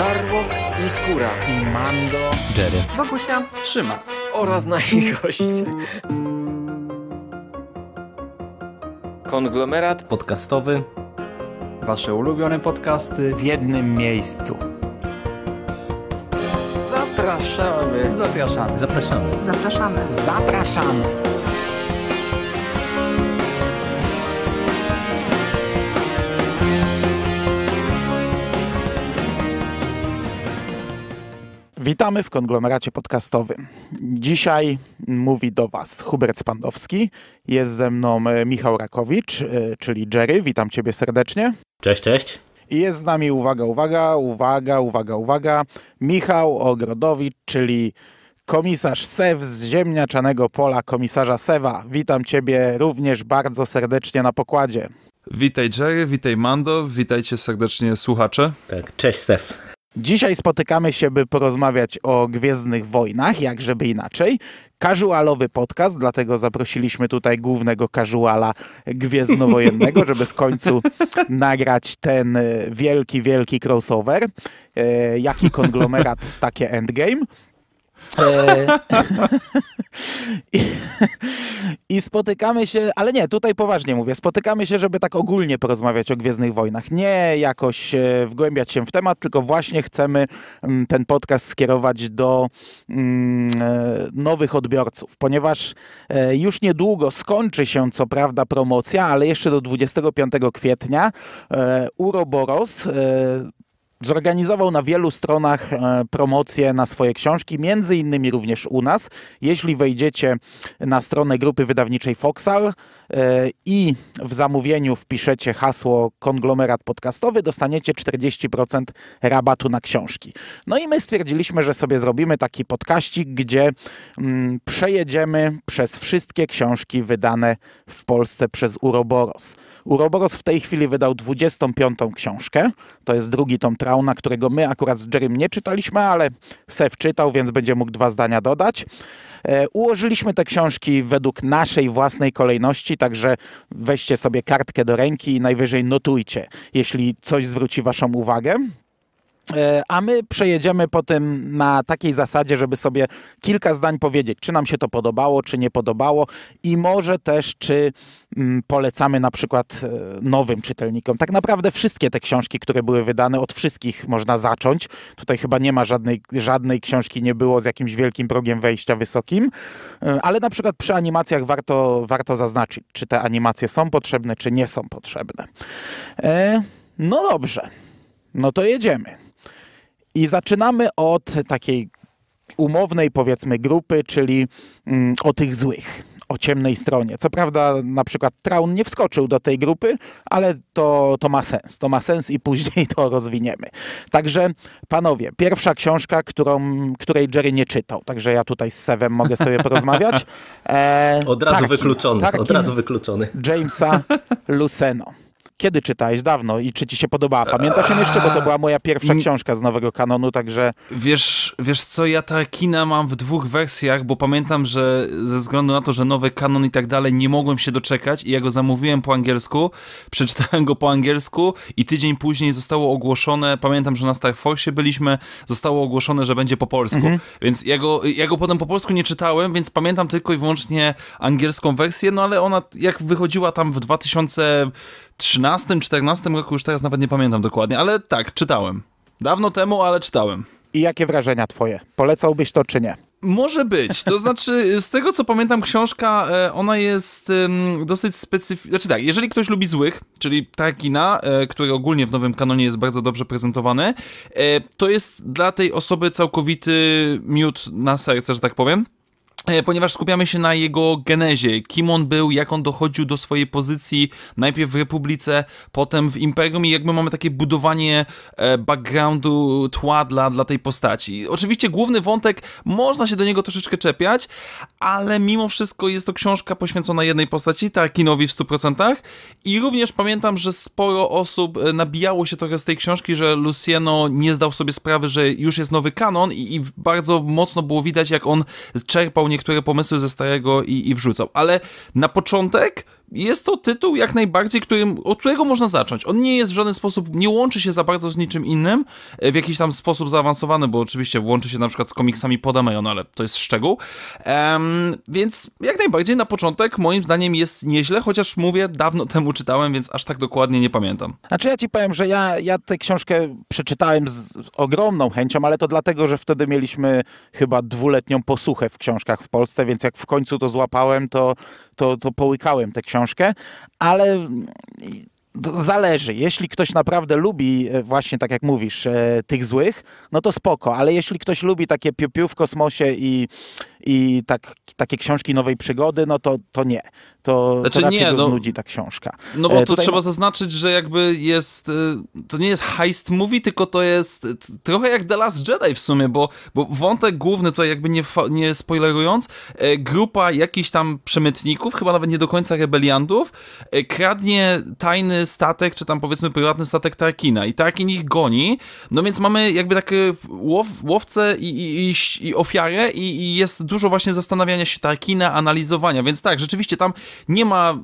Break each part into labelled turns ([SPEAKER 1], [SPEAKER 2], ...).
[SPEAKER 1] Żarłok i Skóra i Mando, Jerry, Bogusia, trzyma
[SPEAKER 2] oraz na ich goście. Konglomerat podcastowy. Wasze ulubione podcasty w jednym miejscu. Zapraszamy. Zapraszamy.
[SPEAKER 3] Zapraszamy. Zapraszamy. Zapraszamy. Witamy w konglomeracie podcastowym. Dzisiaj mówi do Was Hubert Spandowski. Jest ze mną e, Michał Rakowicz, e, czyli Jerry. Witam Ciebie serdecznie. Cześć, cześć. I jest z nami, uwaga, uwaga, uwaga, uwaga, uwaga, Michał Ogrodowicz, czyli komisarz SEW z ziemniaczanego pola komisarza SEWA. Witam Ciebie również bardzo serdecznie na pokładzie.
[SPEAKER 1] Witaj Jerry, witaj Mando, witajcie serdecznie słuchacze. Tak,
[SPEAKER 3] cześć SEW. Dzisiaj spotykamy się, by porozmawiać o Gwiezdnych Wojnach, jak żeby inaczej. Casualowy podcast, dlatego zaprosiliśmy tutaj głównego casuala gwiezdnowojennego, żeby w końcu nagrać ten e, wielki, wielki crossover. E, jaki konglomerat, takie endgame. E, I, I, spotykamy się, ale nie, tutaj poważnie mówię, spotykamy się, żeby tak ogólnie porozmawiać o Gwiezdnych Wojnach. Nie jakoś e, wgłębiać się w temat, tylko właśnie chcemy mm, ten podcast skierować do mm, e, nowych odbiorców, ponieważ już niedługo skończy się co prawda promocja, ale jeszcze do 25 kwietnia Uroboros Zorganizował na wielu stronach e, promocje na swoje książki, między innymi również u nas. Jeśli wejdziecie na stronę grupy wydawniczej Foxal e, i w zamówieniu wpiszecie hasło konglomerat podcastowy, dostaniecie 40% rabatu na książki. No i my stwierdziliśmy, że sobie zrobimy taki podkaścik, gdzie mm, przejedziemy przez wszystkie książki wydane w Polsce przez Uroboros. Uroboros w tej chwili wydał 25. książkę. To jest drugi tom Trauna, którego my akurat z Jerrym nie czytaliśmy, ale Sef czytał, więc będzie mógł dwa zdania dodać. E, ułożyliśmy te książki według naszej własnej kolejności, także weźcie sobie kartkę do ręki i najwyżej notujcie, jeśli coś zwróci Waszą uwagę. E, a my przejedziemy potem na takiej zasadzie, żeby sobie kilka zdań powiedzieć, czy nam się to podobało, czy nie podobało i może też, czy mm, polecamy na przykład e, nowym czytelnikom. Tak naprawdę wszystkie te książki, które były wydane, od wszystkich można zacząć. Tutaj chyba nie ma żadnej, żadnej książki, nie było z jakimś wielkim progiem wejścia wysokim, e, ale na przykład przy animacjach warto, warto zaznaczyć, czy te animacje są potrzebne, czy nie są potrzebne. No dobrze, no to jedziemy. I zaczynamy od takiej umownej, powiedzmy, grupy, czyli mm, o tych złych, o ciemnej stronie. Co prawda, na przykład Traun nie wskoczył do tej grupy, ale to, to ma sens. To ma sens i później to rozwiniemy. Także, panowie, pierwsza książka, którą, której Jerry nie czytał. Także ja tutaj z Sewem mogę sobie porozmawiać. E, od razu Tarkin, wykluczony. Tarkin, od razu wykluczony. Jamesa Luceno. Kiedy czytałeś? Dawno. I czy ci się podobała? Pamiętasz ją jeszcze? Bo to była moja pierwsza książka z nowego kanonu, także...
[SPEAKER 1] Wiesz, wiesz co, ja ta kina mam w dwóch wersjach, bo pamiętam, że ze względu na to, że nowy kanon i tak dalej, nie mogłem się doczekać i ja go zamówiłem po angielsku, przeczytałem go po angielsku i tydzień później zostało ogłoszone, pamiętam, że na Star Force byliśmy, zostało ogłoszone, że będzie po polsku. Mhm. Więc ja go, ja go potem po polsku nie czytałem, więc pamiętam tylko i wyłącznie angielską wersję, no ale ona jak wychodziła tam w 2000 13-14 roku, już teraz nawet nie pamiętam dokładnie, ale tak, czytałem.
[SPEAKER 3] Dawno temu, ale czytałem. I jakie wrażenia twoje? Polecałbyś to czy nie?
[SPEAKER 1] Może być. To znaczy, z tego co pamiętam, książka, e, ona jest dosyć specyficzna. Znaczy tak, jeżeli ktoś lubi złych, czyli Tarkina, e, który ogólnie w nowym kanonie jest bardzo dobrze prezentowany, e, to jest dla tej osoby całkowity miód na serce, że tak powiem. E, ponieważ skupiamy się na jego genezie, kim on był, jak on dochodził do swojej pozycji, najpierw w Republice, potem w Imperium i jakby mamy takie budowanie e, backgroundu, tła dla, dla tej postaci. Oczywiście główny wątek, można się do niego troszeczkę czepiać, ale mimo wszystko jest to książka poświęcona jednej postaci, Tarkinowi w 100% i również pamiętam, że sporo osób e, nabijało się trochę z tej książki, że Luciano nie zdał sobie sprawy, że już jest nowy kanon i, i bardzo mocno było widać, jak on czerpał nie niektóre pomysły ze starego i, i wrzucał. Ale na początek jest to tytuł jak najbardziej, którym, od którego można zacząć. On nie jest w żaden sposób, nie łączy się za bardzo z niczym innym, e, w jakiś tam sposób zaawansowany, bo oczywiście łączy się na przykład z komiksami Podamajon, ale to jest szczegół. Um, więc jak najbardziej na początek moim zdaniem jest nieźle, chociaż mówię, dawno temu czytałem, więc aż tak dokładnie nie pamiętam.
[SPEAKER 3] Znaczy ja ci powiem, że ja, ja tę książkę przeczytałem z ogromną chęcią, ale to dlatego, że wtedy mieliśmy chyba dwuletnią posuchę w książkach w Polsce, więc jak w końcu to złapałem, to, to, to połykałem tę książkę książkę, ale mm, zależy. Jeśli ktoś naprawdę lubi, e, właśnie tak jak mówisz, e, tych złych, no to spoko, ale jeśli ktoś lubi takie piu-piu w kosmosie i, i tak, takie książki nowej przygody, no to, to nie. To, znaczy, to raczej nie, go no- znudzi no, ta książka. No bo e, tu trzeba ma...
[SPEAKER 1] zaznaczyć, że jakby jest, e, to nie jest heist movie, tylko to jest trochę jak The Last Jedi w sumie, bo, bo wątek główny tutaj jakby nie, nie spoilerując, e, grupa jakichś tam przemytników, chyba nawet nie do końca rebeliantów, e, kradnie tajny statek, czy tam powiedzmy prywatny statek Tarkina i Tarkin ich goni, no więc mamy jakby takie łow, łowce i, i, i, i ofiarę i, i jest dużo właśnie zastanawiania się takina, analizowania, więc tak, rzeczywiście tam nie ma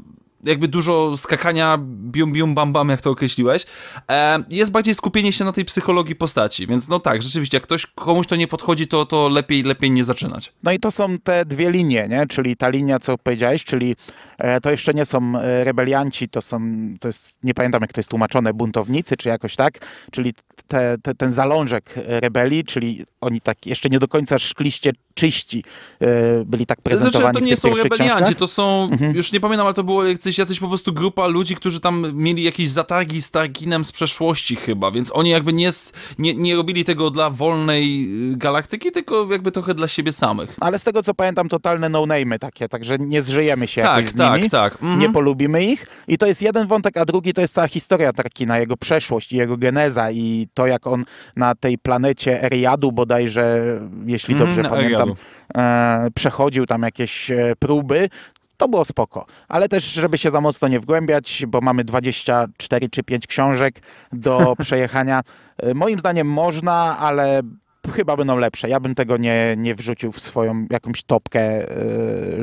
[SPEAKER 1] jakby dużo skakania bium bium bam bam, jak to określiłeś, e, jest bardziej skupienie się na tej psychologii postaci, więc no tak, rzeczywiście, jak ktoś, komuś to nie podchodzi, to, to lepiej, lepiej nie zaczynać.
[SPEAKER 3] No i to są te dwie linie, nie? czyli ta linia, co powiedziałeś, czyli e, to jeszcze nie są e, rebelianci, to są, to jest, nie pamiętam jak to jest tłumaczone, buntownicy, czy jakoś tak, czyli te, te, ten zalążek e, rebelii, czyli oni tak jeszcze nie do końca szkliście czyści e, byli tak znaczy, prezentowani znaczy, to nie są rebelianci, książkach? to
[SPEAKER 1] są, mhm. już nie pamiętam, ale to było jacyś, jacyś po prostu grupa ludzi, którzy tam mieli jakieś zatargi z Targinem z przeszłości chyba, więc oni jakby nie, nie, nie robili tego dla wolnej y, galaktyki, tylko jakby trochę dla siebie samych.
[SPEAKER 3] Ale z tego co pamiętam, totalne no-name'y takie, także nie zżyjemy się tak, jakoś z tak, nimi, tak. Mhm. nie polubimy ich i to jest jeden wątek, a drugi to jest cała historia Tarkina, jego przeszłość i jego geneza i to jak on na tej planecie Eriadu bodajże, jeśli mhm, dobrze pamiętam, tam e, przechodził tam jakieś e, próby, to było spoko. Ale też, żeby się za mocno nie wgłębiać, bo mamy 24 czy 5 książek do przejechania. E, moim zdaniem można, ale chyba będą lepsze. Ja bym tego nie, nie wrzucił w swoją jakąś topkę, e,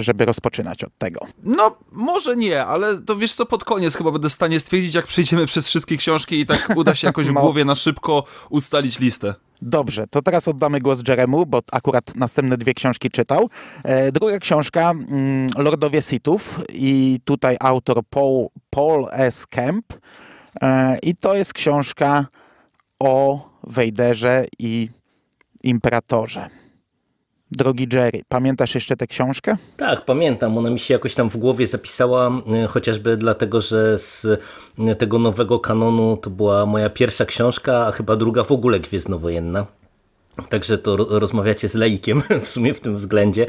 [SPEAKER 3] żeby rozpoczynać od tego.
[SPEAKER 1] No, może nie, ale to wiesz co, pod koniec chyba będę w stanie stwierdzić, jak przejdziemy przez wszystkie książki i tak uda się jakoś w no. głowie na szybko ustalić listę.
[SPEAKER 3] Dobrze, to teraz oddamy głos Jeremu, bo akurat następne dwie książki czytał. E, druga książka, mm, Lordowie Sithów i tutaj autor Paul, Paul S. Kemp. E, I to jest książka o
[SPEAKER 2] Wejderze
[SPEAKER 3] i imperatorze. Drogi Jerry, pamiętasz jeszcze tę książkę?
[SPEAKER 2] Tak, pamiętam. Ona mi się jakoś tam w głowie zapisała, y, chociażby dlatego, że z y, tego nowego kanonu to była moja pierwsza książka, a chyba druga w ogóle gwiezdnowojenna. Także to rozmawiacie z Leikiem w sumie w tym względzie,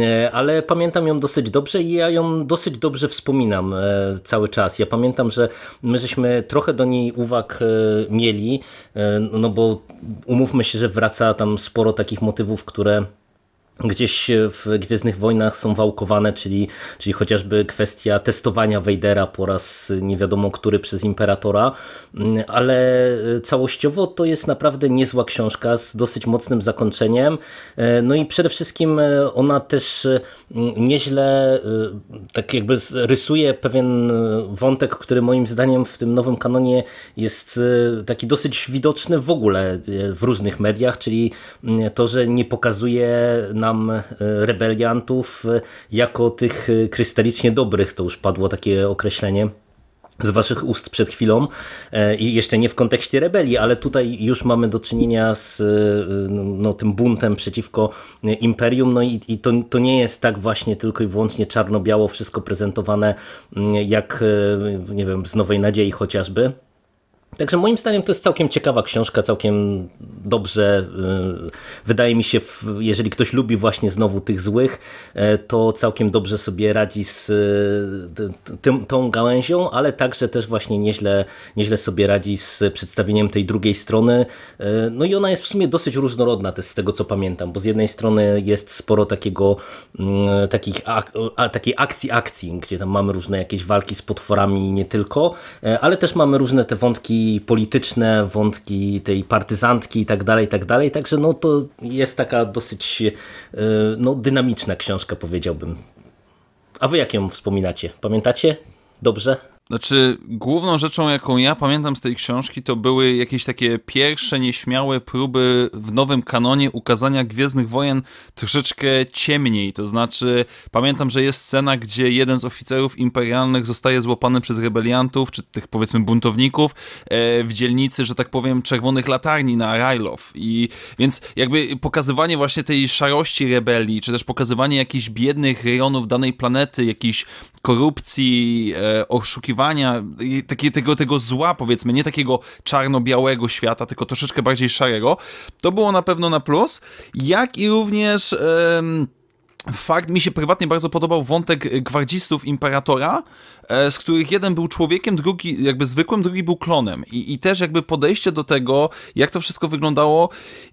[SPEAKER 2] e, ale pamiętam ją dosyć dobrze i ja ją dosyć dobrze wspominam e, cały czas. Ja pamiętam, że my żeśmy trochę do niej uwag e, mieli, no bo umówmy się, że wraca tam sporo takich motywów, które gdzieś e, w Gwiezdnych Wojnach są wałkowane, czyli, czyli chociażby kwestia testowania Wejdera po raz nie wiadomo który przez Imperatora, mm, ale e, całościowo to jest naprawdę niezła książka z dosyć mocnym zakończeniem, e, no i przede wszystkim ona też nieźle tak jakby rysuje pewien wątek, który moim zdaniem w tym nowym kanonie jest taki dosyć widoczny w ogóle w różnych mediach, czyli to, że nie pokazuje nam e, rebeliantów e, jako tych e, krystalicznie dobrych, to już padło takie określenie z waszych ust przed chwilą i jeszcze nie w kontekście rebelii, ale tutaj już mamy do czynienia z no, tym buntem przeciwko imperium, no i, i to, to nie jest tak właśnie tylko i wyłącznie czarno-biało wszystko prezentowane mm, jak, nie wiem, z Nowej Nadziei chociażby, Także moim zdaniem to jest całkiem ciekawa książka, całkiem dobrze. Y, wydaje mi się, jeżeli ktoś lubi właśnie znowu tych złych, e, to całkiem dobrze sobie radzi z y, tym, tą gałęzią, ale także też właśnie nieźle, nieźle sobie radzi z przedstawieniem tej drugiej strony. E, no i ona jest w sumie dosyć różnorodna też z tego, co pamiętam, bo z jednej strony jest sporo takiego, mm, takich, a, takiej akcji akcji, gdzie tam mamy różne jakieś walki z potworami nie tylko, e, ale też mamy różne te wątki polityczne, wątki tej partyzantki i tak dalej, i tak dalej. Także no to jest taka dosyć e, no, dynamiczna książka, powiedziałbym. A wy jak ją wspominacie? Pamiętacie? Dobrze?
[SPEAKER 1] Znaczy, główną rzeczą, jaką ja pamiętam z tej książki, to były jakieś takie pierwsze nieśmiałe próby w nowym kanonie ukazania Gwiezdnych Wojen troszeczkę ciemniej. To znaczy, pamiętam, że jest scena, gdzie jeden z oficerów imperialnych zostaje złapany przez rebeliantów, czy tych powiedzmy buntowników, e, w dzielnicy, że tak powiem, czerwonych latarni na Rylow. I więc jakby pokazywanie właśnie tej szarości rebelii, czy też pokazywanie jakichś biednych rejonów danej planety, jakiejś korupcji, e, oszukiwania, poszukiwania takie, tego, tego zła, powiedzmy, nie takiego czarno-białego świata, tylko troszeczkę bardziej szarego, to było na pewno na plus, jak i również... Yy, Fakt, mi się prywatnie bardzo podobał wątek gwardzistów imperatora, e, z których jeden był człowiekiem, drugi jakby zwykłym, drugi był klonem. I, I, też jakby podejście do tego, jak to wszystko wyglądało,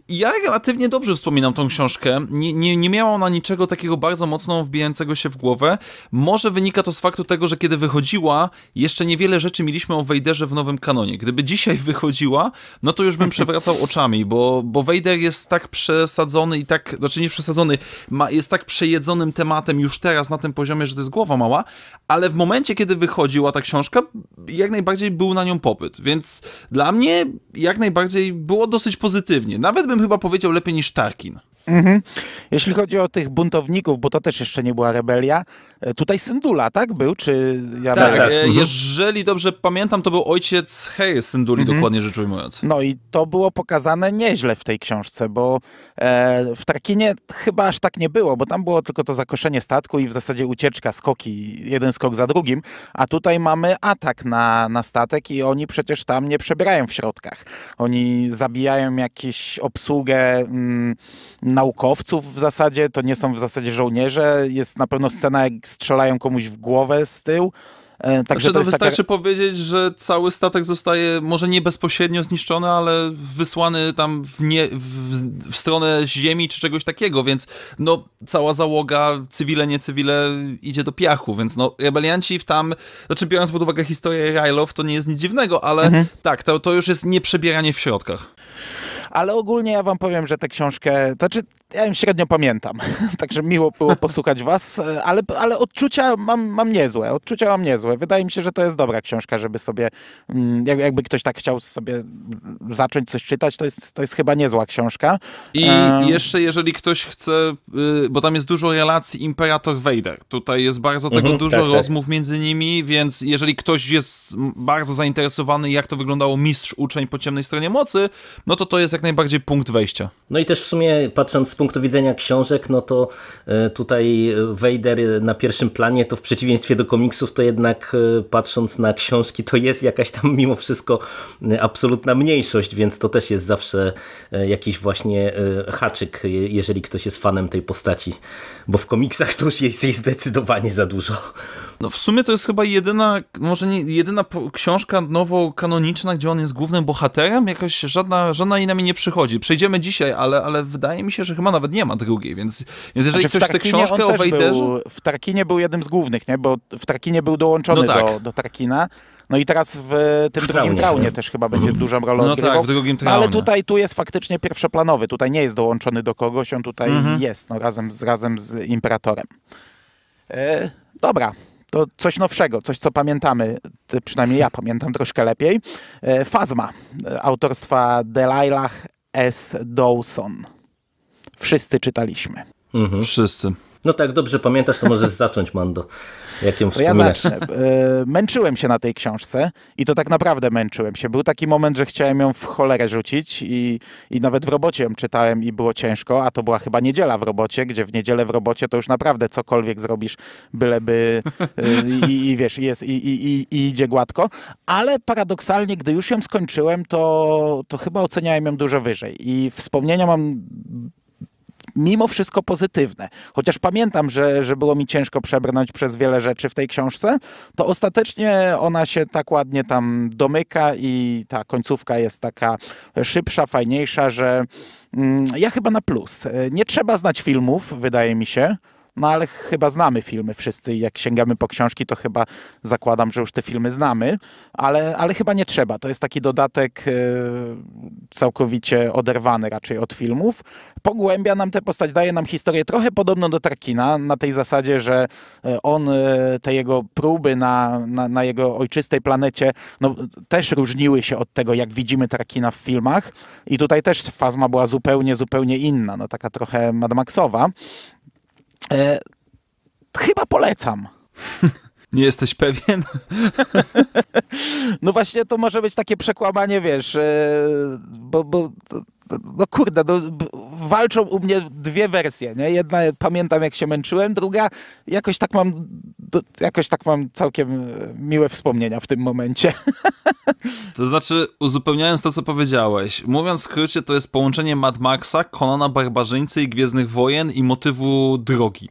[SPEAKER 1] ja relatywnie dobrze wspominam tą książkę. Nie, nie, nie miała ona niczego takiego bardzo mocno wbijającego się w głowę. Może wynika to z faktu tego, że kiedy wychodziła, jeszcze niewiele rzeczy mieliśmy o Wejderze w nowym kanonie. Gdyby dzisiaj wychodziła, no to już bym przewracał oczami, bo, bo Wejder jest tak przesadzony i tak, znaczy nie przesadzony, ma, jest tak przejedzonym tematem już teraz na tym poziomie, że to jest głowa mała, ale w momencie, kiedy wychodziła ta książka, jak najbardziej był na nią popyt, więc dla mnie jak najbardziej było dosyć pozytywnie. Nawet bym chyba powiedział lepiej niż Tarkin.
[SPEAKER 3] Mhm. Jeśli chodzi o tych buntowników, bo to też jeszcze nie była rebelia, e, tutaj Syndula, tak był? Czy ja tak, tak. jeżeli
[SPEAKER 1] dobrze pamiętam, to był ojciec Hej Synduli, mhm. dokładnie rzecz ujmując.
[SPEAKER 3] No i to było pokazane nieźle w tej książce, bo e, w Trakinie chyba aż tak nie było, bo tam było tylko to zakoszenie statku i w zasadzie ucieczka, skoki, jeden skok za drugim, a tutaj mamy atak na, na statek i oni przecież tam nie przebierają w środkach. Oni zabijają jakieś obsługę mm, naukowców w zasadzie, to nie są w zasadzie żołnierze. Jest na pewno scena, jak strzelają komuś w głowę z tyłu. E, także znaczy, to, no wystarczy taka...
[SPEAKER 1] powiedzieć, że cały statek zostaje może nie bezpośrednio zniszczony, ale wysłany tam w, nie, w, w stronę ziemi czy czegoś takiego, więc no, cała załoga, cywile, nie idzie do piachu, więc no, rebelianci w tam, znaczy biorąc pod uwagę historię Rylow, to nie jest nic dziwnego, ale mhm. tak, to, to już jest nieprzebieranie w środkach
[SPEAKER 3] ale ogólnie ja wam powiem, że tę książkę, to znaczy ja im średnio pamiętam, także miło było posłuchać was, e, ale, ale odczucia mam, mam niezłe, odczucia mam niezłe. Wydaje mi się, że to jest dobra książka, żeby sobie, mm, jakby ktoś tak chciał sobie zacząć coś czytać, to jest, to jest chyba niezła książka. I e, jeszcze
[SPEAKER 1] jeżeli ktoś chce, y, bo tam jest dużo relacji Imperator-Vader, tutaj jest bardzo tego mhm, dużo tak, tak. rozmów tak. między nimi, więc jeżeli ktoś jest bardzo zainteresowany, jak to wyglądało mistrz uczeń po ciemnej stronie mocy, no to to jest jak najbardziej punkt wejścia.
[SPEAKER 2] No i też w sumie patrząc punktu widzenia książek, no to e, tutaj Vader na pierwszym planie, to w przeciwieństwie do komiksów, to jednak e, patrząc na książki, to jest jakaś tam mimo wszystko e, absolutna mniejszość, więc to też jest zawsze jakiś właśnie haczyk, jeżeli ktoś jest fanem tej postaci, bo w komiksach to już jest jej zdecydowanie za dużo. No w sumie to jest chyba jedyna, może nie,
[SPEAKER 1] jedyna książka nowo kanoniczna, gdzie on jest głównym bohaterem, jakoś żadna, żadna inna mi nie przychodzi. Przejdziemy dzisiaj, ale, ale wydaje mi się, że chyba nawet nie ma drugiej, więc, więc jeżeli znaczy, ktoś chce książkę o Wejderze...
[SPEAKER 3] w Tarkinie był jednym z głównych, nie? bo w Tarkinie był dołączony no tak. do, do Tarkina. No i teraz w tym w drugim traunie też chyba będzie dużą rolą No tak, w drugim no, traunie. ale tutaj tu jest faktycznie pierwszoplanowy, tutaj nie jest dołączony do kogoś, on tutaj mhm. jest no, razem, z, razem z Imperatorem. E, dobra, to coś nowszego, coś co pamiętamy, przynajmniej ja pamiętam troszkę lepiej. E, Fazma e, autorstwa Delilah S. Dawson. Wszyscy czytaliśmy.
[SPEAKER 2] Mhm. Wszyscy. No tak, dobrze pamiętasz, to możesz zacząć, Mando. Jak ją ja zacznę. E,
[SPEAKER 3] męczyłem się na tej książce i to tak naprawdę męczyłem się. Był taki moment, że chciałem ją w cholerę rzucić i, i nawet w robocie ją czytałem i było ciężko, a to była chyba niedziela w robocie, gdzie w niedzielę w robocie to już naprawdę cokolwiek zrobisz, byleby e, i, i wiesz, jest, i, i, i, idzie gładko. Ale paradoksalnie, gdy już ją skończyłem, to, to chyba oceniałem ją dużo wyżej i wspomnienia mam mimo wszystko pozytywne. Chociaż pamiętam, że, że było mi ciężko przebrnąć przez wiele rzeczy w tej książce, to ostatecznie ona się tak ładnie tam domyka i ta końcówka jest taka szybsza, fajniejsza, że mm, ja chyba na plus. Nie trzeba znać filmów, wydaje mi się. No ale chyba znamy filmy wszyscy i jak sięgamy po książki, to chyba zakładam, że już te filmy znamy, ale, ale chyba nie trzeba. To jest taki dodatek e, całkowicie oderwany raczej od filmów. Pogłębia nam tę postać, daje nam historię trochę podobną do Tarkina, na tej zasadzie, że e, on, e, te jego próby na, na, na jego ojczystej planecie, no, też różniły się od tego, jak widzimy Tarkina w filmach. I tutaj też fazma była zupełnie, zupełnie inna, no taka trochę Mad Maxowa. E, chyba polecam. Nie jesteś pewien? No właśnie to może być takie przekłamanie, wiesz, e, bo, bo no kurde, no, walczą u mnie dwie wersje, nie? Jedna pamiętam jak się męczyłem, druga jakoś tak mam jakoś tak mam całkiem e, miłe wspomnienia w tym momencie.
[SPEAKER 1] To znaczy, uzupełniając to, co powiedziałeś, mówiąc w skrócie, to jest połączenie Mad Maxa, Konana Barbarzyńcy i Gwiezdnych Wojen i motywu drogi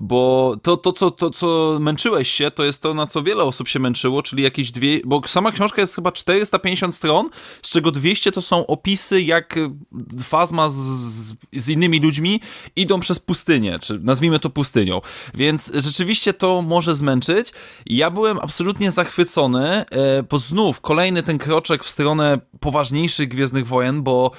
[SPEAKER 1] bo to, to, co, to, co męczyłeś się, to jest to, na co wiele osób się męczyło, czyli jakieś dwie, bo sama książka jest chyba 450 stron, z czego 200 to są opisy, jak Fazma z, z, z innymi ludźmi idą przez pustynię, czy nazwijmy to pustynią, więc rzeczywiście to może zmęczyć. Ja byłem absolutnie zachwycony, e, bo znów kolejny ten kroczek w stronę poważniejszych Gwiezdnych Wojen, bo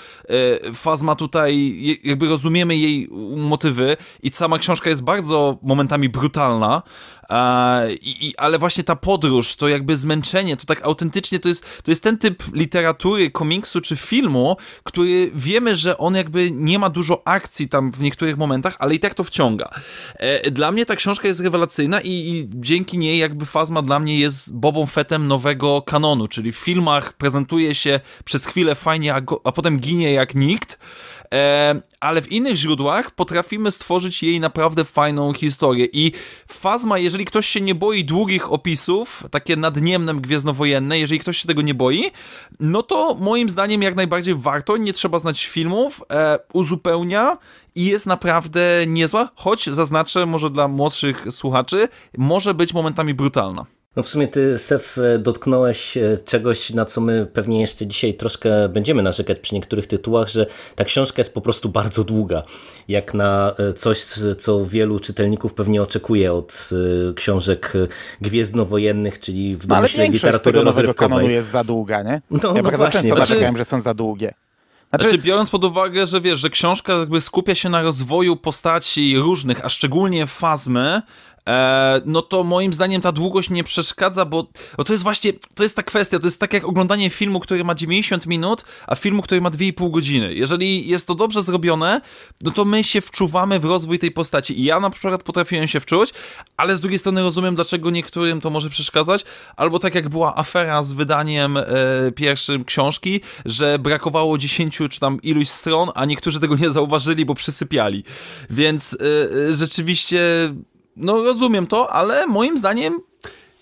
[SPEAKER 1] Fazma e, tutaj, jakby rozumiemy jej motywy i sama książka jest bardzo momentami brutalna, e, i, ale właśnie ta podróż, to jakby zmęczenie, to tak autentycznie to jest, to jest ten typ literatury, komiksu czy filmu, który wiemy, że on jakby nie ma dużo akcji tam w niektórych momentach, ale i tak to wciąga. E, dla mnie ta książka jest rewelacyjna i, i dzięki niej jakby Fazma dla mnie jest Bobą fetem nowego kanonu, czyli w filmach prezentuje się przez chwilę fajnie, a, go, a potem ginie jak nikt, ale w innych źródłach potrafimy stworzyć jej naprawdę fajną historię. I Fazma, jeżeli ktoś się nie boi długich opisów, takie nadniemnem gwiezdnowojenne, jeżeli ktoś się tego nie boi, no to moim zdaniem jak najbardziej warto, nie trzeba znać filmów, e, uzupełnia i jest naprawdę niezła, choć zaznaczę może dla młodszych słuchaczy, może być momentami brutalna.
[SPEAKER 2] No w sumie ty, Sef, dotknąłeś e, czegoś, na co my pewnie jeszcze dzisiaj troszkę będziemy narzekać przy niektórych tytułach, że ta książka jest po prostu bardzo długa, jak na e, coś, co wielu czytelników pewnie oczekuje od e, książek gwiezdnowojennych, czyli w no, domyśle no, literatury tego kanonu jest
[SPEAKER 3] za długa, nie? No, ja no bardzo właśnie. często znaczy... że są za
[SPEAKER 2] długie. Znaczy... znaczy,
[SPEAKER 1] biorąc pod uwagę, że wiesz, że książka jakby skupia się na rozwoju postaci różnych, a szczególnie fazmy, E, no to moim zdaniem ta długość nie przeszkadza, bo, bo to jest właśnie, to jest ta kwestia, to jest tak jak oglądanie filmu, który ma 90 minut, a filmu, który ma 2,5 godziny. Jeżeli jest to dobrze zrobione, no to my się wczuwamy w rozwój tej postaci i ja na przykład potrafiłem się wczuć, ale z drugiej strony rozumiem, dlaczego niektórym to może przeszkadzać, albo tak jak była afera z wydaniem e, pierwszym książki, że brakowało 10 czy tam iluś stron, a niektórzy tego nie zauważyli, bo przysypiali. Więc e, e rzeczywiście no rozumiem to, ale moim zdaniem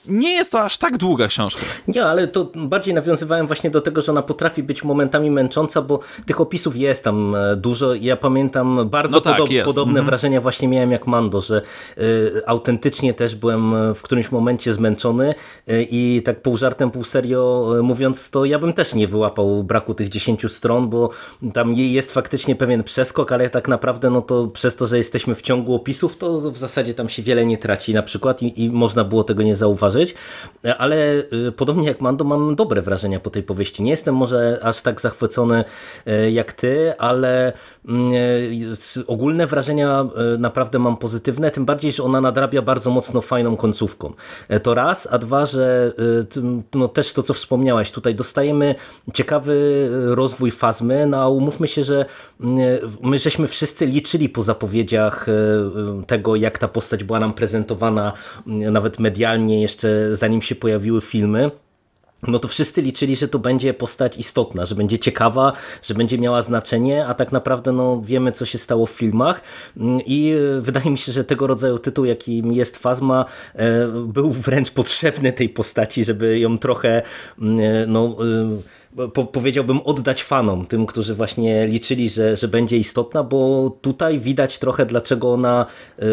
[SPEAKER 1] nie jest to aż tak długa książka.
[SPEAKER 2] Nie, ale to bardziej nawiązywałem właśnie do tego, że ona potrafi być momentami męcząca, bo tych opisów jest tam e, dużo. Ja pamiętam bardzo no tak, podob podobne mm -hmm. wrażenia właśnie miałem jak Mando, że y, autentycznie też byłem e, w którymś momencie zmęczony y, i tak pół żartem, pół serio mówiąc, to ja bym też nie wyłapał braku tych 10 stron, bo tam jest faktycznie pewien przeskok, ale tak naprawdę no to przez to, że jesteśmy w ciągu opisów, to w zasadzie tam się wiele nie traci na przykład i, i można było tego nie zauważyć zauważyć, e, ale e, podobnie jak Mando mam dobre wrażenia po tej powieści. Nie jestem może aż tak zachwycony e, jak ty, ale mm, ogólne wrażenia naprawdę mam pozytywne, tym bardziej, że ona nadrabia bardzo mocno fajną końcówką. To raz, a dwa, że no też to, co wspomniałaś, tutaj dostajemy ciekawy rozwój fazmy, no a umówmy się, że mm, my żeśmy wszyscy liczyli po zapowiedziach tego, jak ta postać była nam prezentowana mm, nawet medialnie jeszcze jeszcze zanim się pojawiły filmy, no to wszyscy liczyli, że to będzie postać istotna, że będzie ciekawa, że będzie miała znaczenie, a tak naprawdę no, wiemy, co się stało w filmach mm, i e, wydaje mi się, że tego rodzaju tytuł, jakim jest Fazma, e, był wręcz potrzebny tej postaci, żeby ją trochę mm, e, no, po, powiedziałbym, oddać fanom, tym, którzy właśnie liczyli, że, że będzie istotna, bo tutaj widać trochę, dlaczego ona y,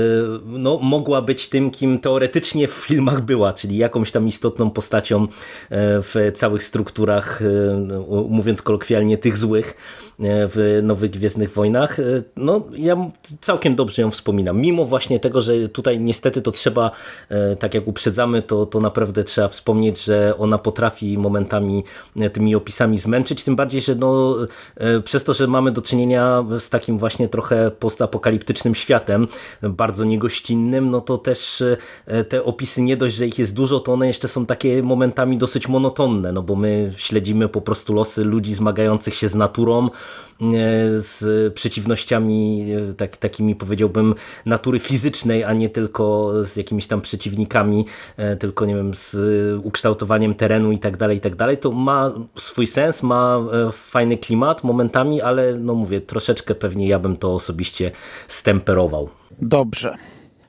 [SPEAKER 2] no, mogła być tym, kim teoretycznie w filmach była, czyli jakąś tam istotną postacią y, w całych strukturach, y, mówiąc kolokwialnie, tych złych E, w nowych Gwiezdnych Wojnach. E, no, ja całkiem dobrze ją wspominam. Mimo właśnie tego, że tutaj niestety to trzeba, e, tak jak uprzedzamy, to, to naprawdę trzeba wspomnieć, że ona potrafi momentami tymi opisami zmęczyć, tym bardziej, że no, przez to, że mamy do czynienia z takim właśnie trochę postapokaliptycznym światem, bardzo niegościnnym, no to też te opisy nie dość, że ich jest dużo, to one jeszcze są takie momentami dosyć monotonne, no bo my śledzimy po prostu losy ludzi zmagających się z naturą, E, z przeciwnościami e, tak, takimi powiedziałbym natury fizycznej, a nie tylko z jakimiś tam przeciwnikami, e, tylko nie wiem, z ukształtowaniem terenu i tak dalej, i tak dalej, to ma swój sens, ma fajny klimat momentami, ale no mówię, troszeczkę pewnie ja bym to osobiście stemperował. Dobrze,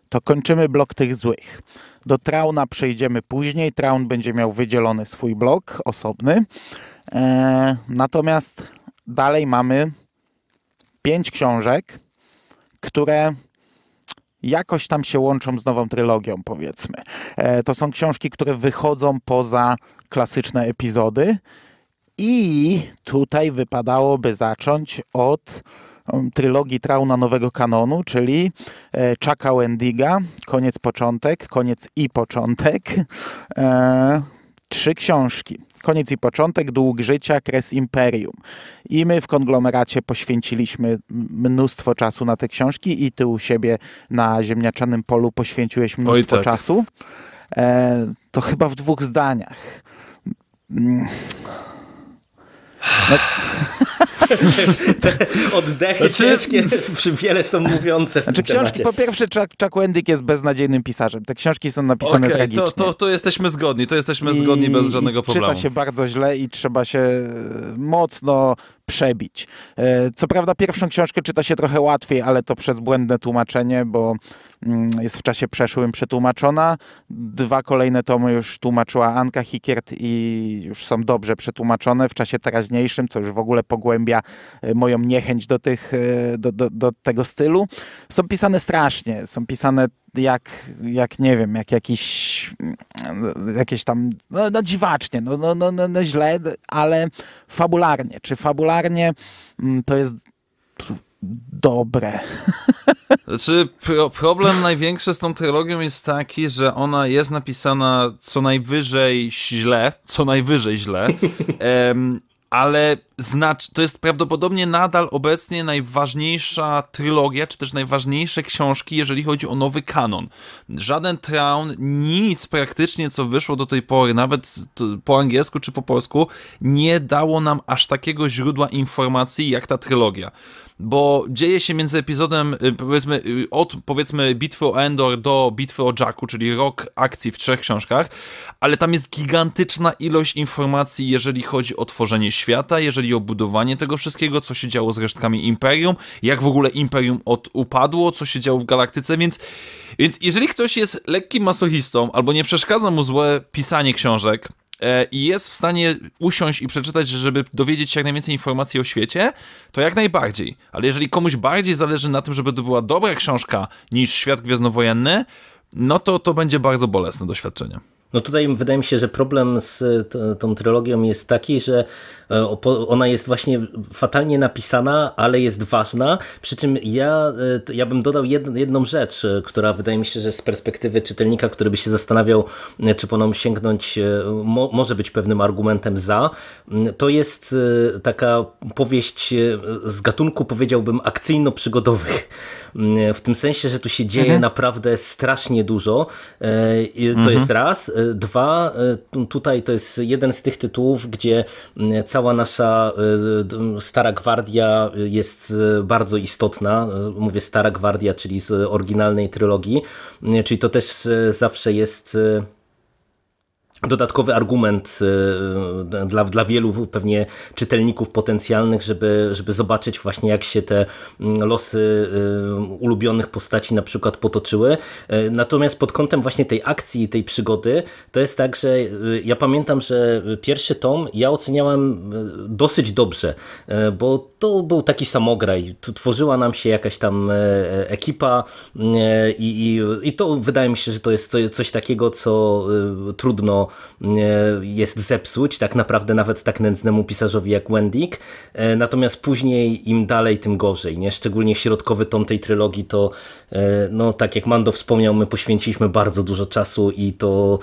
[SPEAKER 3] to kończymy blok tych złych. Do Trauna przejdziemy później. Traun będzie miał wydzielony swój blok osobny. Natomiast dalej mamy pięć książek, które jakoś tam się łączą z nową trylogią, powiedzmy. E, to są książki, które wychodzą poza klasyczne epizody. I tutaj wypadałoby zacząć od mm, trylogii Trauna Nowego Kanonu, czyli e, Chucka Wendiga, Koniec Początek, Koniec i Początek. E, trzy książki koniec i początek, dług życia, kres imperium. I my w konglomeracie poświęciliśmy mnóstwo czasu na te książki i ty u siebie na ziemniaczanym polu poświęciłeś mnóstwo tak. czasu. E, to chyba w dwóch zdaniach.
[SPEAKER 2] Mm. No. te oddechy znaczy... ciężkie, wiele są mówiące w znaczy, tym książki, temacie. Po
[SPEAKER 3] pierwsze, Chuck, Chuck Wendick jest beznadziejnym pisarzem. Te książki są napisane okay, tragicznie. To, to,
[SPEAKER 1] to jesteśmy zgodni, to jesteśmy I, zgodni bez żadnego problemu. Czyta się
[SPEAKER 3] bardzo źle i trzeba się e, mocno przebić. E, co prawda pierwszą książkę czyta się trochę łatwiej, ale to przez błędne tłumaczenie, bo Mm, jest w czasie przeszłym przetłumaczona. Dwa kolejne tomy już tłumaczyła Anka Hikiert i już są dobrze przetłumaczone w czasie teraźniejszym, co już w ogóle pogłębia e, moją niechęć do, tych, e, do, do, do tego stylu. Są pisane strasznie, są pisane jak, jak nie wiem, jak jakiś, mm, jakieś tam, no, no dziwacznie, no, no, no, no, no źle, ale fabularnie. Czy fabularnie mm, to jest dobre.
[SPEAKER 1] Znaczy, pro, problem największy z tą trylogią jest taki, że ona jest napisana co najwyżej źle, co najwyżej źle, um, ale znacz, to jest prawdopodobnie nadal obecnie najważniejsza trylogia, czy też najważniejsze książki, jeżeli chodzi o nowy kanon. Żaden Traun, nic praktycznie, co wyszło do tej pory, nawet po angielsku czy po polsku, nie dało nam aż takiego źródła informacji jak ta trylogia bo dzieje się między epizodem, y, powiedzmy, y, od powiedzmy bitwy o Endor do bitwy o Jacku, czyli rok akcji w trzech książkach, ale tam jest gigantyczna ilość informacji, jeżeli chodzi o tworzenie świata, jeżeli o budowanie tego wszystkiego, co się działo z resztkami Imperium, jak w ogóle Imperium od upadło, co się działo w galaktyce, więc, więc jeżeli ktoś jest lekkim masochistą albo nie przeszkadza mu złe pisanie książek, E, i jest w stanie usiąść i przeczytać, żeby dowiedzieć się jak najwięcej informacji o świecie, to jak najbardziej. Ale jeżeli komuś bardziej zależy na tym, żeby to była dobra książka niż Świat Gwiezdnowojenny,
[SPEAKER 2] no to to będzie bardzo bolesne doświadczenie. No tutaj wydaje mi się, że problem z e, tą trylogią jest taki, że e, ona jest właśnie fatalnie napisana, ale jest ważna. Przy czym ja, e, ja bym dodał jedną, jedną rzecz, która wydaje mi się, że z perspektywy czytelnika, który by się zastanawiał, czy po nią sięgnąć, mo, może być pewnym argumentem za. To jest taka powieść z gatunku, powiedziałbym, akcyjno-przygodowych E, w tym sensie, że tu się dzieje mhm. naprawdę strasznie dużo. E, to mhm. jest raz. E, dwa, tutaj to jest jeden z tych tytułów, gdzie cała nasza stara gwardia jest bardzo istotna. Mówię stara gwardia, czyli z oryginalnej trylogii, czyli to też zawsze jest dodatkowy argument y, y, dla, dla wielu pewnie czytelników potencjalnych, żeby, żeby zobaczyć właśnie jak się te mm, losy y, ulubionych postaci na przykład potoczyły. Natomiast pod kątem właśnie tej akcji i tej przygody to jest tak, że ja pamiętam, że pierwszy tom ja oceniałem dosyć dobrze, bo to był taki samograj. Tworzyła nam się jakaś tam ekipa i, i, i to wydaje mi się, że to jest coś takiego, co trudno E, jest zepsuć, tak naprawdę nawet tak nędznemu pisarzowi jak Wendig. E, natomiast później im dalej, tym gorzej. Nie? Szczególnie środkowy tom tej trylogii to, e, no tak jak Mando wspomniał, my poświęciliśmy bardzo dużo czasu i to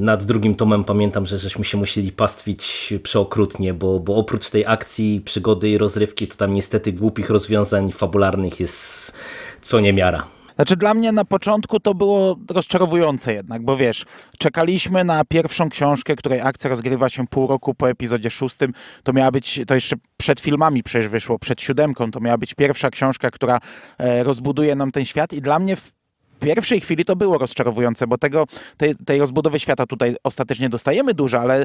[SPEAKER 2] nad drugim tomem pamiętam, że żeśmy się musieli pastwić przeokrutnie, bo, bo oprócz tej akcji, przygody i rozrywki, to tam niestety głupich rozwiązań fabularnych jest co niemiara. Znaczy dla mnie na początku
[SPEAKER 3] to było rozczarowujące jednak, bo wiesz, czekaliśmy na pierwszą książkę, której akcja rozgrywa się pół roku po epizodzie szóstym. To miała być, to jeszcze przed filmami przecież wyszło, przed siódemką, to miała być pierwsza książka, która e, rozbuduje nam ten świat i dla mnie w pierwszej chwili to było rozczarowujące, bo tego, tej, tej rozbudowy świata tutaj ostatecznie dostajemy dużo, ale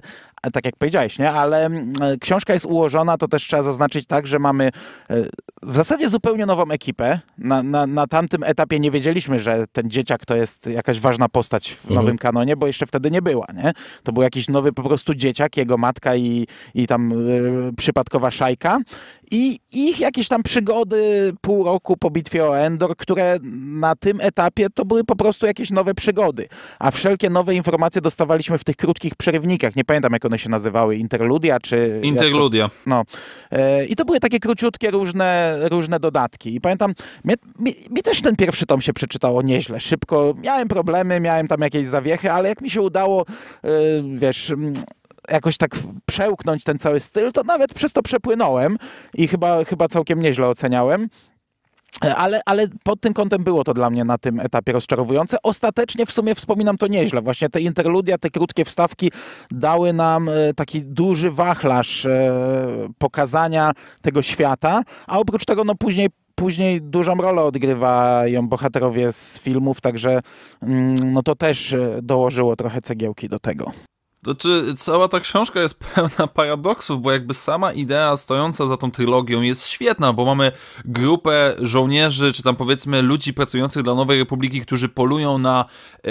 [SPEAKER 3] tak jak powiedziałeś, nie? Ale mm, e, książka jest ułożona, to też trzeba zaznaczyć tak, że mamy e, w zasadzie zupełnie nową ekipę. Na, na, na tamtym etapie nie wiedzieliśmy, że ten dzieciak to jest jakaś ważna postać w mhm. nowym kanonie, bo jeszcze wtedy nie była, nie? To był jakiś nowy po prostu dzieciak, jego matka i, i tam y, przypadkowa szajka i ich jakieś tam przygody pół roku po bitwie o Endor, które na tym etapie to były po prostu jakieś nowe przygody. A wszelkie nowe informacje dostawaliśmy w tych krótkich przerywnikach. Nie pamiętam, jak one się nazywały. Interludia czy... Interludia. To, no. E, I to były takie króciutkie, różne, różne dodatki. I pamiętam, mi, mi, mi też ten pierwszy tom się przeczytało nieźle, szybko. Miałem problemy, miałem tam jakieś zawiechy, ale jak mi się udało, e, wiesz mm, jakoś tak przełknąć ten cały styl, to nawet przez to przepłynąłem i chyba, chyba całkiem nieźle oceniałem. Ale, ale pod tym kątem było to dla mnie na tym etapie rozczarowujące. Ostatecznie w sumie wspominam to nieźle. Właśnie te interludia, te krótkie wstawki dały nam e, taki duży wachlarz e, pokazania tego świata, a oprócz tego no później później dużą rolę odgrywają bohaterowie z filmów, także mm, no to też e, dołożyło trochę cegiełki do tego.
[SPEAKER 1] Znaczy, cała ta książka jest pełna paradoksów, bo jakby sama idea stojąca za tą trylogią jest świetna, bo mamy grupę żołnierzy, czy tam powiedzmy ludzi pracujących dla Nowej Republiki, którzy polują na e,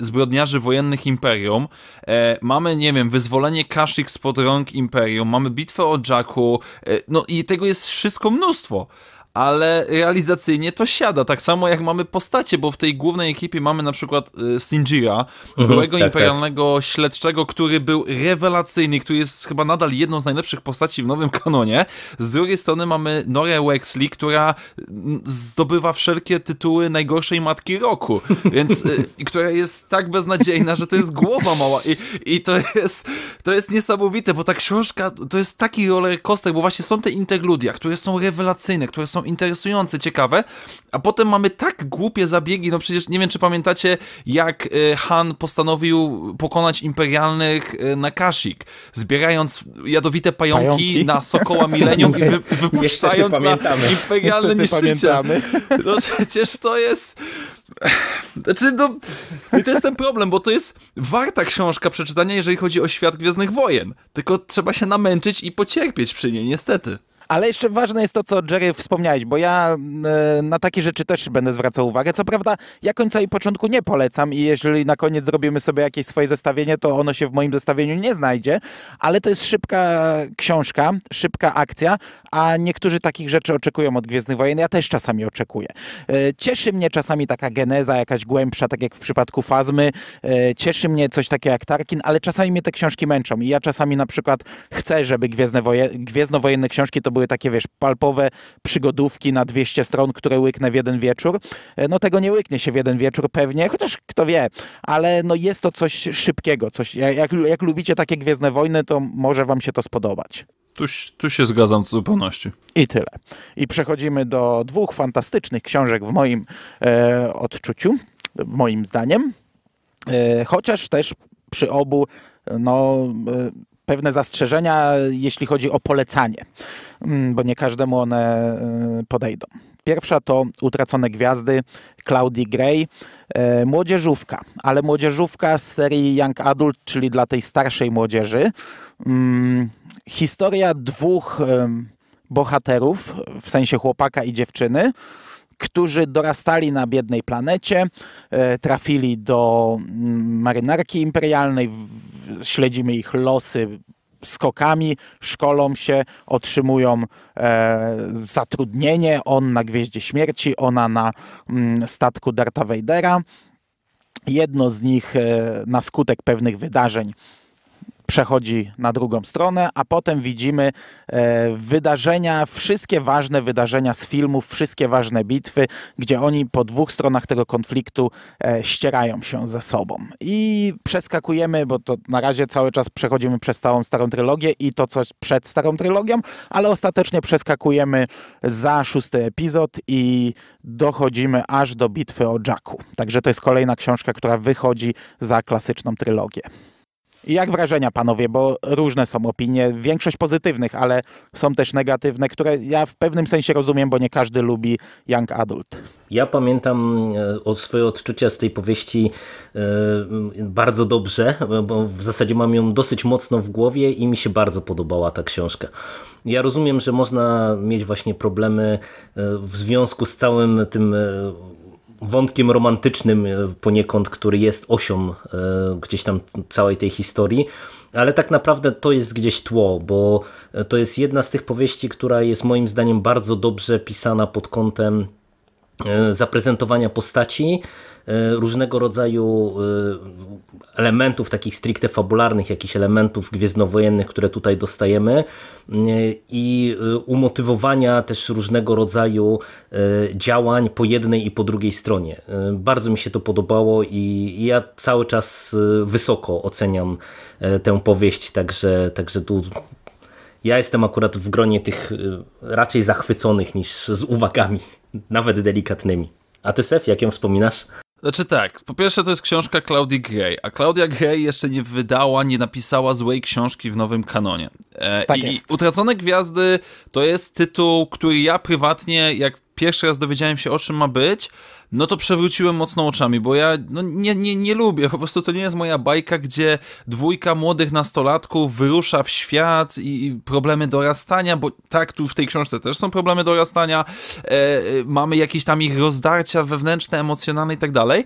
[SPEAKER 1] zbrodniarzy wojennych Imperium. E, mamy, nie wiem, wyzwolenie Kashyyyk spod rąk Imperium, mamy bitwę o Jacku, e, no i tego jest wszystko mnóstwo ale realizacyjnie to siada. Tak samo jak mamy postacie, bo w tej głównej ekipie mamy na przykład y, Sinjira, mhm, byłego tak, tak. imperialnego tak. śledczego, który był rewelacyjny, który jest chyba nadal jedną z najlepszych postaci w nowym kanonie. Z drugiej strony mamy Norę Wexley, która mm, zdobywa wszelkie tytuły najgorszej matki roku, więc y, która jest tak beznadziejna, że to jest głowa mała i, i to, jest, to jest niesamowite, bo ta książka to jest taki roller bo właśnie są te interludia, które są rewelacyjne, które są interesujące, ciekawe, a potem mamy tak głupie zabiegi, no przecież nie wiem, czy pamiętacie, jak e, Han postanowił pokonać imperialnych e, Nakashik, zbierając jadowite pająki, pająki? na Sokoła Milenium i wy, wypuszczając na imperialne Niestety niszczycie. No przecież to jest... Znaczy, no, i to jest ten problem, bo to jest warta książka przeczytania, jeżeli chodzi o świat Gwiezdnych Wojen. Tylko trzeba się namęczyć i pocierpieć przy niej, niestety.
[SPEAKER 3] Ale jeszcze ważne jest to, co Jerry wspomniałeś, bo ja e, na takie rzeczy też będę zwracał uwagę. Co prawda, ja końca i początku nie polecam i jeżeli na koniec zrobimy sobie jakieś swoje zestawienie, to ono się w moim zestawieniu nie znajdzie, ale to jest szybka książka, szybka akcja, a niektórzy takich rzeczy oczekują od Gwiezdnych Wojen. Ja też czasami oczekuję. E, cieszy mnie czasami taka geneza jakaś głębsza, tak jak w przypadku Fazmy. E, cieszy mnie coś takiego jak Tarkin, ale czasami mnie te książki męczą i ja czasami na przykład chcę, żeby Gwiezdne Woje... Gwiezdnowojenne książki to były były takie, wiesz, palpowe przygodówki na 200 stron, które łyknę w jeden wieczór. E, no tego nie łyknie się w jeden wieczór pewnie, chociaż kto wie, ale no jest to coś szybkiego, coś, jak, jak lubicie takie Gwiezdne Wojny, to może wam się to spodobać. Tu,
[SPEAKER 1] tu się zgadzam w zupełności.
[SPEAKER 3] I tyle. I przechodzimy do dwóch fantastycznych książek w moim e, odczuciu, moim zdaniem. E, chociaż też przy obu no, e, pewne zastrzeżenia, jeśli chodzi o polecanie. Mm, bo nie każdemu one y, podejdą. Pierwsza to Utracone Gwiazdy Claudii Gray, e, młodzieżówka, ale młodzieżówka z serii Young Adult, czyli dla tej starszej młodzieży. Mm, historia dwóch bohaterów, w sensie chłopaka i dziewczyny, którzy dorastali na biednej planecie, e, trafili do mm, marynarki imperialnej, śledzimy ich losy skokami, szkolą się, otrzymują e, zatrudnienie. On na Gwieździe Śmierci, ona na mm, statku Darta Vadera. Jedno z nich e, na skutek pewnych wydarzeń przechodzi na drugą stronę, a potem widzimy e, wydarzenia, wszystkie ważne wydarzenia z filmów, wszystkie ważne bitwy, gdzie oni po dwóch stronach tego konfliktu e, ścierają się ze sobą. I przeskakujemy, bo to na razie cały czas przechodzimy przez całą starą trylogię i to, co przed starą trylogią, ale ostatecznie przeskakujemy za szósty epizod i dochodzimy aż do bitwy o Jacku. Także to jest kolejna książka, która wychodzi za klasyczną trylogię. Jak wrażenia, panowie, bo różne są opinie, większość pozytywnych, ale są też negatywne, które ja w pewnym sensie rozumiem, bo nie każdy lubi Young Adult.
[SPEAKER 2] Ja pamiętam e, swoje odczucia z tej powieści e, bardzo dobrze, bo w zasadzie mam ją dosyć mocno w głowie i mi się bardzo podobała ta książka. Ja rozumiem, że można mieć właśnie problemy e, w związku z całym tym wątkiem romantycznym e, poniekąd, który jest osią e, gdzieś tam całej tej historii, ale tak naprawdę to jest gdzieś tło, bo e, to jest jedna z tych powieści, która jest moim zdaniem bardzo dobrze pisana pod kątem E, zaprezentowania postaci, e, różnego rodzaju e, elementów takich stricte fabularnych, jakichś elementów gwiezdnowojennych, które tutaj dostajemy i umotywowania też różnego rodzaju działań po jednej i po drugiej stronie. Bardzo mi się to podobało i ja cały czas wysoko oceniam tę powieść, także, także tu ja jestem akurat w gronie tych raczej zachwyconych niż z uwagami nawet delikatnymi. A ty, Sef, jak ją wspominasz? Znaczy tak,
[SPEAKER 1] po pierwsze to jest książka Claudia Gray, a Claudia Gray jeszcze nie wydała, nie napisała złej książki w nowym kanonie. E, tak I jest. Utracone Gwiazdy to jest tytuł, który ja prywatnie, jak pierwszy raz dowiedziałem się o czym ma być, no to przewróciłem mocno oczami, bo ja no, nie, nie, nie lubię, po prostu to nie jest moja bajka, gdzie dwójka młodych nastolatków wyrusza w świat i, i problemy dorastania, bo tak, tu w tej książce też są problemy dorastania, e, e mamy jakieś tam ich rozdarcia wewnętrzne, emocjonalne i tak dalej.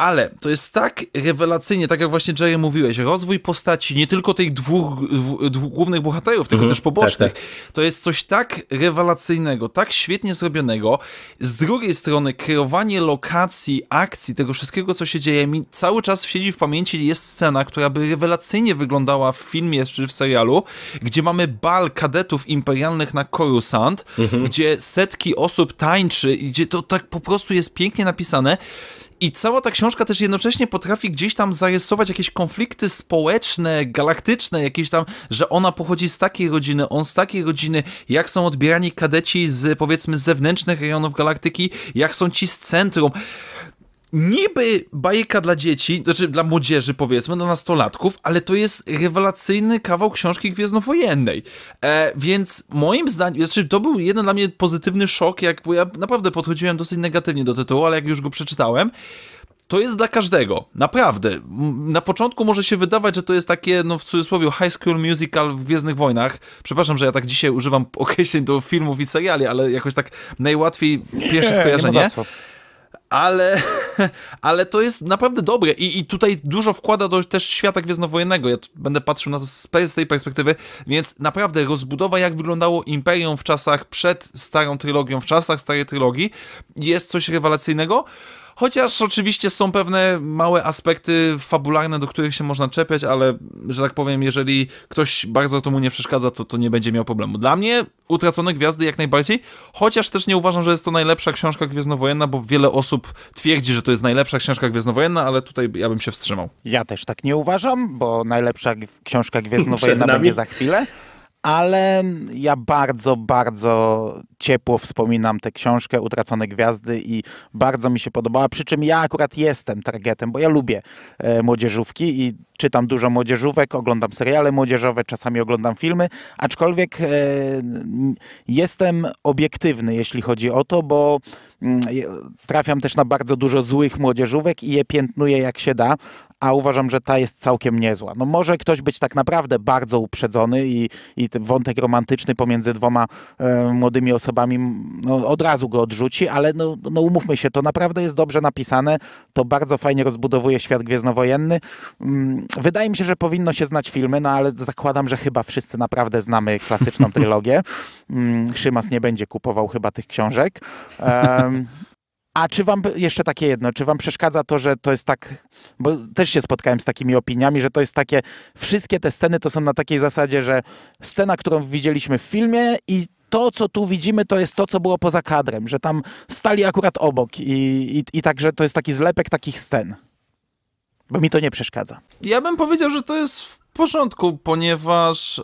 [SPEAKER 1] Ale to jest tak rewelacyjnie, tak jak właśnie Jerry mówiłeś, rozwój postaci nie tylko tych dwóch, dwóch głównych bohaterów, tylko mm -hmm, też tak, pobocznych. Tak, tak. To jest coś tak rewelacyjnego, tak świetnie zrobionego. Z drugiej strony kreowanie lokacji, akcji, tego wszystkiego, co się dzieje, mi cały czas siedzi w pamięci jest scena, która by rewelacyjnie wyglądała w filmie czy w serialu, gdzie mamy bal kadetów imperialnych na Coruscant, mm -hmm. gdzie setki osób tańczy gdzie to tak po prostu jest pięknie napisane i cała ta książka też jednocześnie potrafi gdzieś tam zarysować jakieś konflikty społeczne, galaktyczne, jakieś tam, że ona pochodzi z takiej rodziny, on z takiej rodziny, jak są odbierani kadeci z powiedzmy zewnętrznych rejonów galaktyki, jak są ci z centrum niby bajka dla dzieci, znaczy dla młodzieży powiedzmy, dla nastolatków, ale to jest rewelacyjny kawał książki gwiezdnowojennej. E, więc moim zdaniem, znaczy to był jeden dla mnie pozytywny szok, jak, bo ja naprawdę podchodziłem dosyć negatywnie do tytułu, ale jak już go przeczytałem, to jest dla każdego, naprawdę. Na początku może się wydawać, że to jest takie, no w cudzysłowie, high school musical w Gwiezdnych Wojnach. Przepraszam, że ja tak dzisiaj używam określeń do filmów i seriali, ale jakoś tak najłatwiej pierwsze skojarzenie. Nie, nie ale, ale to jest naprawdę dobre I, i tutaj dużo wkłada do też świata gwiezdnowojennego. Ja będę patrzył na to z, z, tej perspektywy, więc naprawdę rozbudowa, jak wyglądało Imperium w czasach przed starą trylogią, w czasach starej trylogii, jest coś rewelacyjnego. Chociaż oczywiście są pewne małe aspekty fabularne, do których się można czepiać, ale że tak powiem, jeżeli ktoś bardzo to mu nie przeszkadza, to, to nie będzie miał problemu. Dla mnie Utracone Gwiazdy jak najbardziej, chociaż też nie uważam, że jest to najlepsza książka gwiezdnowojenna, bo wiele osób twierdzi, że to jest najlepsza książka
[SPEAKER 3] gwiezdnowojenna, ale tutaj ja bym się wstrzymał. Ja też tak nie uważam, bo najlepsza książka gwiezdnowojenna będzie za chwilę ale ja bardzo, bardzo ciepło wspominam tę książkę Utracone Gwiazdy i bardzo mi się podobała. Przy czym ja akurat jestem targetem, bo ja lubię e, młodzieżówki i czytam dużo młodzieżówek, oglądam seriale młodzieżowe, czasami oglądam filmy, aczkolwiek e, jestem obiektywny, jeśli chodzi o to, bo mm, trafiam też na bardzo dużo złych młodzieżówek i je piętnuję jak się da, a uważam, że ta jest całkiem niezła. No może ktoś być tak naprawdę bardzo uprzedzony i, i ten wątek romantyczny pomiędzy dwoma e, młodymi osobami no, od razu go odrzuci, ale no, no umówmy się, to naprawdę jest dobrze napisane, to bardzo fajnie rozbudowuje świat gwiezdnowojenny. Mm, wydaje mi się, że powinno się znać filmy, no ale zakładam, że chyba wszyscy naprawdę znamy klasyczną trylogię. Mm, Szymas nie będzie kupował chyba tych książek. A czy wam, jeszcze takie jedno, czy wam przeszkadza to, że to jest tak, bo też się spotkałem z takimi opiniami, że to jest takie, wszystkie te sceny to są na takiej zasadzie, że scena, którą widzieliśmy w filmie i to, co tu widzimy, to jest to, co było poza kadrem, że tam stali akurat obok i, i, i także to jest taki zlepek takich scen. Bo mi to nie przeszkadza.
[SPEAKER 1] Ja bym powiedział, że to jest w porządku, ponieważ e,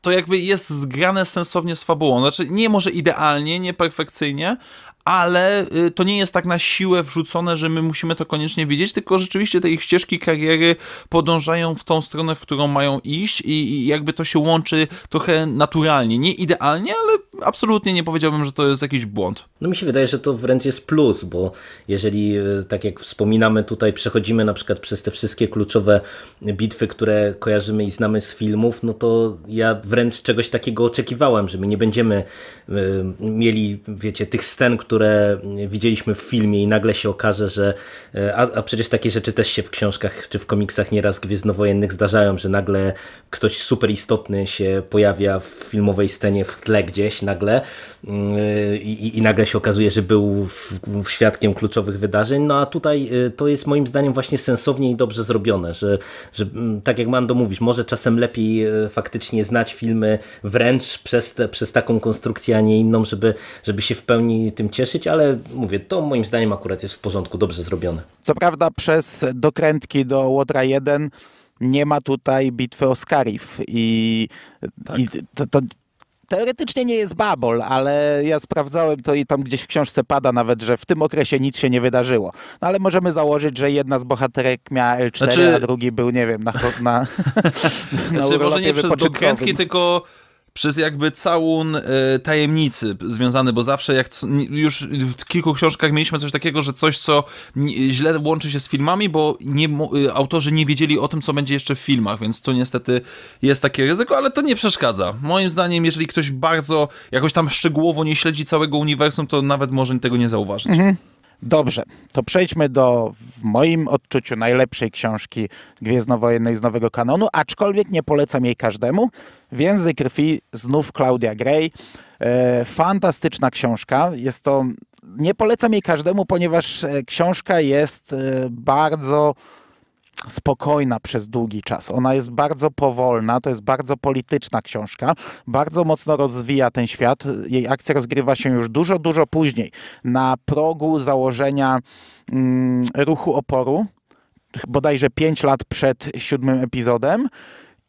[SPEAKER 1] to jakby jest zgrane sensownie z fabułą. Znaczy, nie może idealnie, nie perfekcyjnie, ale y, to nie jest tak na siłę wrzucone, że my musimy to koniecznie wiedzieć, tylko rzeczywiście te ich ścieżki kariery podążają w tą stronę, w którą mają iść i jakby to się łączy trochę naturalnie. Nie idealnie, ale absolutnie nie powiedziałbym, że to jest jakiś błąd.
[SPEAKER 2] No mi się wydaje, że to wręcz jest plus, bo jeżeli, y, tak jak wspominamy tutaj, przechodzimy na przykład przez te wszystkie kluczowe bitwy, które kojarzymy i znamy z filmów, no to ja wręcz czegoś takiego oczekiwałem, że my nie będziemy y, mieli, wiecie, tych scen, które które widzieliśmy w filmie i nagle się okaże, że e, a, a przecież takie rzeczy też się w książkach czy w komiksach nieraz gwiezdnowojennych zdarzają, że nagle ktoś super istotny się pojawia w filmowej scenie w tle gdzieś nagle Mm, i, i nagle się okazuje, że był w, świadkiem kluczowych wydarzeń. No a tutaj y, to jest moim zdaniem właśnie sensownie i dobrze zrobione, że, że mm, tak jak Mando mówisz, może czasem lepiej y, faktycznie znać filmy wręcz przez, te, przez taką konstrukcję, a nie inną, żeby, żeby się w pełni tym cieszyć, ale mówię, to moim zdaniem akurat jest w porządku, dobrze zrobione.
[SPEAKER 3] Co prawda przez dokrętki do Łotra 1 nie ma tutaj bitwy Oscarów i, tak. i to, to, teoretycznie nie jest babol, ale ja sprawdzałem to i tam gdzieś w książce pada nawet, że w tym okresie nic się nie wydarzyło. No ale możemy założyć, że jedna z bohaterek miała L4, znaczy... a drugi był, nie wiem, na... na,
[SPEAKER 1] na znaczy, może nie przez dokrętki, tylko przez jakby całun e, tajemnicy związany, bo zawsze jak już w kilku książkach mieliśmy coś takiego, że coś, co źle łączy się z filmami, bo nie, y, autorzy nie wiedzieli o tym, co będzie jeszcze w filmach, więc to niestety jest takie ryzyko, ale to nie przeszkadza. Moim zdaniem, jeżeli ktoś bardzo jakoś tam szczegółowo nie śledzi całego uniwersum, to nawet może tego nie zauważyć.
[SPEAKER 3] Mhm. Dobrze, to przejdźmy do, w moim odczuciu, najlepszej książki Gwiezdnowojennej z nowego kanonu, aczkolwiek nie polecam jej każdemu. Więzy krwi, znów Claudia Gray. E, fantastyczna książka. Jest to, nie polecam jej każdemu, ponieważ e, książka jest e, bardzo spokojna przez długi czas. Ona jest bardzo powolna, to jest bardzo polityczna książka, bardzo mocno rozwija ten świat. Jej akcja rozgrywa się już dużo, dużo później, na progu założenia mm, ruchu oporu, bodajże 5 lat przed siódmym epizodem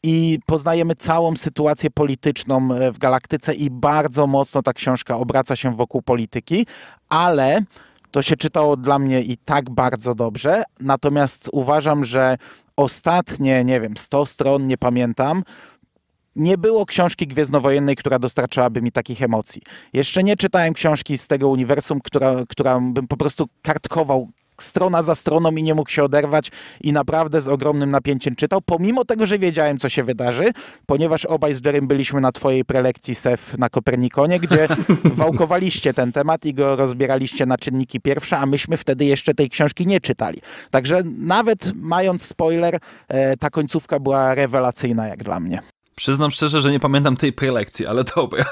[SPEAKER 3] i poznajemy całą sytuację polityczną e, w galaktyce i bardzo mocno ta książka obraca się wokół polityki, ale to się czytało dla mnie i tak bardzo dobrze. Natomiast uważam, że ostatnie, nie wiem, 100 stron, nie pamiętam, nie było książki gwiezdnowojennej, która dostarczałaby mi takich emocji. Jeszcze nie czytałem książki z tego uniwersum, która, która bym po prostu kartkował strona za stroną i nie mógł się oderwać i naprawdę z ogromnym napięciem czytał, pomimo tego, że wiedziałem, co się wydarzy, ponieważ obaj z Jerem byliśmy na twojej prelekcji SEF na Kopernikonie, gdzie wałkowaliście ten temat i go rozbieraliście na czynniki pierwsze, a myśmy wtedy jeszcze tej książki nie czytali. Także nawet mając spoiler, e, ta końcówka była rewelacyjna jak dla mnie.
[SPEAKER 1] Przyznam szczerze, że nie pamiętam tej prelekcji, ale dobra.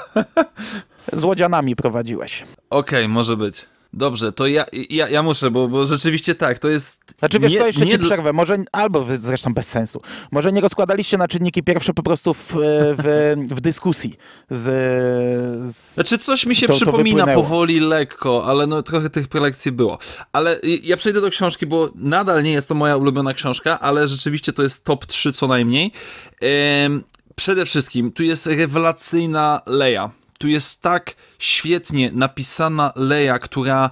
[SPEAKER 1] Złodzianami
[SPEAKER 3] prowadziłeś.
[SPEAKER 1] Okej, okay, może być. Dobrze, to ja, ja, ja muszę, bo, bo rzeczywiście tak, to
[SPEAKER 3] jest... Znaczy wiesz nie, jeszcze nie... ci przerwę, może, albo zresztą bez sensu, może nie rozkładaliście na czynniki pierwsze po prostu w, e, w, w dyskusji z, z... Znaczy coś mi się to, przypomina to
[SPEAKER 1] powoli, lekko, ale no trochę tych prelekcji było. Ale ja przejdę do książki, bo nadal nie jest to moja ulubiona książka, ale rzeczywiście to jest top 3 co najmniej. Ehm, przede wszystkim, tu jest rewelacyjna Leia tu jest tak świetnie napisana Leia, która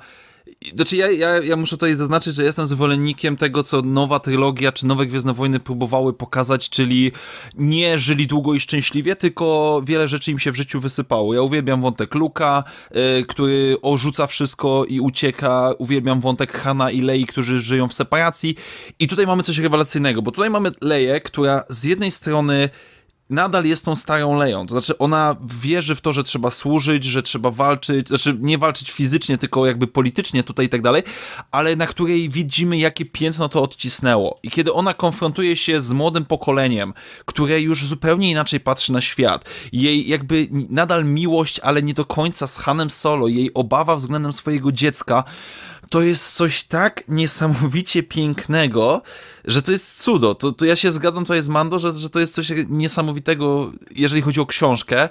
[SPEAKER 1] znaczy ja, ja, ja muszę tutaj zaznaczyć, że jestem zwolennikiem tego, co nowa trylogia czy nowe Gwiezdne Wojny próbowały pokazać, czyli nie żyli długo i szczęśliwie, tylko wiele rzeczy im się w życiu wysypało. Ja uwielbiam wątek Luka, y, który orzuca wszystko i ucieka, uwielbiam wątek Hana i Lei, którzy żyją w separacji i tutaj mamy coś rewelacyjnego, bo tutaj mamy Leję, która z jednej strony nadal jest tą starą leją. To znaczy, ona wierzy w to, że trzeba służyć, że trzeba walczyć, znaczy nie walczyć fizycznie, tylko jakby politycznie tutaj i tak dalej, ale na której widzimy, jakie piętno to odcisnęło. I kiedy ona konfrontuje się z młodym pokoleniem, które już zupełnie inaczej patrzy na świat, jej jakby nadal miłość, ale nie do końca z Hanem Solo, jej obawa względem swojego dziecka, to jest coś tak niesamowicie pięknego, że to jest cudo. To, to ja się zgadzam tutaj z Mando, że, że to jest coś niesamowitego, jeżeli chodzi o książkę.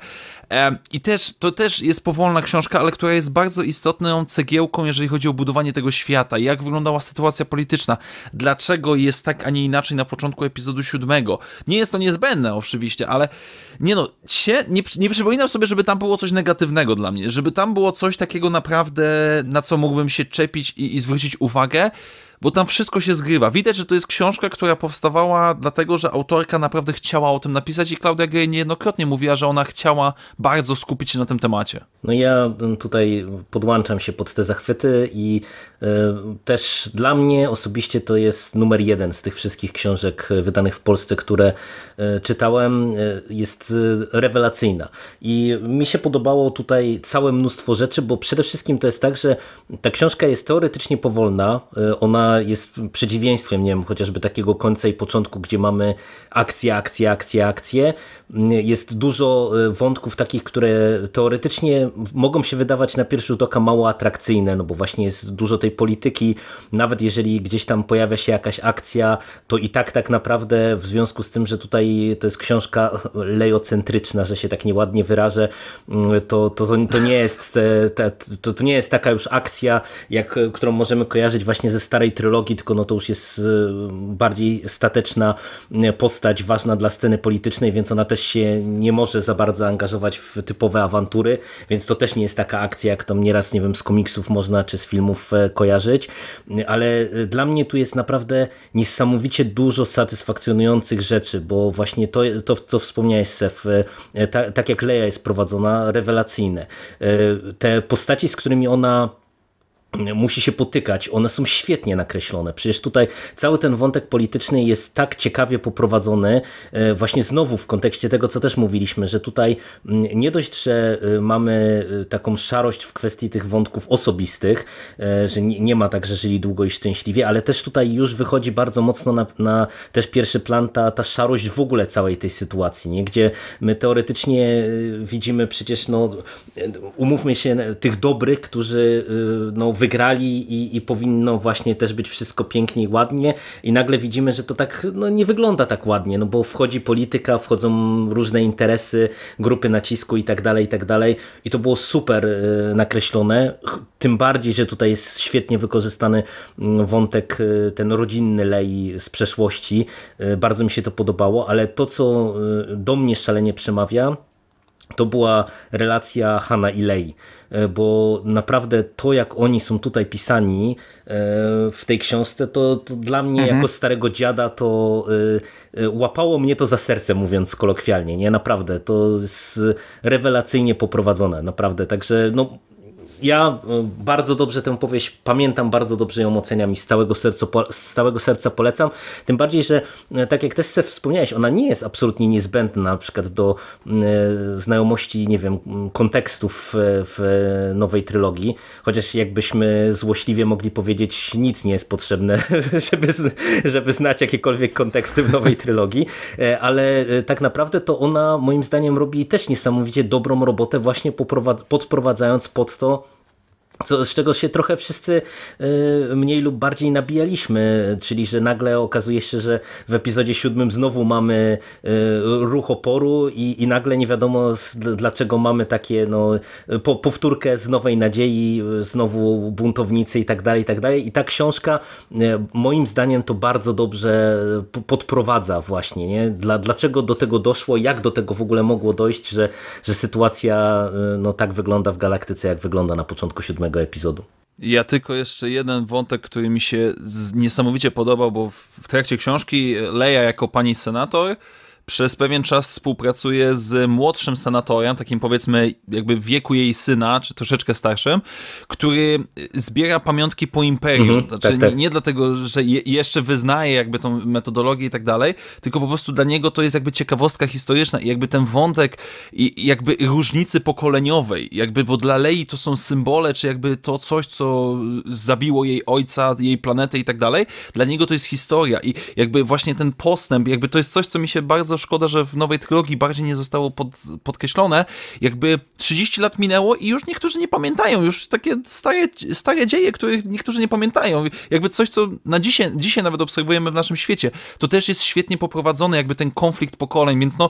[SPEAKER 1] I też, to też jest powolna książka, ale która jest bardzo istotną cegiełką, jeżeli chodzi o budowanie tego świata. Jak wyglądała sytuacja polityczna? Dlaczego jest tak, a nie inaczej na początku epizodu siódmego? Nie jest to niezbędne, oczywiście, ale nie no, nie, nie przypominam sobie, żeby tam było coś negatywnego dla mnie, żeby tam było coś takiego naprawdę, na co mógłbym się czepić i, i zwrócić uwagę bo tam wszystko się zgrywa. Widać, że to jest książka, która powstawała dlatego, że autorka naprawdę chciała o tym napisać i Claudia Gray niejednokrotnie mówiła, że ona chciała bardzo skupić się na tym temacie.
[SPEAKER 2] No ja tutaj podłączam się pod te zachwyty i E, też dla mnie osobiście to jest numer jeden z tych wszystkich książek e, wydanych w Polsce, które e, czytałem. Jest rewelacyjna. I mi się podobało tutaj całe mnóstwo rzeczy, bo przede wszystkim to jest tak, że ta książka jest teoretycznie powolna. Ona jest przeciwieństwem, nie wiem, chociażby takiego końca i początku, gdzie mamy akcje, akcje, akcje, akcje, mm, Jest dużo wątków takich, które teoretycznie mogą się wydawać na pierwszy rzut oka mało atrakcyjne, no bo właśnie jest dużo tej tej polityki, nawet jeżeli gdzieś tam pojawia się jakaś akcja, to i tak tak naprawdę w związku z tym, że tutaj to jest książka lejocentryczna, że się tak nieładnie wyrażę, mm, to, to, to, nie, jest, te, to, to nie jest taka już akcja, jak, którą możemy kojarzyć właśnie ze starej trylogii, tylko no to już jest y, bardziej stateczna mm, postać, ważna dla sceny politycznej, więc ona też się nie może za bardzo angażować w typowe awantury, więc to też nie jest taka akcja, jak to nieraz, nie wiem, z komiksów można, czy z filmów e, kojarzyć, ale y, dla mnie tu jest naprawdę niesamowicie dużo satysfakcjonujących rzeczy, bo właśnie to, to co wspomniałeś, Sef, y, y, ta, tak jak Leia jest prowadzona, rewelacyjne. Te postaci, z którymi ona musi się potykać. One są świetnie nakreślone. Przecież tutaj cały ten wątek polityczny jest tak ciekawie poprowadzony, e, właśnie znowu w kontekście tego, co też mówiliśmy, że tutaj mm, nie dość, że e, mamy e, taką szarość w kwestii tych wątków osobistych, że nie ma tak, że żyli długo i szczęśliwie, ale też tutaj już wychodzi bardzo mocno na, na też pierwszy plan ta, ta szarość w ogóle całej tej sytuacji, nie? gdzie my teoretycznie widzimy przecież, no umówmy się, tych dobrych, którzy no, wygrali i, i powinno właśnie też być wszystko pięknie i ładnie i nagle widzimy, że to tak no, nie wygląda tak ładnie, no bo wchodzi polityka, wchodzą różne interesy, grupy nacisku i tak dalej, i tak dalej i to było super e, nakreślone, tym bardziej, że tutaj jest świetnie wykorzystany mm, wątek e, ten rodzinny Lei z przeszłości, e, bardzo mi się to podobało, ale to co do mnie szalenie przemawia, to była relacja Hanna i Lei, e, bo naprawdę to, jak oni są tutaj pisani e, w tej książce, to, to dla mnie mhm. jako starego dziada to e, łapało mnie to za serce, mówiąc kolokwialnie, nie? Naprawdę, to jest rewelacyjnie poprowadzone, naprawdę, także no ja e, bardzo dobrze tę powieść pamiętam, bardzo dobrze ją oceniam i z całego, serca, z całego serca polecam. Tym bardziej, że e, tak jak też wspomniałeś, ona nie jest absolutnie niezbędna na przykład do e, znajomości, nie wiem, kontekstów w nowej trylogii, chociaż jakbyśmy złośliwie mogli powiedzieć, nic nie jest potrzebne, żeby, żeby znać jakiekolwiek konteksty w nowej trylogii, ale tak naprawdę to ona moim zdaniem robi też niesamowicie dobrą robotę właśnie podprowadzając pod to, co, z czego się trochę wszyscy y, mniej lub bardziej nabijaliśmy, czyli że nagle okazuje się, że w epizodzie siódmym znowu mamy y, ruch oporu i, i nagle nie wiadomo dlaczego mamy takie no, po, powtórkę z Nowej Nadziei, znowu buntownicy i tak dalej, i tak dalej. I ta książka y, moim zdaniem to bardzo dobrze podprowadza właśnie, nie? Dla, dlaczego do tego doszło, jak do tego w ogóle mogło dojść, że, że sytuacja no, tak wygląda w galaktyce, jak wygląda na początku siódmego danego epizodu.
[SPEAKER 1] Ja tylko jeszcze jeden wątek, który mi się niesamowicie podobał, bo w trakcie książki Leia jako pani senator przez pewien czas współpracuje z młodszym senatorem, takim powiedzmy jakby wieku jej syna, czy troszeczkę starszym, który zbiera pamiątki po imperium. Mhm, znaczy tak, tak. Nie, nie, dlatego, że je, jeszcze wyznaje jakby tą metodologię i tak dalej, tylko po prostu dla niego to jest jakby ciekawostka historyczna i jakby ten wątek i jakby różnicy pokoleniowej, jakby, bo dla Lei to są symbole, czy jakby to coś, co zabiło jej ojca, jej planetę i tak dalej, dla niego to jest historia i jakby właśnie ten postęp, jakby to jest coś, co mi się bardzo szkoda, że w nowej trylogii bardziej nie zostało pod, podkreślone. Jakby 30 lat minęło i już niektórzy nie pamiętają, już takie stare, stare dzieje, których niektórzy nie pamiętają. Jakby coś, co na dzisiaj, dzisiaj nawet obserwujemy w naszym świecie. To też jest świetnie poprowadzone, jakby ten konflikt pokoleń, więc no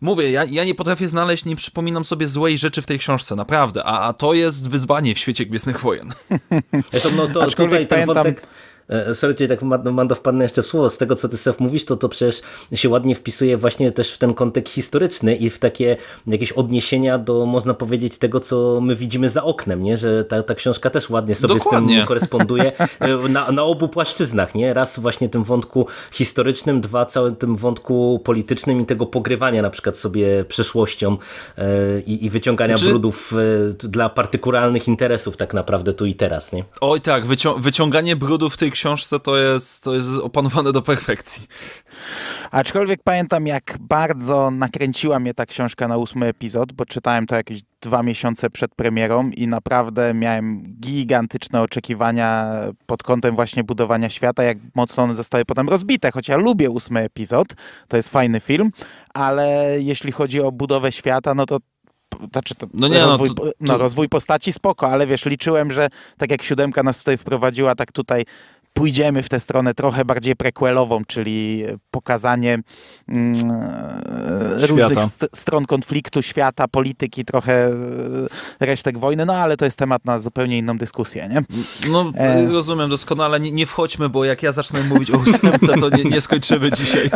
[SPEAKER 1] mówię, ja, ja nie potrafię znaleźć, nie przypominam sobie złej rzeczy w tej książce, naprawdę. A, a to jest wyzwanie w świecie
[SPEAKER 2] Gwiezdnych Wojen.
[SPEAKER 1] Zresztą no to Aczkolwiek tutaj ten pamiętam... wątek
[SPEAKER 2] E, sorry, tak no, Mando wpadnę jeszcze w słowo, z tego co ty Sef mówisz, to to przecież się ładnie wpisuje właśnie też w ten kontekst historyczny i w takie jakieś odniesienia do, można powiedzieć, tego co my widzimy za oknem, nie? że ta, ta książka też ładnie sobie Dokładnie. z tym koresponduje e, na, na obu płaszczyznach, nie? raz właśnie tym wątku historycznym, dwa całym tym wątku politycznym i tego pogrywania na przykład sobie przeszłością e, i, i wyciągania znaczy... brudów dla partykularnych interesów tak naprawdę tu i teraz. Nie?
[SPEAKER 1] Oj tak, wycią wyciąganie brudów w tej książce to jest, to jest opanowane do perfekcji.
[SPEAKER 2] Aczkolwiek pamiętam, jak bardzo
[SPEAKER 3] nakręciła mnie ta książka na ósmy epizod, bo czytałem to jakieś dwa miesiące przed premierą i naprawdę miałem gigantyczne oczekiwania pod kątem właśnie budowania świata, jak mocno one zostały potem rozbite, choć ja lubię ósmy epizod, to jest fajny film, ale jeśli chodzi o budowę świata, no to znaczy to no nie, no rozwój, no, to, to... no, rozwój postaci spoko, ale wiesz, liczyłem, że tak jak siódemka nas tutaj wprowadziła, tak tutaj pójdziemy w tę stronę trochę bardziej prequelową, czyli pokazanie mm, różnych st stron konfliktu, świata, polityki, trochę e, resztek wojny, no ale to jest temat na zupełnie inną dyskusję, nie? No, e...
[SPEAKER 1] rozumiem doskonale, nie, nie, wchodźmy, bo jak ja zacznę mówić o ósemce, to nie, nie, skończymy dzisiaj.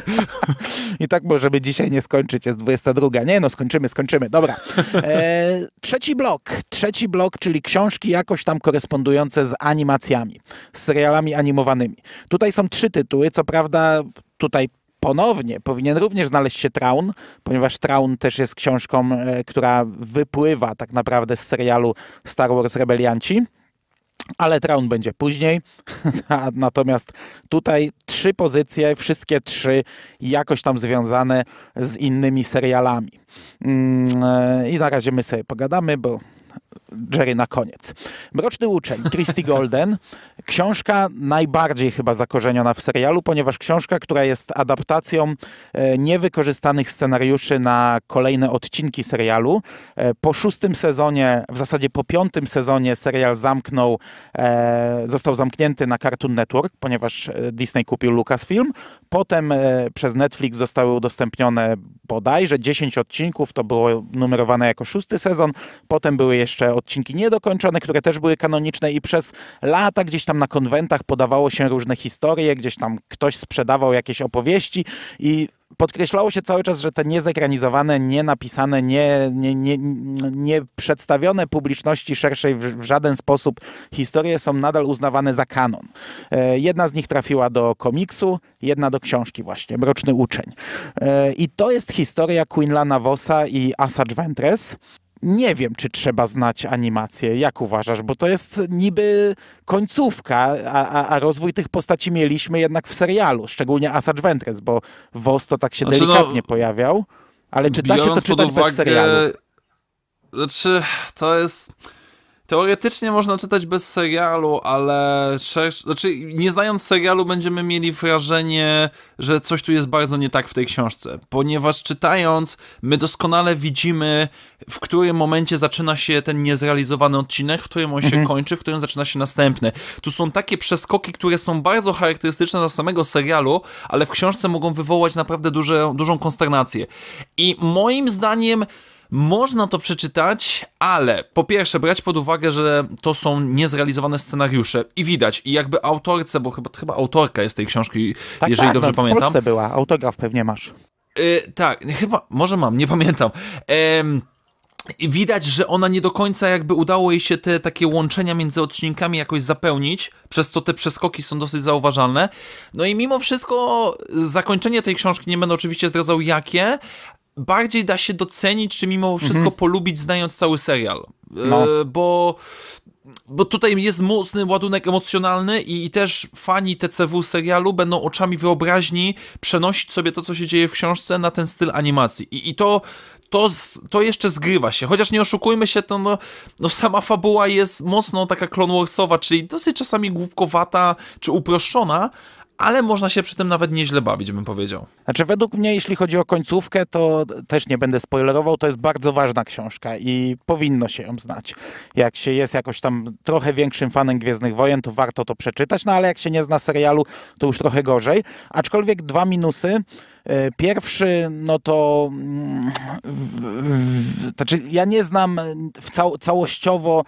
[SPEAKER 1] I tak możemy dzisiaj nie
[SPEAKER 3] skończyć, jest 22. Nie no, skończymy, skończymy, dobra. E, trzeci blok, trzeci blok, czyli książki jakoś tam korespondujące z animacjami, z serialami animacyjnymi, animowanymi. Tutaj są trzy tytuły, co prawda tutaj ponownie powinien również znaleźć się Traun, ponieważ Traun też jest książką, e, która wypływa tak naprawdę z serialu Star Wars Rebelianci. Ale Traun będzie później. Natomiast tutaj trzy pozycje, wszystkie trzy jakoś tam związane z innymi serialami. Mm, e, I na razie my sobie pogadamy, bo Jerry na koniec. Mroczny Uczeń, Christy Golden, książka najbardziej chyba zakorzeniona w serialu, ponieważ książka, która jest adaptacją e, niewykorzystanych scenariuszy na kolejne odcinki serialu. E, po szóstym sezonie, w zasadzie po piątym sezonie serial zamknął, e, został zamknięty na Cartoon Network, ponieważ Disney kupił Lucasfilm. Potem przez Netflix zostały udostępnione bodajże 10 odcinków, to było numerowane jako szósty sezon. Potem były jeszcze odcinki niedokończone, które też były kanoniczne i przez lata gdzieś tam na konwentach podawało się różne historie, gdzieś tam ktoś sprzedawał jakieś opowieści i podkreślało się cały czas, że te niezegranizowane, nienapisane, nie, nie, nie, nie przedstawione publiczności szerszej w, żaden sposób historie są nadal uznawane za kanon. E, jedna z nich trafiła do komiksu, jedna do książki właśnie, Mroczny Uczeń. E, I to jest historia Quinlana Vossa i Asa Ventres nie wiem, czy trzeba znać animację. Jak uważasz? Bo to jest niby końcówka, a, a, a rozwój tych postaci mieliśmy jednak w serialu, szczególnie Asajj Ventress, bo Wos to tak się znaczy, no, delikatnie no, pojawiał. Ale czy da się to czytać uwagę... bez serialu?
[SPEAKER 1] Znaczy, to jest... Teoretycznie można czytać bez serialu, ale szersz... znaczy, nie znając serialu będziemy mieli wrażenie, że coś tu jest bardzo nie tak w tej książce, ponieważ czytając my doskonale widzimy, w którym momencie zaczyna się ten niezrealizowany odcinek, w którym on się mhm. kończy, w którym zaczyna się następny. Tu są takie przeskoki, które są bardzo charakterystyczne dla samego serialu, ale w książce mogą wywołać naprawdę duże, dużą konsternację. I moim zdaniem można to przeczytać, ale po pierwsze brać pod uwagę, że to są niezrealizowane scenariusze i widać, i jakby autorce, bo chyba, chyba autorka jest
[SPEAKER 3] tej książki, tak, jeżeli tak, dobrze no, pamiętam. Tak, w Polsce była, autograf pewnie masz.
[SPEAKER 1] Yy, tak, chyba, może mam, nie pamiętam. Yy, widać, że ona nie do końca jakby udało jej się te takie łączenia między odcinkami jakoś zapełnić, przez co te przeskoki są dosyć zauważalne. No i mimo wszystko zakończenie tej książki, nie będę oczywiście zdradzał jakie, bardziej da się docenić, czy mimo wszystko mhm. polubić, znając cały serial. E, no. bo bo tutaj jest mocny ładunek emocjonalny i, i, też fani TCW serialu będą oczami wyobraźni przenosić sobie to, co się dzieje w książce na ten styl animacji. I, i to, to, to jeszcze zgrywa się. Chociaż nie oszukujmy się, to no, no sama fabuła jest mocno taka Clone Warsowa, czyli dosyć czasami głupkowata czy uproszczona, ale można się przy tym nawet nieźle bawić, bym powiedział.
[SPEAKER 3] Znaczy, według mnie, jeśli chodzi o końcówkę, to też nie będę spoilerował, to jest bardzo ważna książka i powinno się ją znać. Jak się jest jakoś tam trochę większym fanem Gwiezdnych Wojen, to warto to przeczytać, no ale jak się nie zna serialu, to już trochę gorzej. Aczkolwiek dwa minusy. Pierwszy, no to mm, znaczy ja nie znam w cał, całościowo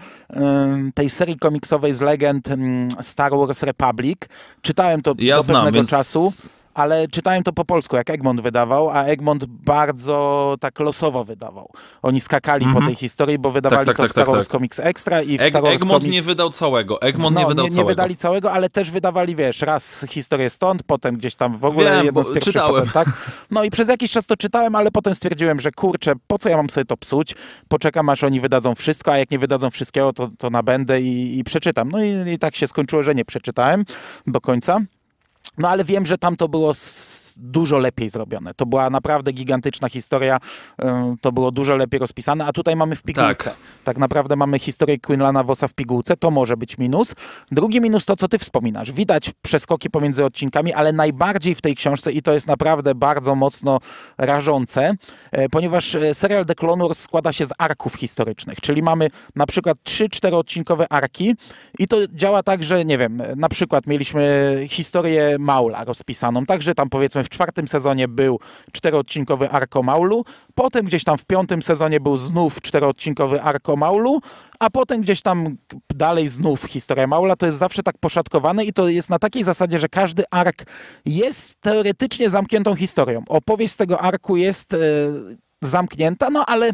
[SPEAKER 3] tej serii komiksowej z legend mm, Star Wars Republic. Czytałem to ja do znam, pewnego więc... czasu ale czytałem to po polsku, jak Egmont wydawał, a Egmont bardzo tak losowo wydawał. Oni skakali mm -hmm. po mhm. tej historii, bo wydawali tak, tak, to tak, w tak, Star Wars tak, Comics Extra i w Eg Star Wars Egmont Comics... nie
[SPEAKER 1] wydał całego, Egmont no, nie wydał nie, całego. nie wydali
[SPEAKER 3] całego, ale też wydawali, wiesz, raz historię stąd, potem gdzieś tam w ogóle Wiem, jedną z pierwszych, czytałem. Potem, tak? No i przez jakiś czas to czytałem, ale potem stwierdziłem, że kurczę, po co ja mam sobie to psuć? Poczekam, aż oni wydadzą wszystko, a jak nie wydadzą wszystkiego, to, to nabędę i, i przeczytam. No i, i tak się skończyło, że nie przeczytałem do końca. No ale wiem, że tam to było dużo lepiej zrobione. To była naprawdę gigantyczna historia, y, to było dużo lepiej rozpisane, a tutaj mamy w pigułce. Tak, tak naprawdę mamy historię Quinlana Vosa w pigułce, to może być minus. Drugi minus to, co ty wspominasz. Widać przeskoki pomiędzy odcinkami, ale najbardziej w tej książce i to jest naprawdę bardzo mocno rażące, e, ponieważ e, serial The Clone Wars składa się z arków historycznych, czyli mamy na przykład 3-4 odcinkowe arki i to działa tak, że nie wiem, e, na przykład mieliśmy historię Maula rozpisaną, także tam powiedzmy w czwartym sezonie był czteroodcinkowy Arko Maulu, potem gdzieś tam w piątym sezonie był znów czteroodcinkowy Arko Maulu, a potem gdzieś tam dalej znów historia Maula. To jest zawsze tak poszatkowane i to jest na takiej zasadzie, że każdy ark jest teoretycznie zamkniętą historią. Opowieść z tego arku jest... E, zamknięta, no ale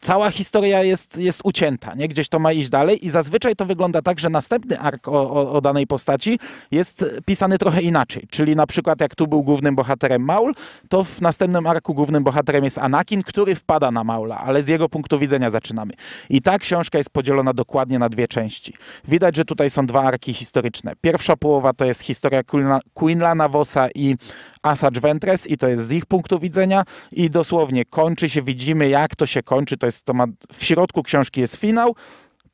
[SPEAKER 3] cała historia jest, jest ucięta, nie? gdzieś to ma iść dalej i zazwyczaj to wygląda tak, że następny ark o, o, o, danej postaci jest pisany trochę inaczej, czyli na przykład jak tu był głównym bohaterem Maul, to w następnym arku głównym bohaterem jest Anakin, który wpada na Maula, ale z jego punktu widzenia zaczynamy. I ta książka jest podzielona dokładnie na dwie części. Widać, że tutaj są dwa arki historyczne. Pierwsza połowa to jest historia Quinlana Vossa i Asacz Ventres i to jest z ich punktu widzenia i dosłownie kończy się, widzimy jak to się kończy, to jest to ma, w środku książki jest finał,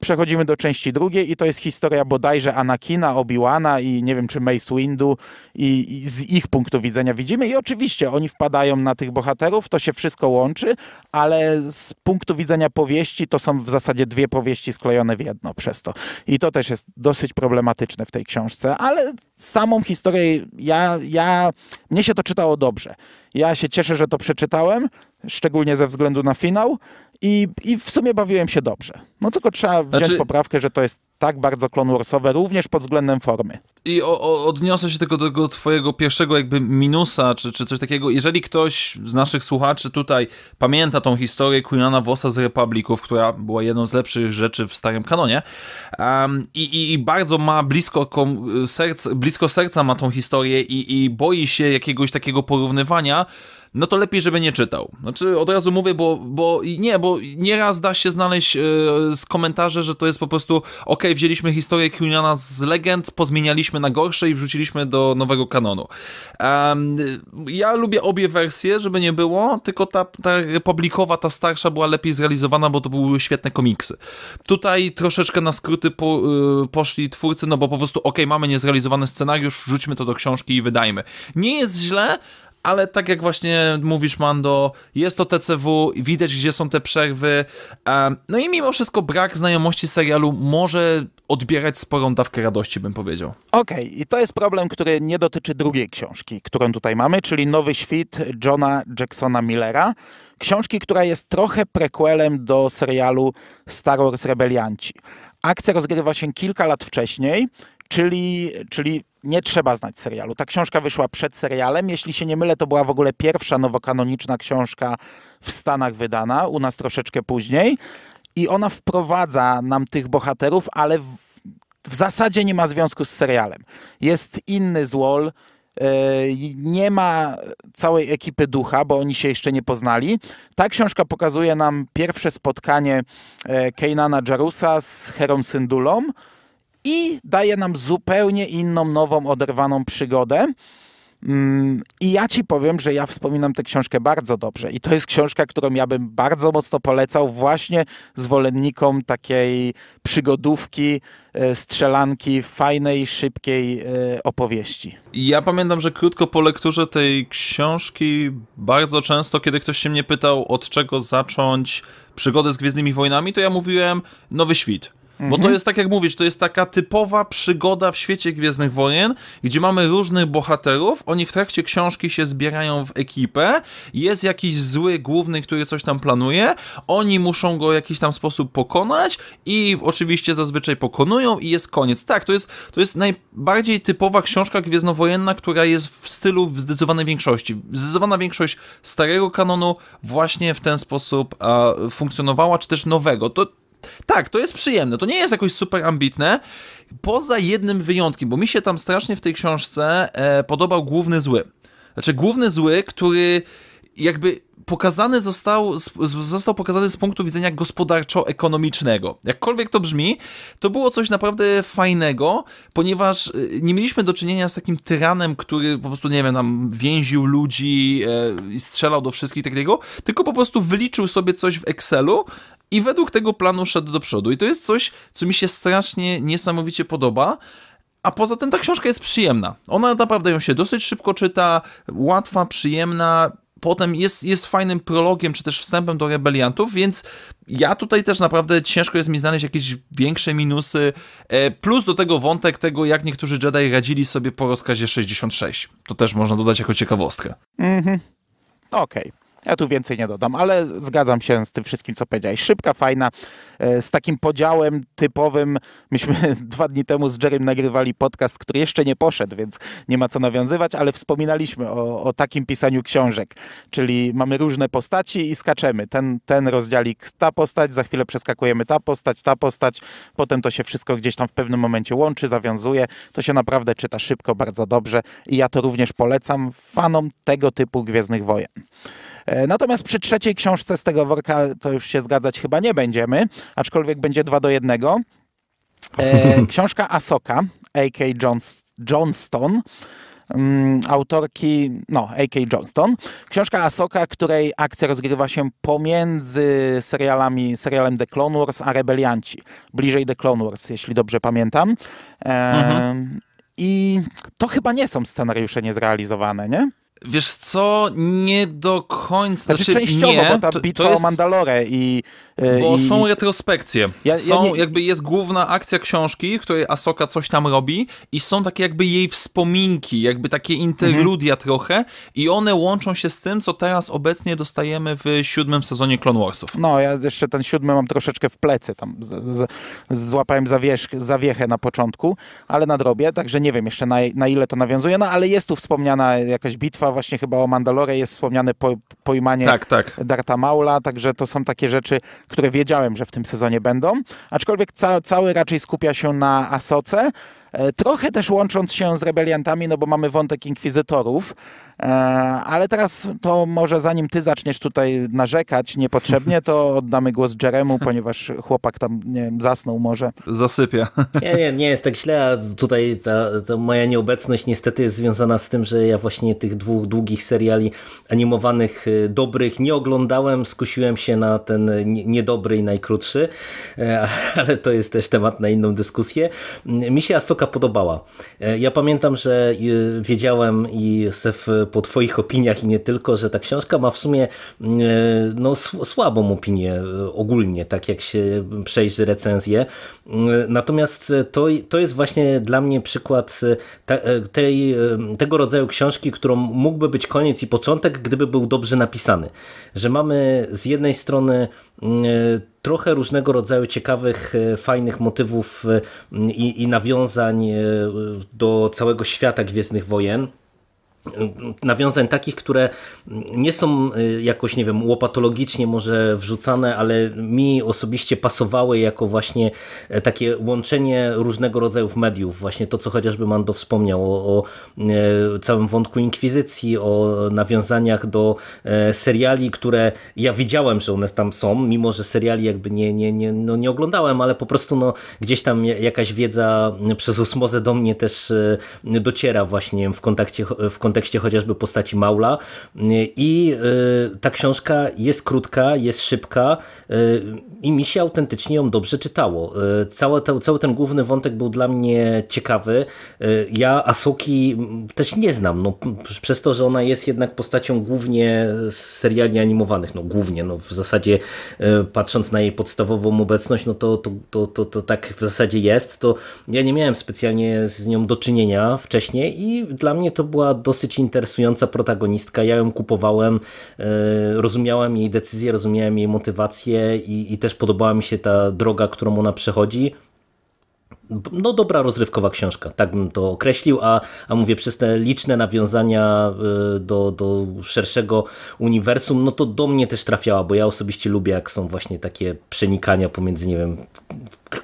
[SPEAKER 3] przechodzimy do części drugiej i to jest historia bodajże Anakina, Obi-Wana i nie wiem czy Mace Windu i, i, z ich punktu widzenia widzimy i oczywiście oni wpadają na tych bohaterów, to się wszystko łączy, ale z punktu widzenia powieści to są w zasadzie dwie powieści sklejone w jedno przez to. I to też jest dosyć problematyczne w tej książce, ale samą historię ja, ja mnie się to czytało dobrze. Ja się cieszę, że to przeczytałem, szczególnie ze względu na finał i, i w sumie bawiłem się dobrze. No tylko trzeba wziąć znaczy... poprawkę, że to jest tak bardzo Clone również pod względem formy.
[SPEAKER 1] I o, o, odniosę się tylko do tego twojego pierwszego jakby minusa, czy, czy coś takiego. Jeżeli ktoś z naszych słuchaczy tutaj pamięta tą historię Quinana Vossa z Republików, która była jedną z lepszych rzeczy w starym kanonie um, i, i, bardzo ma blisko, kom, serc, blisko serca ma tą historię i, i boi się jakiegoś takiego porównywania, no to lepiej, żeby nie czytał. Znaczy, od razu mówię, bo, bo nie, bo nieraz da się znaleźć e, z komentarzy, że to jest po prostu, ok, wzięliśmy historię Kuniana z legend, pozmienialiśmy na gorsze i wrzuciliśmy do nowego kanonu. ja lubię obie wersje, żeby nie było, tylko ta, ta republikowa, ta starsza była lepiej zrealizowana, bo to były świetne komiksy. Tutaj troszeczkę na skróty po, e, poszli twórcy, no bo po prostu, ok, mamy niezrealizowany scenariusz, wrzućmy to do książki i wydajmy. Nie jest źle, ale tak jak właśnie mówisz, Mando, jest to TCW, widać gdzie są te przerwy. No i mimo wszystko brak znajomości serialu może odbierać sporą dawkę radości, bym powiedział.
[SPEAKER 3] Okej, okay. i to jest problem, który nie dotyczy drugiej książki, którą tutaj mamy, czyli Nowy Świt Johna Jacksona Millera. Książki, która jest trochę prequelem do serialu Star Wars Rebelianci. Akcja rozgrywa się kilka lat wcześniej, czyli, czyli nie trzeba znać serialu. Ta książka wyszła przed serialem. Jeśli się nie mylę, to była w ogóle pierwsza nowokanoniczna książka w Stanach wydana, u nas troszeczkę później. I ona wprowadza nam tych bohaterów, ale w, w zasadzie nie ma związku z serialem. Jest inny złol, e, nie ma całej ekipy ducha, bo oni się jeszcze nie poznali. Ta książka pokazuje nam pierwsze spotkanie e, Keinana Jarusa z Herą Syndulą, i daje nam zupełnie inną, nową, oderwaną przygodę. Mm, I ja ci powiem, że ja wspominam tę książkę bardzo dobrze. I to jest książka, którą ja bym bardzo mocno polecał właśnie zwolennikom takiej przygodówki, e, strzelanki, fajnej, szybkiej e, opowieści.
[SPEAKER 1] Ja pamiętam, że krótko po lekturze tej książki, bardzo często, kiedy ktoś się mnie pytał, od czego zacząć przygodę z Gwiezdnymi Wojnami, to ja mówiłem Nowy Świt bo to mhm. jest, tak jak mówisz, to jest taka typowa przygoda w świecie Gwiezdnych Wojen, gdzie mamy różnych bohaterów, oni w trakcie książki się zbierają w ekipę, jest jakiś zły główny, który coś tam planuje, oni muszą go w jakiś tam sposób pokonać i oczywiście zazwyczaj pokonują i jest koniec. Tak, to jest, to jest najbardziej typowa książka gwiezdnowojenna, która jest w stylu w zdecydowanej większości. Zdecydowana większość starego kanonu właśnie w ten sposób a, funkcjonowała, czy też nowego. To tak, to jest przyjemne, to nie jest jakoś super ambitne, poza jednym wyjątkiem, bo mi się tam strasznie w tej książce e, podobał główny zły. Znaczy główny zły, który jakby pokazany został, został pokazany z punktu widzenia gospodarczo-ekonomicznego. Jakkolwiek to brzmi, to było coś naprawdę fajnego, ponieważ y, nie mieliśmy do czynienia z takim tyranem, który po prostu, nie wiem, nam więził ludzi, e, i strzelał do wszystkich takiego, tylko po prostu wyliczył sobie coś w Excelu i według tego planu szedł do przodu. I to jest coś, co mi się strasznie niesamowicie podoba. A poza tym ta książka jest przyjemna. Ona naprawdę ją się dosyć szybko czyta, łatwa, przyjemna potem jest, jest fajnym prologiem, czy też wstępem do rebeliantów, więc ja tutaj też naprawdę ciężko jest mi znaleźć jakieś większe minusy. E, plus do tego wątek tego, jak niektórzy Jedi radzili sobie po rozkazie 66. To też można dodać jako ciekawostkę.
[SPEAKER 3] Mhm. Okej. Okay. Ja tu więcej nie dodam, ale zgadzam się z tym wszystkim, co powiedziałeś. Szybka, fajna, e, z takim podziałem typowym. Myśmy dwa dni temu z Jerem nagrywali podcast, który jeszcze nie poszedł, więc nie ma co nawiązywać, ale wspominaliśmy o, o takim pisaniu książek, czyli mamy różne postaci i skaczemy. Ten, ten rozdziałik, ta postać, za chwilę przeskakujemy ta postać, ta postać, potem to się wszystko gdzieś tam w pewnym momencie łączy, zawiązuje. To się naprawdę czyta szybko, bardzo dobrze i ja to również polecam fanom tego typu Gwiezdnych Wojen. E, natomiast przy trzeciej książce z tego worka to już się zgadzać chyba nie będziemy, aczkolwiek będzie dwa do jednego. E, książka Asoka, A.K. Johnston, mm, autorki, no, A.K. Johnston. Książka Asoka, której akcja rozgrywa się pomiędzy serialami, serialem The Clone Wars a Rebelianci. Bliżej The Clone Wars, jeśli dobrze pamiętam. E, mhm. I to chyba nie są scenariusze niezrealizowane, nie?
[SPEAKER 1] Wiesz co, nie do końca. Znaczy, znaczy częściowo, nie, bo ta to, bitwa to jest... o
[SPEAKER 3] Mandalore i E, Bo I... są
[SPEAKER 1] retrospekcje. Ja, są, ja nie... jakby jest główna akcja książki, w której Asoka coś tam robi i są takie jakby jej wspominki, jakby takie interludia mhm. trochę i one łączą się z tym, co teraz obecnie dostajemy w siódmym sezonie Clone Warsów.
[SPEAKER 3] No, ja jeszcze ten siódmy mam troszeczkę w plecy, tam z, z, złapałem zawiesz, zawiechę na początku, ale nadrobię, także nie wiem jeszcze na, na, ile to nawiązuje, no ale jest tu wspomniana jakaś bitwa właśnie chyba o Mandalore, jest wspomniane po, pojmanie tak, tak. Darta Maula, także to są takie rzeczy, które wiedziałem, że w tym sezonie będą, aczkolwiek ca cały raczej skupia się na Asoce, e, trochę też łącząc się z rebeliantami, no bo mamy wątek inkwizytorów, E, ale teraz to może zanim ty zaczniesz tutaj narzekać niepotrzebnie, to oddamy głos Jeremu, ponieważ chłopak tam nie wiem, zasnął może.
[SPEAKER 2] Zasypia. Nie, nie, nie jest tak źle, a tutaj ta, ta, moja nieobecność niestety jest związana z tym, że ja właśnie tych dwóch długich seriali animowanych y, dobrych nie oglądałem, skusiłem się na ten niedobry i najkrótszy, e, ale to jest też temat na inną dyskusję. Mi się Asoka podobała. E, ja pamiętam, że y, wiedziałem i se w po Twoich opiniach i nie tylko, że ta książka ma w sumie e, no, słabą opinię e, ogólnie, tak jak się przejrzy recenzję. E, natomiast to, to jest właśnie dla mnie przykład tej, tego rodzaju książki, którą mógłby być koniec i początek, gdyby był dobrze napisany. Że mamy z jednej strony mm, trochę różnego rodzaju ciekawych, fajnych motywów i, i nawiązań do całego świata Gwiezdnych Wojen nawiązań takich, które nie są y, jakoś, nie wiem, łopatologicznie może wrzucane, ale mi osobiście pasowały jako właśnie e, takie łączenie różnego rodzaju mediów. Właśnie to, co chociażby Mando wspomniał o, o e, całym wątku inkwizycji, o nawiązaniach do e, seriali, które ja widziałem, że one tam są, mimo że seriali jakby nie, nie, nie, no nie oglądałem, ale po prostu no, gdzieś tam jakaś wiedza przez osmozę do mnie też dociera właśnie w kontakcie w kontakcie kontekście chociażby postaci Maula. I y, ta książka jest krótka, jest szybka y, i mi się autentycznie ją dobrze czytało. Y, cały, to, cały ten główny wątek był dla mnie ciekawy. Ja Asuki też nie znam, no, przez to, że ona jest jednak postacią głównie z seriali animowanych, no głównie, no w zasadzie patrząc na jej podstawową obecność, no to, to, to, to, to tak w zasadzie jest, to ja nie miałem specjalnie z nią do czynienia wcześniej i dla mnie to była dosyć dosyć interesująca protagonistka. Ja ją kupowałem, e, rozumiałem jej decyzje, rozumiałem jej motywacje i, i też podobała mi się ta droga, którą ona przechodzi no dobra rozrywkowa książka, tak bym to określił, a, a mówię przez te liczne nawiązania e, do, do szerszego uniwersum, no to do mnie też trafiała, bo ja osobiście lubię jak są właśnie takie przenikania pomiędzy, nie wiem,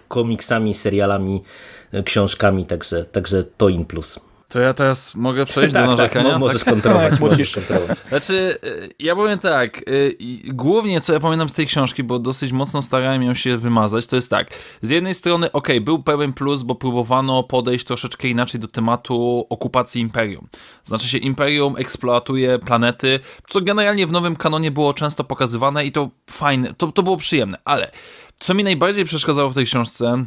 [SPEAKER 2] komiksami, serialami, e, książkami, także, także to in plus.
[SPEAKER 1] To ja teraz mogę przejść tak, do tak, narzekania? Tak. tak, możesz tak? kontrolować, tak, możesz kontrolować. Znaczy, y, ja powiem tak, y, głównie co ja pamiętam z tej książki, bo dosyć mocno starałem ją się wymazać, to jest tak, z jednej strony, ok, był pewien plus, bo próbowano podejść troszeczkę inaczej do tematu okupacji Imperium. Znaczy się, Imperium eksploatuje planety, co generalnie w nowym kanonie było często pokazywane i to fajne, to, to było przyjemne, ale co mi najbardziej przeszkadzało w tej książce,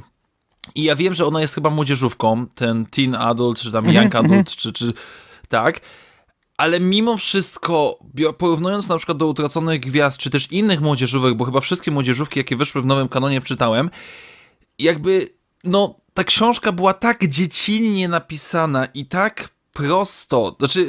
[SPEAKER 1] i ja wiem, że ona jest chyba młodzieżówką, ten teen adult, czy tam young mhm, mhm. adult, czy, czy tak. Ale mimo wszystko, porównując na przykład do Utraconych Gwiazd, czy też innych młodzieżówek, bo chyba wszystkie młodzieżówki, jakie wyszły w nowym kanonie, czytałem, jakby, no, ta książka była tak dziecinnie napisana i tak prosto, znaczy y,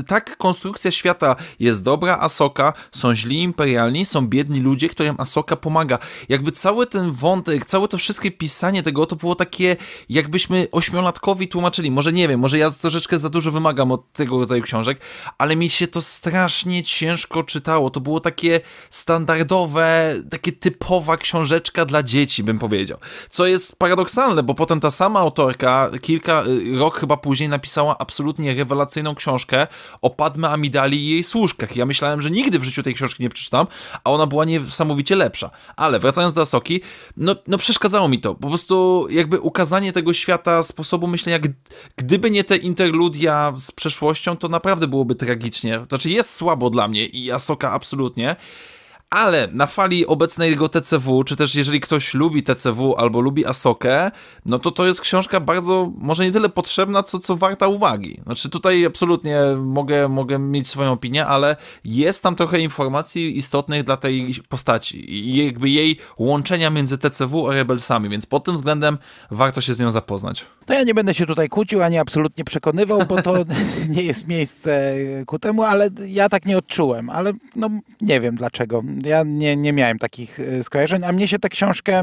[SPEAKER 1] y, tak konstrukcja świata jest dobra Asoka, są źli imperialni, są biedni ludzie, którym Asoka pomaga. Jakby cały ten wątek, całe to wszystkie pisanie tego, to było takie jakbyśmy ośmiolatkowi tłumaczyli. Może nie wiem, może ja troszeczkę za dużo wymagam od tego rodzaju książek, ale mi się to strasznie ciężko czytało. To było takie standardowe, takie typowa książeczka dla dzieci, bym powiedział. Co jest paradoksalne, bo potem ta sama autorka kilka, y, rok chyba później napisała absolutnie absolutnie rewelacyjną książkę o Padme Amidali i jej służkach. Ja myślałem, że nigdy w życiu tej książki nie przeczytam, a ona była niesamowicie lepsza. Ale wracając do Asoki, no, no przeszkadzało mi to. Po prostu jakby ukazanie tego świata, sposobu myślenia, gdyby nie te interludia z przeszłością, to naprawdę byłoby tragicznie. To znaczy jest słabo dla mnie i Asoka absolutnie ale na fali obecnego TCW, czy też jeżeli ktoś lubi TCW albo lubi Asokę, no to to jest książka bardzo, może nie tyle potrzebna, co, co warta uwagi. Znaczy tutaj absolutnie mogę, mogę mieć swoją opinię, ale jest tam trochę informacji istotnych dla tej postaci i jakby jej łączenia między TCW a Rebelsami, więc pod tym względem warto się z nią zapoznać.
[SPEAKER 3] To ja nie będę się tutaj kłócił, ani absolutnie przekonywał, bo to nie jest miejsce ku temu, ale ja tak nie odczułem, ale no nie wiem dlaczego. Ja nie, nie miałem takich e, skojarzeń, a mnie się tę książkę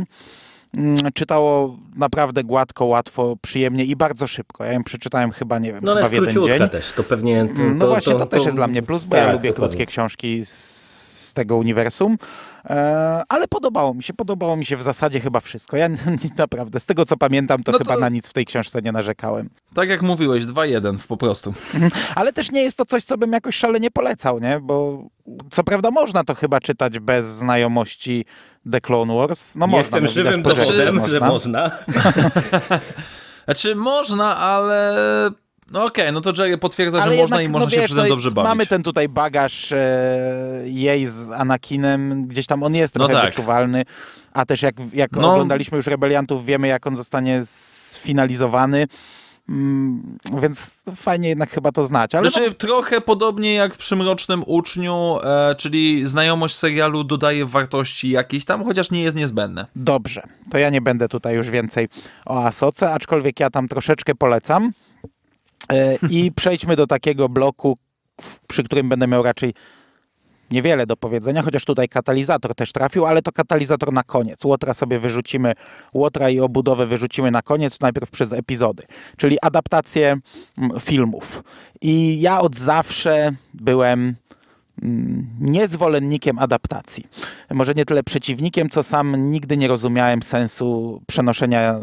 [SPEAKER 3] mm, czytało naprawdę gładko, łatwo, przyjemnie i bardzo szybko. Ja ją przeczytałem chyba, nie wiem, no, chyba w jeden dzień. też, to pewnie... Mm, to, no właśnie, to, to, to też jest dla mnie plus, bo tak, ja lubię krótkie książki z tego uniwersum. E, ale podobało mi się, podobało mi się w zasadzie chyba wszystko. Ja naprawdę, z tego co pamiętam, to no chyba na nic w tej książce nie narzekałem. Tak jak mówiłeś, 2-1 po prostu. Ale też nie jest to coś, co bym jakoś szalenie polecał, nie? Bo co prawda można to chyba czytać bez znajomości The Clone Wars. No Jestem można, no żywym dowodem, że można.
[SPEAKER 1] Znaczy można, ale no okej, okay, no to Jerry potwierdza, Ale że jednak, można i można no, się przy tym no dobrze bawić. Mamy
[SPEAKER 3] ten tutaj bagaż e, jej z Anakinem, gdzieś tam on jest no trochę no tak. wyczuwalny, a też jak, jak no. oglądaliśmy już Rebeliantów, wiemy jak on zostanie sfinalizowany. Mm, więc fajnie jednak chyba to znać. Ale znaczy,
[SPEAKER 1] no... trochę podobnie jak w Przymrocznym Uczniu, e, czyli znajomość serialu dodaje wartości jakiejś tam, chociaż nie jest niezbędne.
[SPEAKER 3] Dobrze, to ja nie będę tutaj już więcej o Asoce, aczkolwiek ja tam troszeczkę polecam. E, I przejdźmy do takiego bloku, przy którym będę miał raczej niewiele do powiedzenia, chociaż tutaj katalizator też trafił, ale to katalizator na koniec. Łotra sobie wyrzucimy, Łotra i obudowę wyrzucimy na koniec, najpierw przez epizody, czyli adaptacje mm, filmów. I ja od zawsze byłem Mm, niezwolennikiem adaptacji. Może nie tyle przeciwnikiem, co sam nigdy nie rozumiałem sensu przenoszenia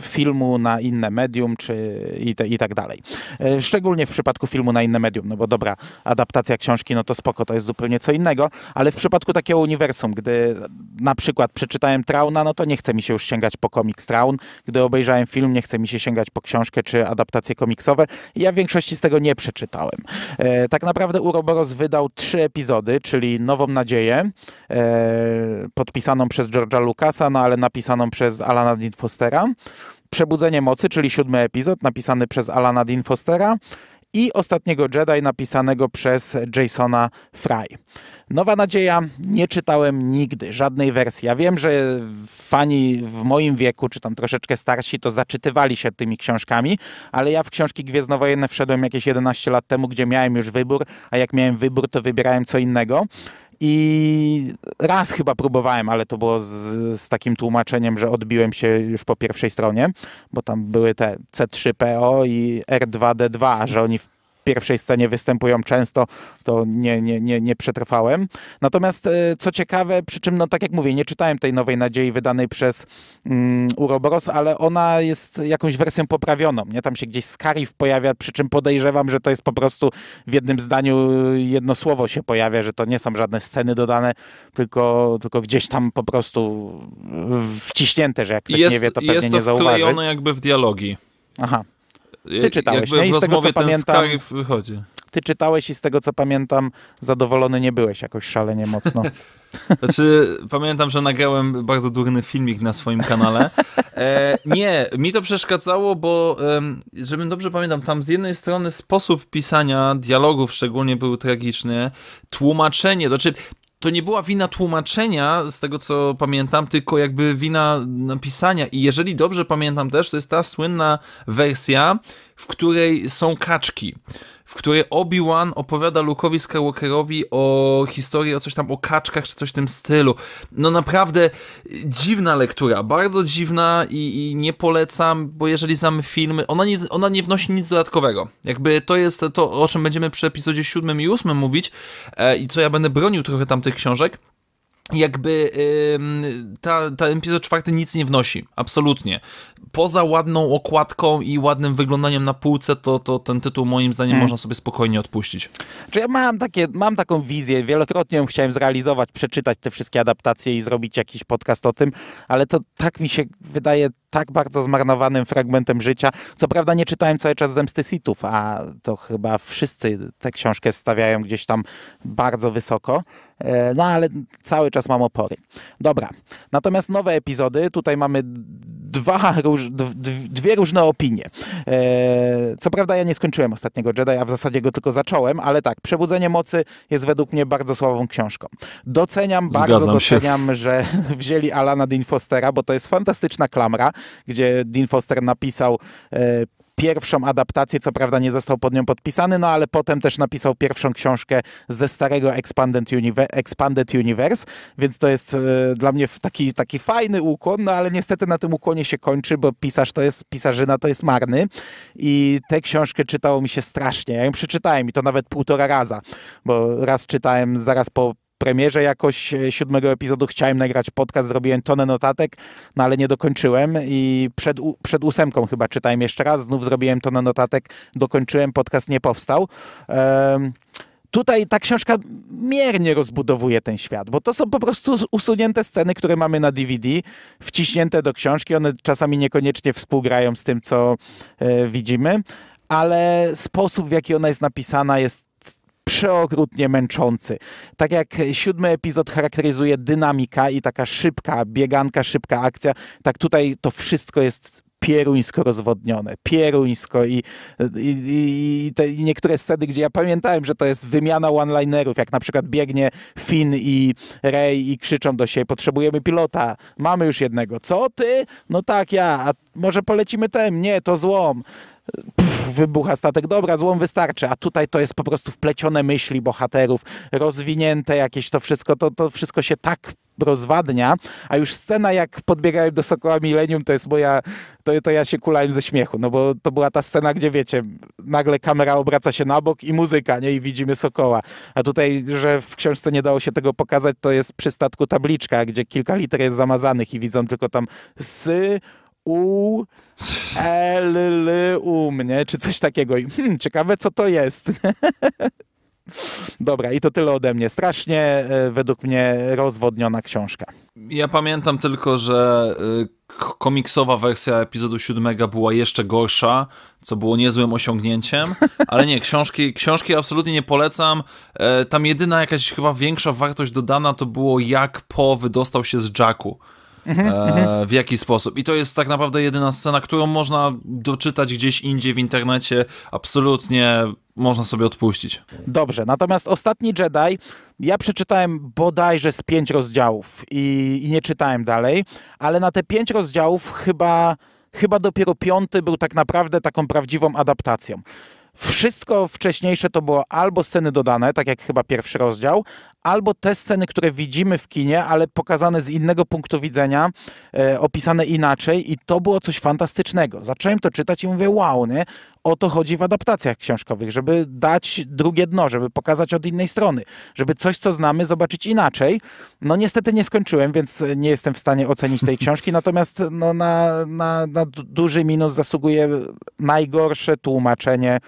[SPEAKER 3] filmu na inne medium czy i, te, i tak dalej. E, szczególnie w przypadku filmu na inne medium, no bo dobra, adaptacja książki, no to spoko, to jest zupełnie co innego, ale w przypadku takiego uniwersum, gdy na przykład przeczytałem Trauna, no to nie chce mi się już sięgać po komiks Traun, gdy obejrzałem film, nie chce mi się sięgać po książkę czy adaptacje komiksowe. Ja w większości z tego nie przeczytałem. E, tak naprawdę Uroboros wydał trzy trzy epizody, czyli Nową Nadzieję, e, podpisaną przez George'a Lucasa, no ale napisaną przez Alana Dean Fostera, Przebudzenie Mocy, czyli siódmy epizod, napisany przez Alana Dean Fostera, i Ostatniego Jedi napisanego przez Jasona Fry. Nowa Nadzieja nie czytałem nigdy, żadnej wersji. Ja wiem, że fani w moim wieku, czy tam troszeczkę starsi, to zaczytywali się tymi książkami, ale ja w książki Gwiezdnowojenne wszedłem jakieś 11 lat temu, gdzie miałem już wybór, a jak miałem wybór, to wybierałem co innego. I raz chyba próbowałem, ale to było z, z takim tłumaczeniem, że odbiłem się już po pierwszej stronie, bo tam były te C3PO i R2D2, że oni w pierwszej scenie występują często, to nie, nie, nie, nie przetrwałem. Natomiast e, co ciekawe, przy czym, no tak jak mówię, nie czytałem tej Nowej Nadziei wydanej przez mm, Uroboros, ale ona jest jakąś wersją poprawioną. Nie? Tam się gdzieś Scarif pojawia, przy czym podejrzewam, że to jest po prostu w jednym zdaniu jedno słowo się pojawia, że to nie są żadne sceny dodane, tylko, tylko gdzieś tam po prostu wciśnięte, że jak ktoś jest, nie wie, to pewnie nie zauważy. Jest to wklejone
[SPEAKER 1] jakby w dialogi. Aha, Y, Ty czytałeś, Jakby nie? I z tego co pamiętam.
[SPEAKER 3] Wychodzi. Ty czytałeś i z tego co pamiętam, zadowolony nie byłeś jakoś szalenie mocno.
[SPEAKER 1] Znaczy, pamiętam, że nagrałem bardzo durny filmik na swoim kanale. E, nie, mi to przeszkadzało, bo e, żebym dobrze pamiętam, tam z jednej strony sposób pisania dialogów szczególnie był tragiczny, tłumaczenie, to znaczy to nie była wina tłumaczenia, z tego co pamiętam, tylko jakby wina napisania. I jeżeli dobrze pamiętam też, to jest ta słynna wersja, w której są kaczki w której Obi-Wan opowiada Luke'owi Skywalkerowi o historii, o coś tam, o kaczkach, czy coś w tym stylu. No naprawdę dziwna lektura, bardzo dziwna i, i nie polecam, bo jeżeli znamy filmy, ona nie, ona nie wnosi nic dodatkowego. Jakby to jest to, o czym będziemy przy epizodzie 7 i 8 mówić e, i co ja będę bronił trochę tamtych książek, jakby ym, ta, ta epizod czwarty nic nie wnosi, absolutnie. Poza ładną okładką i ładnym wyglądaniem na półce, to, to ten tytuł moim zdaniem hmm. można
[SPEAKER 3] sobie spokojnie odpuścić. Czy ja mam, takie, mam taką wizję, wielokrotnie ją chciałem zrealizować, przeczytać te wszystkie adaptacje i zrobić jakiś podcast o tym, ale to tak mi się wydaje tak bardzo zmarnowanym fragmentem życia. Co prawda nie czytałem cały czas Zemsty sitów, a to chyba wszyscy tę książkę stawiają gdzieś tam bardzo wysoko. E, no ale cały czas mam opory. Dobra, natomiast nowe epizody, tutaj mamy dwa, dwie różne opinie. E, co prawda ja nie skończyłem ostatniego Jedi, a w zasadzie go tylko zacząłem, ale tak, Przebudzenie Mocy jest według mnie bardzo słabą książką. Doceniam, bardzo Zgadzam doceniam, się. że wzięli Alana Dean Fostera, bo to jest fantastyczna klamra, gdzie Dean Foster napisał e, pierwszą adaptację, co prawda nie został pod nią podpisany, no ale potem też napisał pierwszą książkę ze starego Expanded, Univer Expanded Universe, więc to jest e, dla mnie taki, taki fajny ukłon, no ale niestety na tym ukłonie się kończy, bo pisarz to jest, pisarzyna to jest marny i tę książkę czytało mi się strasznie. Ja ją przeczytałem i to nawet półtora raza, bo raz czytałem zaraz po premierze jakoś e, siódmego epizodu chciałem nagrać podcast, zrobiłem tonę notatek, no ale nie dokończyłem i przed, przed ósemką chyba czytałem jeszcze raz, znów zrobiłem tonę notatek, dokończyłem, podcast nie powstał. Um, tutaj ta książka miernie rozbudowuje ten świat, bo to są po prostu usunięte sceny, które mamy na DVD, wciśnięte do książki. One czasami niekoniecznie współgrają z tym, co y, widzimy, ale sposób, w jaki ona jest napisana, jest przeokrutnie męczący. Tak jak siódmy epizod charakteryzuje dynamika i taka szybka bieganka, szybka akcja, tak tutaj to wszystko jest pieruńsko rozwodnione, pieruńsko i, i, i, te niektóre sceny, gdzie ja pamiętałem, że to jest wymiana one-linerów, jak na przykład biegnie Finn i Rey i krzyczą do siebie, potrzebujemy pilota, mamy już jednego, co ty? No tak, ja, a może polecimy tem? Nie, to złom. Pff wybucha statek, dobra, złom wystarczy, a tutaj to jest po prostu wplecione myśli bohaterów, rozwinięte jakieś to wszystko, to, to wszystko się tak rozwadnia, a już scena jak podbiegałem do Sokoła Millennium to jest moja, to, to ja się kulałem ze śmiechu, no bo to była ta scena, gdzie wiecie, nagle kamera obraca się na bok i muzyka, nie, i widzimy Sokoła. A tutaj, że w książce nie dało się tego pokazać, to jest przy statku tabliczka, gdzie kilka liter jest zamazanych i widzą tylko tam sy, u l l u mnie, czy coś takiego. Hmm, ciekawe, co to jest. Dobra, i to tyle ode mnie. Strasznie e, według mnie rozwodniona książka.
[SPEAKER 1] Ja pamiętam tylko, że e, komiksowa wersja epizodu siódmego była jeszcze gorsza, co było niezłym osiągnięciem, ale nie, książki, książki absolutnie nie polecam. E, tam jedyna jakaś chyba większa wartość dodana to było jak Po wydostał się z Jacku.
[SPEAKER 2] Mhm, e, mhm.
[SPEAKER 1] w jaki sposób. I to jest tak naprawdę jedyna scena, którą można doczytać gdzieś indziej w internecie. Absolutnie
[SPEAKER 3] można sobie odpuścić. Dobrze, natomiast ostatni Jedi ja przeczytałem bodajże z pięć rozdziałów i, i nie czytałem dalej, ale na te pięć rozdziałów chyba, chyba dopiero piąty był tak naprawdę taką prawdziwą adaptacją. Wszystko wcześniejsze to było albo sceny dodane, tak jak chyba pierwszy rozdział, albo te sceny, które widzimy w kinie, ale pokazane z innego punktu widzenia, e, opisane inaczej i to było coś fantastycznego. Zacząłem to czytać i mówię, wow, nie? O to chodzi w adaptacjach książkowych, żeby dać drugie dno, żeby pokazać od innej strony, żeby coś, co znamy, zobaczyć inaczej. No niestety nie skończyłem, więc nie jestem w stanie ocenić tej książki, natomiast no, na, na, na duży minus zasługuje najgorsze tłumaczenie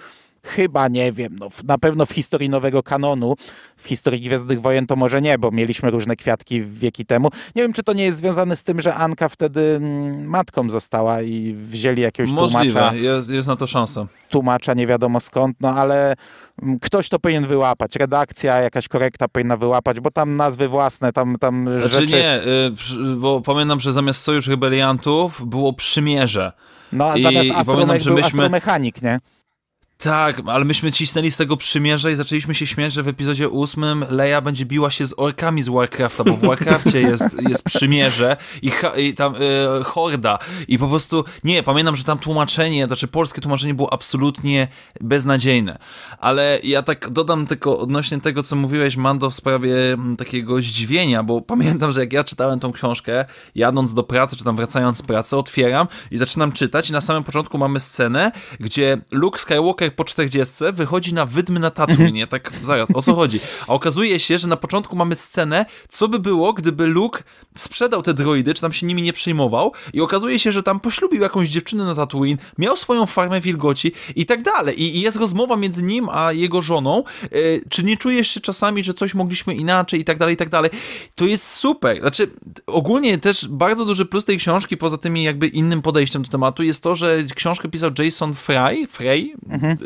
[SPEAKER 3] chyba, nie wiem, no, na pewno w historii nowego kanonu, w historii Gwiezdnych Wojen to może nie, bo mieliśmy różne kwiatki wieki temu. Nie wiem, czy to nie jest związane z tym, że Anka wtedy mm, matką została i wzięli jakiegoś Możliwe. tłumacza.
[SPEAKER 1] Jest, jest na to szansa.
[SPEAKER 3] Tłumacza nie wiadomo skąd, no ale mm, ktoś to powinien wyłapać. Redakcja, jakaś korekta powinna wyłapać, bo tam nazwy własne, tam, tam znaczy rzeczy... nie,
[SPEAKER 1] y, bo pamiętam, że zamiast Sojusz Rebeliantów było Przymierze.
[SPEAKER 3] No, a zamiast I, i pamiętam, był myśmy... astromechanik, nie? Tak, ale myśmy cisnęli
[SPEAKER 1] z tego przymierza i zaczęliśmy się śmiać, że w epizodzie ósmym Leia będzie biła się z orkami z Warcrafta, bo w Warcrafcie jest, jest przymierze i, i tam y, horda. I po prostu, nie, pamiętam, że tam tłumaczenie, to znaczy polskie tłumaczenie było absolutnie beznadziejne. Ale ja tak dodam tylko odnośnie tego, co mówiłeś, Mando, w sprawie mm, takiego zdziwienia, bo pamiętam, że jak ja czytałem tą książkę, jadąc do pracy, czy tam wracając z pracy, otwieram i zaczynam czytać i na samym początku mamy scenę, gdzie Luke Skywalker jak po 40 wychodzi na wydmy na tatuj, mhm. nie? Tak zaraz, o co chodzi? A okazuje się, że na początku mamy scenę, co by było, gdyby Luke sprzedał te droidy, czy tam się nimi nie przejmował i okazuje się, że tam poślubił jakąś dziewczynę na Tatooine, miał swoją farmę wilgoci i tak dalej. I, i jest rozmowa między nim a jego żoną, e, czy nie czujesz się czasami, że coś mogliśmy inaczej i tak dalej, i tak dalej. To jest super. Znaczy, ogólnie też bardzo duży plus tej książki, poza tymi jakby innym podejściem do tematu, jest to, że książkę pisał Jason Frey. Frey, mhm. E,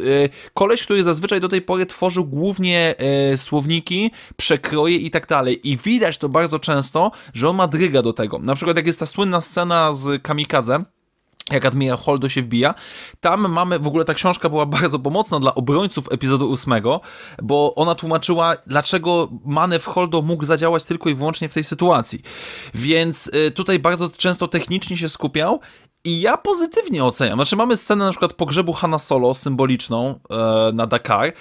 [SPEAKER 1] koleś, który zazwyczaj do tej pory tworzył głównie e, słowniki, przekroje i tak dalej. I widać to bardzo często, że on madryga do tego. Na przykład jak jest ta słynna scena z Kamikaze, jak admira Holdo się wbija. Tam mamy, w ogóle ta książka była bardzo pomocna dla obrońców epizodu ósmego, bo ona tłumaczyła, dlaczego manewr Holdo mógł zadziałać tylko i wyłącznie w tej sytuacji. Więc y, tutaj bardzo często technicznie się skupiał i ja pozytywnie oceniam. Znaczy mamy scenę na przykład pogrzebu Hanna Solo symboliczną e, na Dakar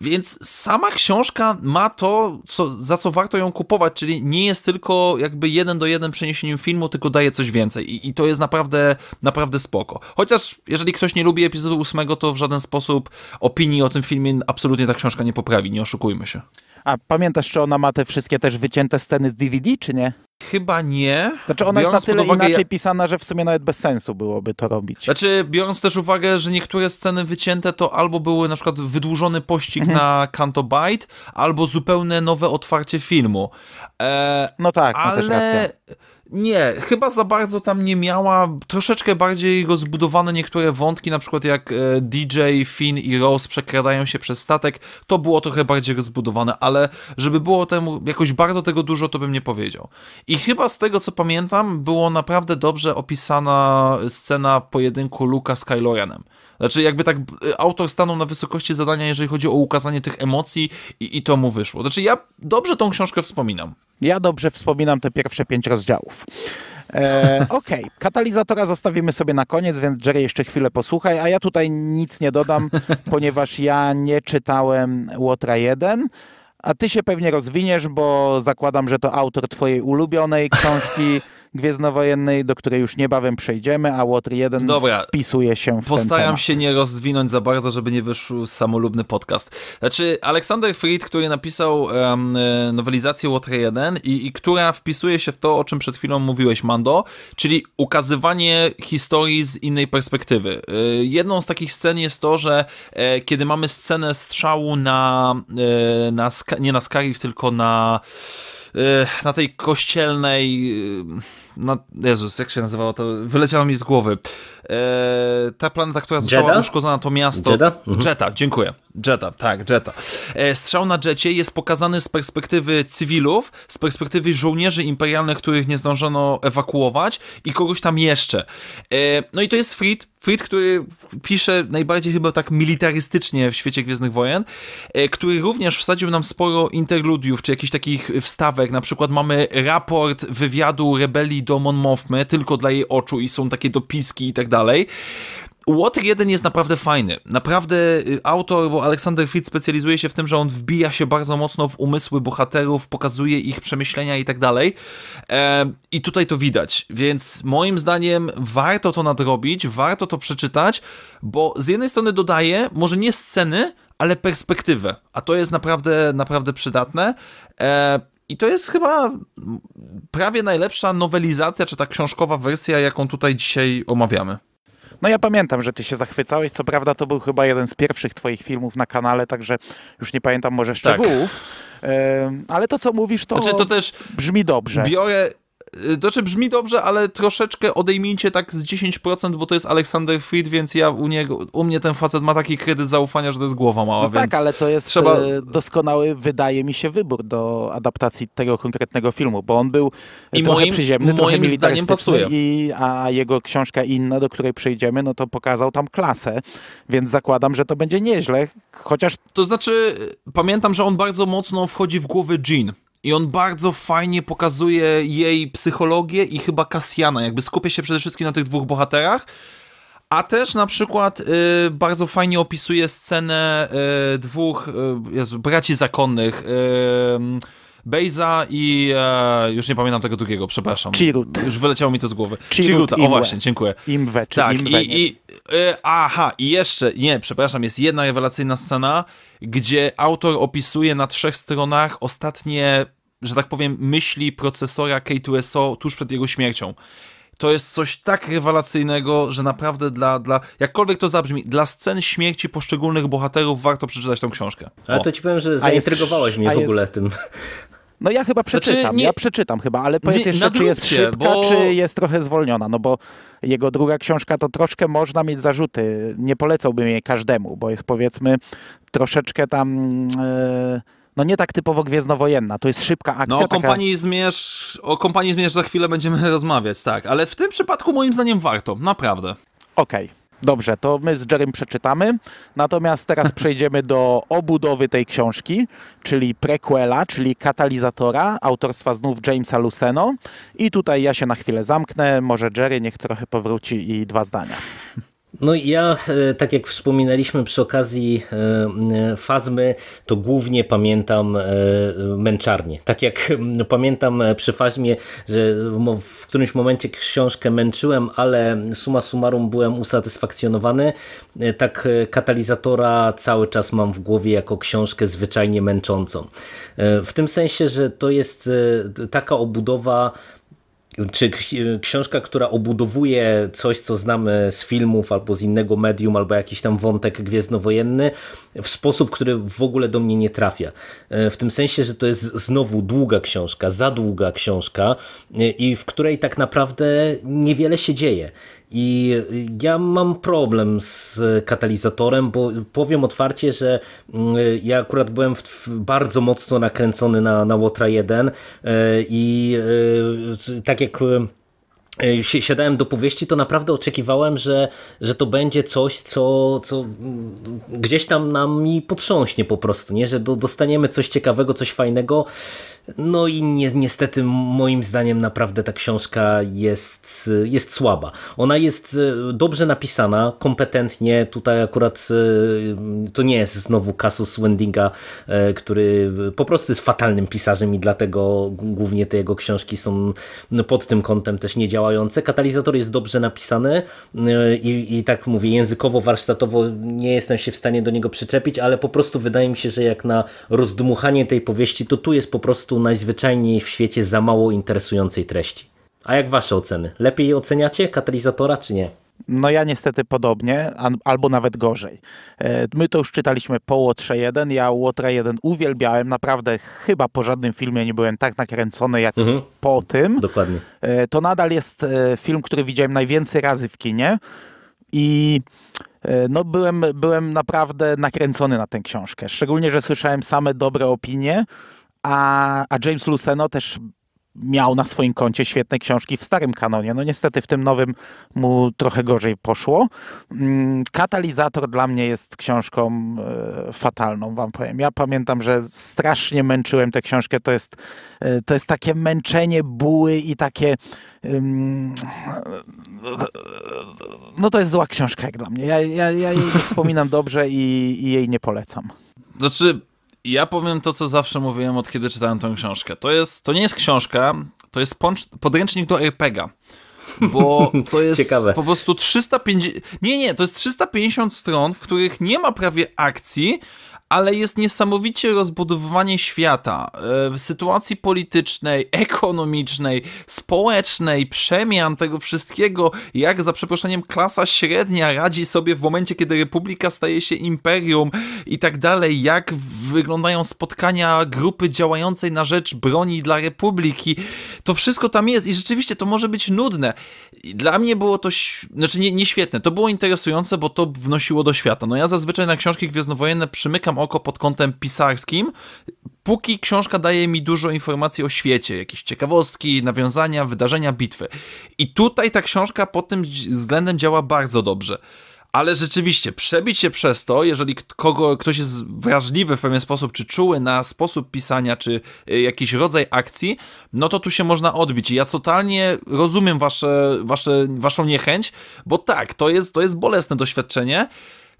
[SPEAKER 1] więc sama książka ma to, co, za co warto ją kupować, czyli nie jest tylko jakby jeden do jeden przeniesieniem filmu, tylko daje coś więcej. I, i to jest naprawdę, naprawdę spoko. Chociaż jeżeli ktoś nie lubi epizodu ósmego, to w żaden sposób opinii o tym filmie
[SPEAKER 3] absolutnie ta książka nie poprawi, nie oszukujmy się. A pamiętasz, czy ona ma te wszystkie też wycięte sceny z DVD, czy nie? Chyba nie. Znaczy ona biorąc jest na tyle uwagę, inaczej ja... pisana, że w sumie nawet bez sensu byłoby to robić.
[SPEAKER 1] Znaczy, biorąc też uwagę, że niektóre sceny wycięte to albo były na przykład wydłużony pościg mhm. na Canto Bite, albo zupełnie nowe otwarcie filmu. E,
[SPEAKER 3] no tak, no ale... też racja
[SPEAKER 1] nie, chyba za bardzo tam nie miała. Troszeczkę bardziej rozbudowane niektóre wątki, na przykład jak e, DJ, Finn i Rose przekradają się przez statek, to było trochę bardziej rozbudowane, ale żeby było temu jakoś bardzo tego dużo, to bym nie powiedział. I chyba z tego co pamiętam, było naprawdę dobrze opisana scena pojedynku Luka z Kylo Renem. Znaczy, jakby tak y, autor stanął na wysokości zadania, jeżeli chodzi o ukazanie tych emocji i, i to mu wyszło. Znaczy, ja dobrze tą książkę wspominam.
[SPEAKER 3] Ja dobrze wspominam te pierwsze pięć rozdziałów. E, Okej, okay. katalizatora zostawimy sobie na koniec, więc Jerry jeszcze chwilę posłuchaj, a ja tutaj nic nie dodam, ponieważ ja nie czytałem Łotra 1, a ty się pewnie rozwiniesz, bo zakładam, że to autor twojej ulubionej książki Gwiezdnowojennej, do której już niebawem przejdziemy, a Łotr 1 Dobra, no wpisuje się
[SPEAKER 1] w Postaram się nie rozwinąć za bardzo, żeby nie wyszł samolubny podcast. Znaczy, Aleksander Fried, który napisał um, nowelizację Łotr 1 i, i która wpisuje się w to, o czym przed chwilą mówiłeś, Mando, czyli ukazywanie historii z innej perspektywy. E, jedną z takich scen jest to, że e, kiedy mamy scenę strzału na, na nie na skarif tylko na na tej kościelnej na, Jezus, jak się nazywało to? Wyleciało mi z głowy. E, ta planeta, która została Jedha? uszkodzona, to miasto. Jedha? Mhm. Jetta, dziękuję. Jetta, tak, Jetta. E, strzał na Jetcie jest pokazany z perspektywy cywilów, z perspektywy żołnierzy imperialnych, których nie zdążono ewakuować i kogoś tam jeszcze. E, no i to jest Frit, Frit, który pisze najbardziej chyba tak militarystycznie w świecie Gwiezdnych Wojen, e, który również wsadził nam sporo interludiów, czy jakichś takich wstawek. Na przykład mamy raport wywiadu rebelii do Mon Mothmy, tylko dla jej oczu i są takie dopiski i tak dalej dalej. Łotr 1 jest naprawdę fajny. Naprawdę y, autor, bo Aleksander Fritz specjalizuje się w tym, że on wbija się bardzo mocno w umysły bohaterów, pokazuje ich przemyślenia i tak dalej. I tutaj to widać. Więc moim zdaniem warto to nadrobić, warto to przeczytać, bo z jednej strony dodaje, może nie sceny, ale perspektywę. A to jest naprawdę, naprawdę przydatne. E, i to jest chyba prawie najlepsza nowelizacja, czy ta książkowa wersja, jaką tutaj dzisiaj omawiamy.
[SPEAKER 3] No ja pamiętam, że ty się zachwycałeś. Co prawda to był chyba jeden z pierwszych twoich filmów na kanale, także już nie pamiętam może tak. szczegółów. Tak. Ale to, co mówisz, to, znaczy, to też brzmi
[SPEAKER 1] dobrze. Biorę, znaczy brzmi dobrze, ale troszeczkę odejmijcie tak z 10%, bo to jest Aleksander Fried, więc ja u, niego, u mnie ten facet ma taki kredyt zaufania, że to jest głowa mała. No tak, ale to jest trzeba... Y,
[SPEAKER 3] doskonały, wydaje mi się, wybór do adaptacji tego konkretnego filmu, bo on był y, I trochę moim, przyziemny, moim trochę militarystyczny, pasuje. I, a jego książka inna, do której przejdziemy, no to pokazał tam klasę, więc zakładam, że to będzie nieźle, chociaż... To
[SPEAKER 1] znaczy, pamiętam, że on bardzo mocno wchodzi w głowy Jean i on bardzo fajnie pokazuje jej psychologię i chyba Kasjana. Jakby skupia się przede wszystkim na tych dwóch bohaterach. A też na przykład y, bardzo fajnie opisuje scenę y, dwóch y, Jezu, braci zakonnych. Y, Bejza i e, już nie pamiętam tego drugiego, przepraszam. Chirut. Już wyleciało mi to z głowy. Chirut, Chiruta, o właśnie, dziękuję. Imwe, czy tak, Imwe, i, i y, aha, i jeszcze, nie, przepraszam, jest jedna rewelacyjna scena, gdzie autor opisuje na trzech stronach ostatnie że tak powiem, myśli procesora K2SO tuż przed jego śmiercią. To jest coś tak rewelacyjnego, że naprawdę dla, dla jakkolwiek to zabrzmi, dla scen śmierci poszczególnych bohaterów warto przeczytać tą książkę.
[SPEAKER 2] O. Ale to ci powiem, że zaintrygowałeś jest, mnie w ogóle jest... tym.
[SPEAKER 3] No ja chyba przeczytam, znaczy, nie, ja przeczytam chyba, ale powiedz nie, jeszcze, czy jest szybka, bo... czy jest trochę zwolniona, no bo jego druga książka to troszkę można mieć zarzuty, nie polecałbym jej każdemu, bo jest powiedzmy troszeczkę tam... Yy no nie tak typowo gwiezdnowojenna, to jest szybka no, akcja. No o kompanii,
[SPEAKER 1] taka... zmierz, o kompanii zmierz za chwilę będziemy rozmawiać, tak, ale w tym przypadku moim zdaniem warto, naprawdę.
[SPEAKER 3] Okej. Okay. Dobrze, to my z Jerem przeczytamy. Natomiast teraz przejdziemy do obudowy tej książki, czyli prequela, czyli katalizatora autorstwa znów Jamesa Luceno. I tutaj ja się na chwilę zamknę. Może Jerry niech trochę powróci i dwa zdania.
[SPEAKER 2] No ja, e, tak jak wspominaliśmy przy okazji e, Fazmy, to głównie pamiętam e, męczarnię. Tak jak pamiętam przy Fazmie, że w którymś momencie książkę męczyłem, ale suma summarum byłem usatysfakcjonowany, tak katalizatora cały czas mam w głowie jako książkę zwyczajnie męczącą. W tym sensie, że to jest taka obudowa, czy książka, która obudowuje coś, co znamy z filmów albo z innego medium, albo jakiś tam wątek gwiezdnowojenny, w sposób, który w ogóle do mnie nie trafia. E, w tym sensie, że to jest znowu długa książka, za długa książka e, i w której tak naprawdę niewiele się dzieje. I ja mam problem z katalizatorem, bo powiem otwarcie, że mm, ja akurat byłem bardzo mocno nakręcony na, na Łotra 1 e, i e, tak jak e, E, siadałem do powieści, to naprawdę oczekiwałem, że, że to będzie coś, co, co mm, gdzieś tam nam i potrząśnie po prostu, nie? że do, dostaniemy coś ciekawego, coś fajnego. No i ni niestety moim zdaniem naprawdę ta książka jest, jest słaba. Ona jest e, dobrze napisana, kompetentnie. Tutaj akurat e, to nie jest znowu Kasus Wendinga, który po prostu jest fatalnym pisarzem i dlatego głównie te jego książki są pod tym kątem też nie działa działające. Katalizator jest dobrze napisany y, i, i tak mówię, językowo, warsztatowo nie jestem się w stanie do niego przyczepić, ale po prostu wydaje mi się, że jak na rozdmuchanie tej powieści, to tu jest po prostu najzwyczajniej w świecie za mało interesującej treści. A jak wasze oceny? Lepiej oceniacie katalizatora czy nie? No
[SPEAKER 3] ja niestety podobnie, albo nawet gorzej. E, my to już czytaliśmy po Łotrze 1, ja Łotra 1 uwielbiałem, naprawdę chyba po żadnym filmie nie byłem tak nakręcony jak mhm. po tym. Dokładnie. E, to nadal jest e, film, który widziałem najwięcej razy w kinie i no byłem, byłem naprawdę nakręcony na tę książkę. Szczególnie, że słyszałem same dobre opinie, a, a James Luceno też miał na swoim koncie świetne książki w starym kanonie. No niestety w tym nowym mu trochę gorzej poszło. Mm, Katalizator dla mnie jest książką e, fatalną, wam powiem. Ja pamiętam, że strasznie męczyłem tę książkę. To jest, e, to jest takie męczenie buły i takie no to jest zła książka jak dla mnie. Ja, ja, ja jej wspominam dobrze i, i jej nie polecam.
[SPEAKER 1] Znaczy, ja powiem to, co zawsze mówiłem od kiedy czytałem tę książkę. To, jest, to nie jest książka, to jest podręcznik do RPGa. Bo to jest Ciekawe. po prostu 350. Nie, nie, to jest 350 stron, w których nie ma prawie akcji, ale jest niesamowicie rozbudowywanie świata e, w sytuacji politycznej, ekonomicznej, społecznej, przemian tego wszystkiego, jak za przeproszeniem klasa średnia radzi sobie w momencie, kiedy republika staje się imperium i tak dalej, jak wyglądają spotkania grupy działającej na rzecz broni dla republiki. To wszystko tam jest i rzeczywiście to może być nudne. Dla mnie było to, znaczy nie, nie świetne, to było interesujące, bo to wnosiło do świata. No ja zazwyczaj na książki gwiezdnowojenne przymykam oko pod kątem pisarskim, póki książka daje mi dużo informacji o świecie, jakieś ciekawostki, nawiązania, wydarzenia, bitwy. I tutaj ta książka pod tym względem działa bardzo dobrze. Ale rzeczywiście, przebić się przez to, jeżeli kogo, ktoś jest wrażliwy w pewien sposób, czy czuły na sposób pisania, czy y, jakiś rodzaj akcji, no to tu się można odbić. ja totalnie rozumiem wasze, wasze, waszą niechęć, bo tak, to jest, to jest bolesne doświadczenie,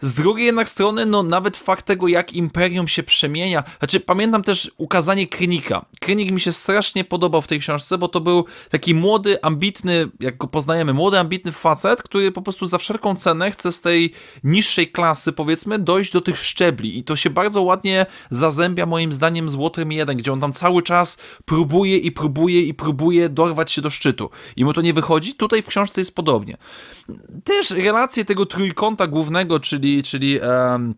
[SPEAKER 1] z drugiej jednak strony, no nawet fakt tego, jak Imperium się przemienia, znaczy pamiętam też ukazanie Krynika. Krynik mi się strasznie podobał w tej książce, bo to był taki młody, ambitny, jak go poznajemy, młody, ambitny facet, który po prostu za wszelką cenę chce z tej niższej klasy, powiedzmy, dojść do tych szczebli i to się bardzo ładnie zazębia moim zdaniem z Łotrem 1, gdzie on tam cały czas próbuje i próbuje i próbuje dorwać się do szczytu i mu to nie wychodzi. Tutaj w książce jest podobnie. Też relacje tego trójkąta głównego, czyli czyli, czyli um,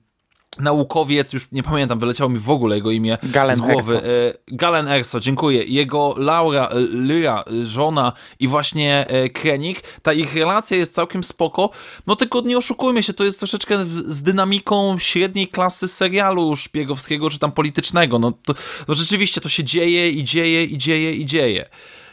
[SPEAKER 1] naukowiec, już nie pamiętam, wyleciało mi w ogóle jego imię Galen z głowy. Erso. E, Galen Erso, dziękuję. Jego Laura, e, Lyra, e, żona i właśnie Krenik, ta ich relacja jest całkiem spoko, no tylko nie oszukujmy się, to jest troszeczkę z dynamiką średniej klasy serialu szpiegowskiego czy tam politycznego, no to, no rzeczywiście to się dzieje i dzieje i dzieje i dzieje.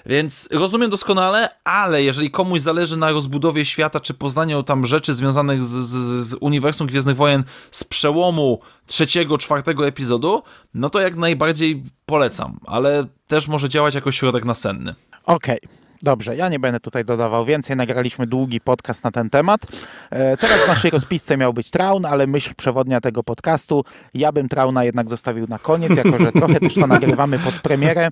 [SPEAKER 1] Więc rozumiem doskonale, ale jeżeli komuś zależy na rozbudowie świata, czy poznaniu tam rzeczy związanych z, z, z uniwersum Gwiezdnych Wojen z przełomu trzeciego, czwartego epizodu, no to jak najbardziej polecam, ale też może działać jako środek nasenny.
[SPEAKER 3] Okej. Okay. Dobrze, ja nie będę tutaj dodawał więcej. Nagraliśmy długi podcast na ten temat. E, teraz w naszej rozpisce miał być Traun, ale myśl przewodnia tego podcastu. Ja bym Trauna jednak zostawił na koniec, jako że trochę też to nagrywamy pod premierę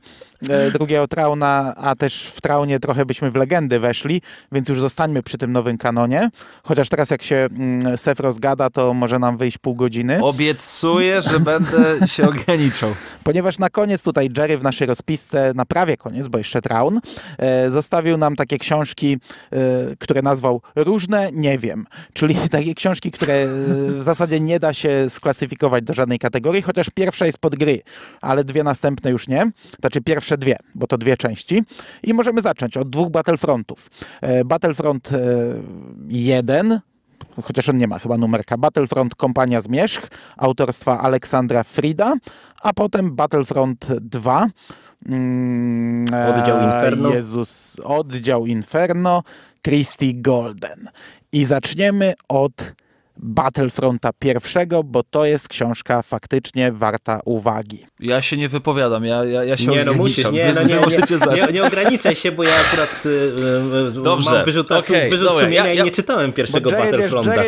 [SPEAKER 3] e, drugiego Trauna, a też w Traunie trochę byśmy w legendy weszli, więc już zostańmy przy tym nowym kanonie. Chociaż teraz jak się mm, Sef rozgada, to może nam wyjść pół godziny.
[SPEAKER 1] Obiecuję, że
[SPEAKER 3] będę
[SPEAKER 1] się ograniczał.
[SPEAKER 3] Ponieważ na koniec tutaj Jerry w naszej rozpisce, na prawie koniec, bo jeszcze Traun, został e, zostawił nam takie książki, y, które nazwał Różne Nie Wiem, czyli takie książki, które y, w zasadzie nie da się sklasyfikować do żadnej kategorii, chociaż pierwsza jest pod gry, ale dwie następne już nie, znaczy pierwsze dwie, bo to dwie części. I możemy zacząć od dwóch Battlefrontów. E, Battlefront 1 e, chociaż on nie ma chyba numerka, Battlefront Kompania Zmierzch autorstwa Aleksandra Frida, a potem Battlefront 2 Mm, oddział e, Inferno. Jezus, oddział Inferno, Christy Golden. I zaczniemy od Battlefronta pierwszego, bo to jest książka faktycznie warta
[SPEAKER 1] uwagi. Ja się nie wypowiadam, ja, ja, ja się
[SPEAKER 2] nie, no musisz, nie, no nie, nie, nie, nie ograniczaj się, bo ja akurat y, y, y Dobrze, mam wyrzut, okay, wyrzut dobra, sumienia ja, ja, i nie czytałem pierwszego Jerry, Battlefronta. Jerry,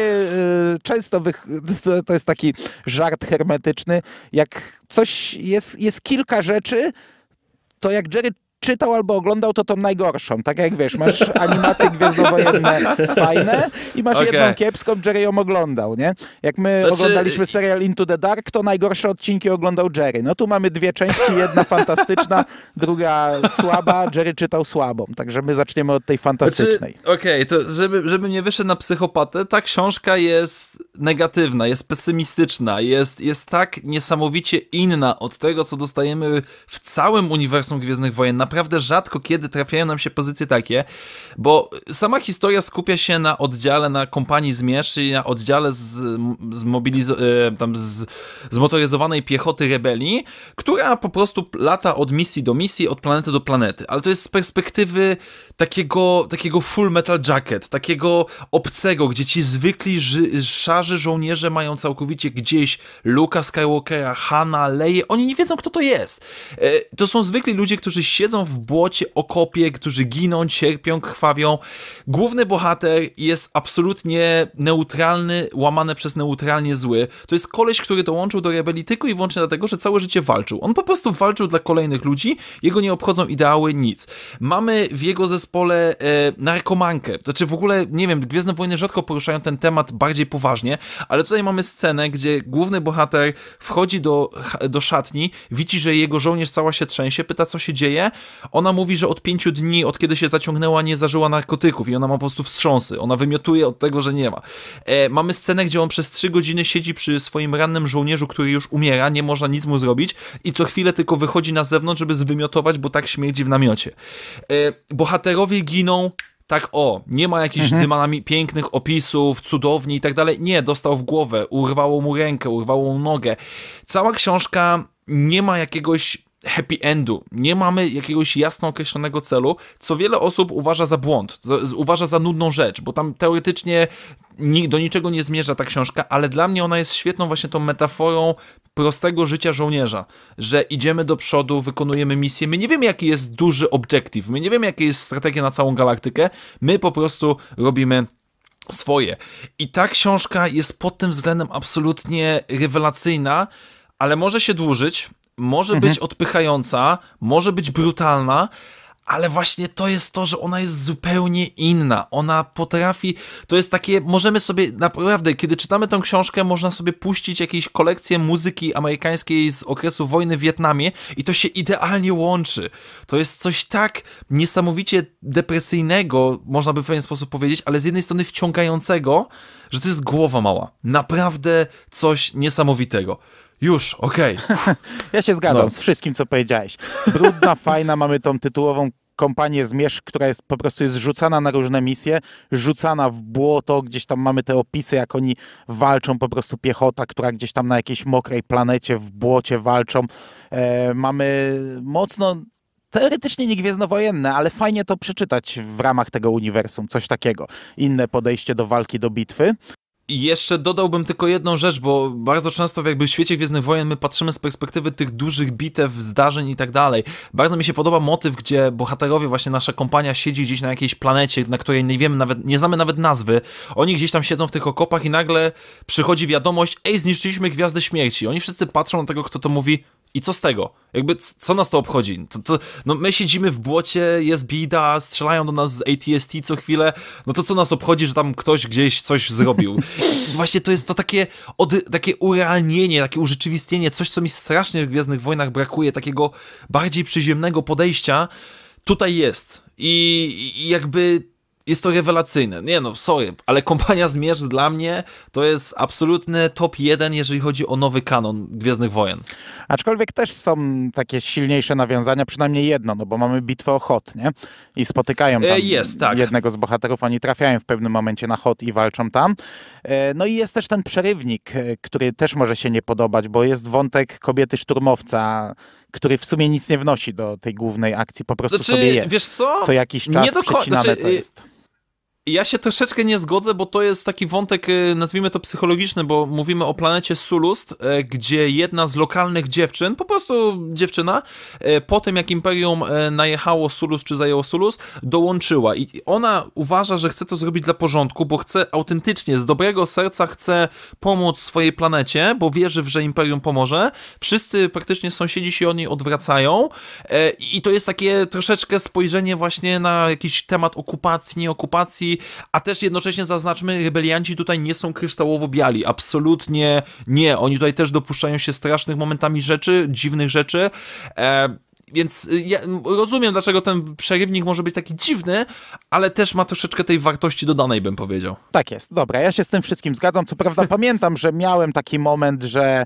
[SPEAKER 3] y, często wych, to, to jest taki żart hermetyczny, jak coś jest, jest kilka rzeczy, to jak Jerry czytał albo oglądał, to tą najgorszą. Tak jak wiesz, masz animacje gwiazdowojenne fajne i masz okay. jedną kiepską, Jerry ją oglądał, nie? Jak my znaczy... oglądaliśmy serial Into the Dark, to najgorsze odcinki oglądał Jerry. No tu mamy dwie części, jedna fantastyczna, druga słaba, Jerry czytał słabą. Także my zaczniemy od tej fantastycznej.
[SPEAKER 1] Znaczy, Okej, okay, to żeby, żeby nie wyszedł na psychopatę, ta książka jest negatywna, jest pesymistyczna, jest, jest tak niesamowicie inna od tego, co dostajemy w całym uniwersum Gwiezdnych Wojen. Naprawdę naprawdę rzadko kiedy trafiają nam się pozycje takie, bo sama historia skupia się na oddziale, na kompanii zmierz, i na oddziale z, z, e, tam z, zmotoryzowanej piechoty rebelii, która po prostu lata od misji do misji, od planety do planety. Ale to jest z perspektywy takiego, takiego full metal jacket, takiego obcego, gdzie ci zwykli ży, szarzy żołnierze mają całkowicie gdzieś Luka Skywalkera, Hana, Leje, oni nie wiedzą kto to jest. E, to są zwykli ludzie, którzy siedzą w błocie, okopie, którzy giną, cierpią, krwawią. Główny bohater jest absolutnie neutralny, łamane przez neutralnie zły. To jest koleś, który dołączył do rebelii tylko i wyłącznie dlatego, że całe życie walczył. On po prostu walczył dla kolejnych ludzi, jego nie obchodzą ideały, nic. Mamy w jego zespole zespole e, narkomankę. Znaczy w ogóle, nie wiem, Gwiezdne Wojny rzadko poruszają ten temat bardziej poważnie, ale tutaj mamy scenę, gdzie główny bohater wchodzi do, do szatni, widzi, że jego żołnierz cała się trzęsie, pyta co się dzieje. Ona mówi, że od pięciu dni, od kiedy się zaciągnęła, nie zażyła narkotyków i ona ma po prostu wstrząsy. Ona wymiotuje od tego, że nie ma. E, mamy scenę, gdzie on przez trzy godziny siedzi przy swoim rannym żołnierzu, który już umiera, nie można nic mu zrobić i co chwilę tylko wychodzi na zewnątrz, żeby zwymiotować, bo tak śmierdzi w namiocie. E, bohater bohaterowie giną tak o, nie ma jakichś mhm. dymanami pięknych opisów, cudowni i tak dalej. Nie, dostał w głowę, urwało mu rękę, urwało mu nogę. Cała książka nie ma jakiegoś happy endu. Nie mamy jakiegoś jasno określonego celu, co wiele osób uważa za błąd, uważa za nudną rzecz, bo tam teoretycznie do niczego nie zmierza ta książka, ale dla mnie ona jest świetną właśnie tą metaforą prostego życia żołnierza, że idziemy do przodu, wykonujemy misję, my nie wiemy jaki jest duży objective, my nie wiemy jaka jest strategia na całą galaktykę, my po prostu robimy swoje. I ta książka jest pod tym względem absolutnie rewelacyjna, ale może się dłużyć, może mhm. być odpychająca, może być brutalna, ale właśnie to jest to, że ona jest zupełnie inna. Ona potrafi, to jest takie, możemy sobie naprawdę, kiedy czytamy tą książkę, można sobie puścić jakieś kolekcje muzyki amerykańskiej z okresu wojny w Wietnamie i to się idealnie łączy. To jest coś tak niesamowicie depresyjnego, można by w pewien sposób powiedzieć, ale z jednej strony wciągającego, że to jest głowa mała. Naprawdę coś niesamowitego. Już, okej.
[SPEAKER 3] Okay. ja się zgadzam no. z wszystkim, co powiedziałeś. Brudna, fajna, mamy tą tytułową kompanię zmierzch, która jest po prostu jest rzucana na różne misje, rzucana w błoto, gdzieś tam mamy te opisy, jak oni walczą, po prostu piechota, która gdzieś tam na jakiejś mokrej planecie w błocie walczą. E, mamy mocno teoretycznie nie gwiezdnowojenne, ale fajnie to przeczytać w ramach tego uniwersum, coś takiego. Inne podejście do walki, do bitwy.
[SPEAKER 1] I jeszcze dodałbym tylko jedną rzecz, bo bardzo często jakby w świecie Gwiezdnych Wojen my patrzymy z perspektywy tych dużych bitew, zdarzeń i tak dalej. Bardzo mi się podoba motyw, gdzie bohaterowie, właśnie nasza kompania siedzi gdzieś na jakiejś planecie, na której nie wiemy nawet, nie znamy nawet nazwy. Oni gdzieś tam siedzą w tych okopach i nagle przychodzi wiadomość, ej, zniszczyliśmy Gwiazdę Śmierci. Oni wszyscy patrzą na tego, kto to mówi, i co z tego? Jakby co nas to obchodzi? no my siedzimy w błocie, jest bida, strzelają do nas z ATST co chwilę, no to co nas obchodzi, że tam ktoś gdzieś coś zrobił? Właśnie to jest to takie, od, takie urealnienie, takie urzeczywistnienie, coś co mi strasznie w Gwiezdnych Wojnach brakuje, takiego bardziej przyziemnego podejścia, tutaj jest. I, i jakby jest to rewelacyjne. Nie no, sorry, ale kompania
[SPEAKER 3] Zmierz dla mnie to jest absolutny top jeden, jeżeli chodzi o nowy kanon Gwiezdnych Wojen. Aczkolwiek też są takie silniejsze nawiązania, przynajmniej jedno, no bo mamy bitwę o Hot, nie? I spotykają e, tam jest, tak. jednego z bohaterów, oni trafiają w pewnym momencie na Hot i walczą tam. E, no i jest też ten przerywnik, e, który też może się nie podobać, bo jest wątek kobiety szturmowca, który w sumie nic nie wnosi do tej głównej akcji, po prostu znaczy, sobie jest. Wiesz co? Co jakiś czas nie do końca, znaczy, to jest.
[SPEAKER 1] Ja się troszeczkę nie zgodzę, bo to jest taki wątek, y, nazwijmy to psychologiczny, bo mówimy o planecie Sulust, y, gdzie jedna z lokalnych dziewczyn, po prostu dziewczyna, y, po tym jak Imperium najechało Sulus czy zajęło Sulus, dołączyła i ona uważa, że chce to zrobić dla porządku, bo chce autentycznie, z dobrego serca chce pomóc swojej planecie, bo wierzy, że Imperium pomoże. Wszyscy praktycznie sąsiedzi się od niej odwracają i to jest takie troszeczkę spojrzenie właśnie na jakiś temat okupacji, nieokupacji, a też jednocześnie zaznaczmy, rebelianci tutaj nie są kryształowo-biali, absolutnie nie, oni tutaj też dopuszczają się strasznych momentami rzeczy, dziwnych rzeczy, e, więc y, ja rozumiem, dlaczego ten przerywnik może być taki dziwny, ale też ma troszeczkę tej wartości dodanej, bym powiedział.
[SPEAKER 3] Tak jest, dobra, ja się z tym wszystkim zgadzam. Co prawda pamiętam, że miałem taki moment, że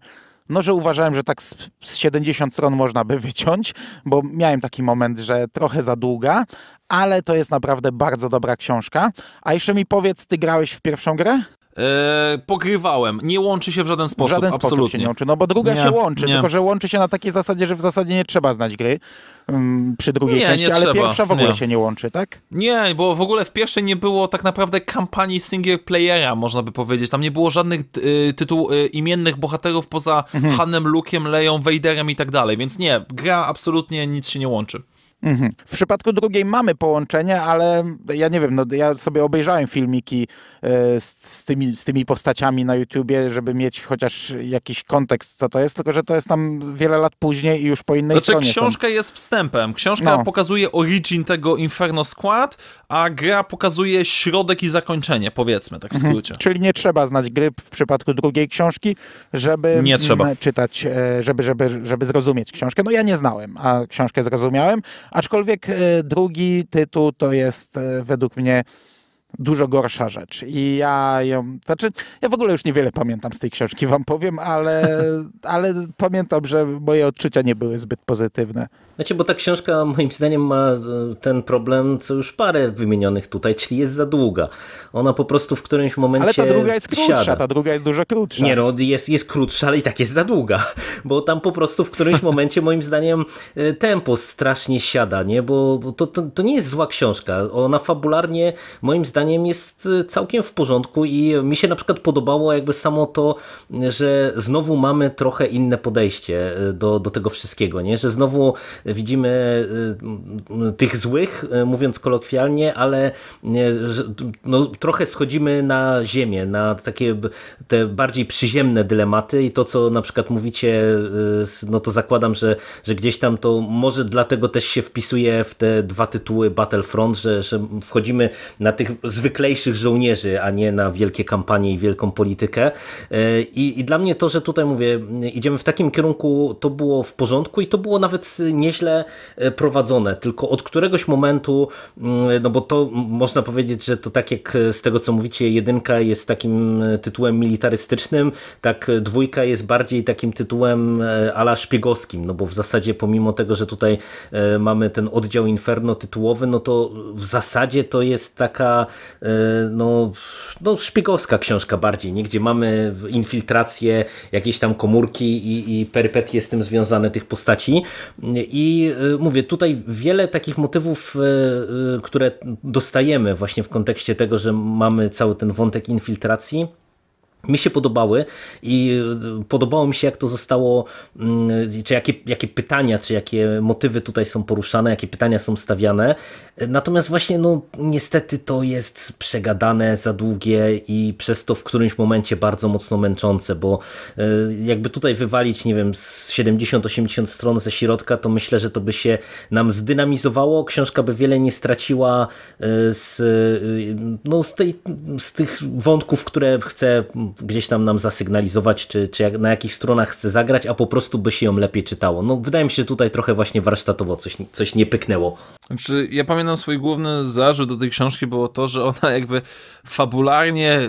[SPEAKER 3] no że uważałem, że tak z, z 70 stron można by wyciąć, bo miałem taki moment, że trochę za długa, ale to jest naprawdę bardzo dobra książka. A jeszcze mi powiedz, ty grałeś w pierwszą grę?
[SPEAKER 1] E, pogrywałem. Nie łączy się w żaden sposób. W żaden absolutnie. sposób się nie łączy. No bo druga nie, się łączy, nie. tylko
[SPEAKER 3] że łączy się na takiej zasadzie, że w zasadzie nie trzeba znać gry mm, przy drugiej nie, części, ale trzeba. pierwsza w ogóle się nie łączy, tak?
[SPEAKER 1] Nie, bo w ogóle w pierwszej nie było tak naprawdę kampanii single playera, można by powiedzieć. Tam nie było żadnych y, tytuł y, imiennych bohaterów poza mhm. Hanem, Luke'iem, Leją, Vaderem i tak dalej, więc nie, gra absolutnie nic się nie łączy.
[SPEAKER 3] Mhm. W przypadku drugiej mamy połączenie, ale ja nie wiem, no ja sobie obejrzałem filmiki e, z, z, tymi, z tymi postaciami na YouTubie, żeby mieć chociaż jakiś kontekst, co to jest, tylko że to jest tam wiele lat później i już po innej znaczy, stronie. Znaczy książka
[SPEAKER 1] są. jest wstępem. Książka no. pokazuje origin tego Inferno Squad, a gra pokazuje środek i zakończenie, powiedzmy tak w mhm. skrócie.
[SPEAKER 3] Mhm. Czyli nie trzeba znać gry w przypadku drugiej książki, żeby nie mm, trzeba. czytać, e, żeby, żeby, żeby zrozumieć książkę. No ja nie znałem, a książkę zrozumiałem, Aczkolwiek e, drugi tytuł to jest e, według mnie dużo gorsza rzecz. I ja ją, znaczy, ja w ogóle już niewiele pamiętam z tej książki, wam powiem, ale, ale pamiętam, że moje odczucia nie były zbyt pozytywne.
[SPEAKER 2] Znaczy, bo ta książka moim zdaniem ma ten problem, co już parę wymienionych tutaj, czyli jest za długa. Ona po prostu w którymś momencie Ale ta druga jest krótsza, siada. ta druga jest dużo krótsza. Nie, no, jest, jest krótsza, ale i tak jest za długa, bo tam po prostu w którymś momencie moim zdaniem e, tempo strasznie siada, nie? Bo to, to, to nie jest zła książka. Ona fabularnie moim zdaniem zdaniem jest y, całkiem w porządku i mi się na przykład podobało jakby samo to, że znowu mamy trochę inne podejście y, do, do tego wszystkiego, nie? że znowu widzimy y, tych złych, mówiąc kolokwialnie, ale no, trochę schodzimy na ziemię, na takie te bardziej przyziemne dylematy i to, co na przykład mówicie, no to zakładam, że, że gdzieś tam to może dlatego też się wpisuje w te dwa tytuły Battlefront, że, że wchodzimy na tych zwyklejszych żołnierzy, a nie na wielkie kampanie i wielką politykę. E, I, I, dla mnie to, że tutaj mówię, idziemy w takim kierunku, to było w porządku i to było nawet nieźle e, prowadzone, tylko od któregoś momentu, mm, no bo to można powiedzieć, że to tak jak e, z tego co mówicie, jedynka jest takim tytułem militarystycznym, tak dwójka jest bardziej takim tytułem ala szpiegowskim, no bo w zasadzie pomimo tego, że tutaj mamy ten oddział Inferno tytułowy, no to w zasadzie to jest taka E, no, no szpiegowska książka bardziej, nie? gdzie mamy infiltrację, jakieś tam komórki i, i perypetie z tym związane tych postaci. I e, mówię, tutaj wiele takich motywów, e, które dostajemy właśnie w kontekście tego, że mamy cały ten wątek infiltracji, mi się podobały i y, podobało mi się, jak to zostało, mm, czy jakie, jakie pytania, czy jakie motywy tutaj są poruszane, jakie pytania są stawiane. Natomiast właśnie, no, niestety to jest przegadane, za długie i przez to w którymś momencie bardzo mocno męczące, bo y, jakby tutaj wywalić, nie wiem, z 70-80 stron ze środka, to myślę, że to by się nam zdynamizowało, książka by wiele nie straciła y, z, no, z, tej, z tych wątków, które chcę gdzieś tam nam zasygnalizować, czy, czy na jakich stronach chce zagrać, a po prostu by się ją lepiej czytało. No wydaje mi się, że tutaj trochę właśnie warsztatowo coś, coś nie pyknęło.
[SPEAKER 1] Znaczy, ja pamiętam swój główny zarzut do tej książki było to, że ona jakby fabularnie,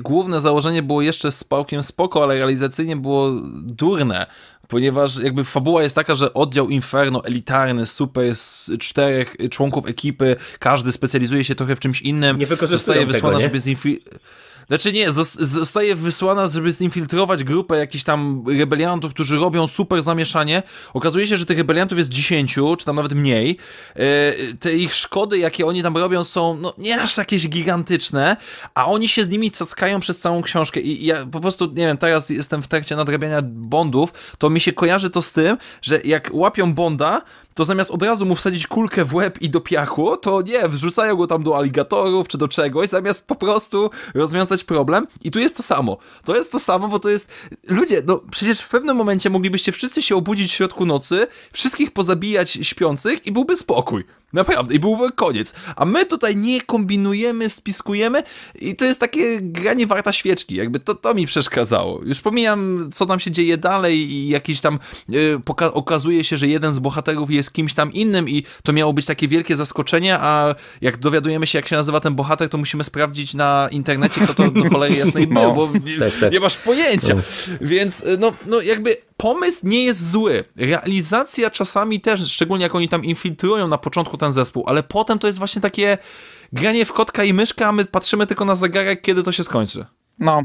[SPEAKER 1] główne założenie było jeszcze z pałkiem spoko, ale realizacyjnie było durne ponieważ jakby fabuła jest taka, że oddział Inferno elitarny, super, z czterech członków ekipy, każdy specjalizuje się trochę w czymś innym, nie zostaje wysłana tego, nie? z Infi znaczy nie, zostaje wysłana, żeby zinfiltrować grupę jakichś tam rebeliantów, którzy robią super zamieszanie. Okazuje się, że tych rebeliantów jest 10, czy tam nawet mniej. E, te ich szkody, jakie oni tam robią, są no, nie aż jakieś gigantyczne, a oni się z nimi cackają przez całą książkę. I ja po prostu, nie wiem, teraz jestem w trakcie nadrabiania Bondów, to mi się kojarzy to z tym, że jak łapią Bonda, to zamiast od razu mu wsadzić kulkę w łeb i do piachu, to nie, wrzucają go tam do aligatorów czy do czegoś, zamiast po prostu rozwiązać problem. I tu jest to samo. To jest to samo, bo to jest... Ludzie, no przecież w pewnym momencie moglibyście wszyscy się obudzić w środku nocy, wszystkich pozabijać śpiących i byłby spokój. Naprawdę, i byłby koniec. A my tutaj nie kombinujemy, spiskujemy i to jest takie granie warta świeczki. Jakby to, to mi przeszkadzało. Już pomijam, co tam się dzieje dalej i jakiś tam... Yy, okazuje się, że jeden z bohaterów jest jest kimś tam innym i to miało być takie wielkie zaskoczenie, a jak dowiadujemy się, jak się nazywa ten bohater, to musimy sprawdzić na internecie, kto to do cholery jasnej był, no, bo nie, tak, tak. nie masz pojęcia. No. Więc no, no jakby pomysł nie jest zły. Realizacja czasami też, szczególnie jak oni tam infiltrują na początku ten zespół, ale
[SPEAKER 3] potem to jest właśnie takie granie w kotka i myszka, a my patrzymy tylko na zegarek, kiedy to się skończy. No,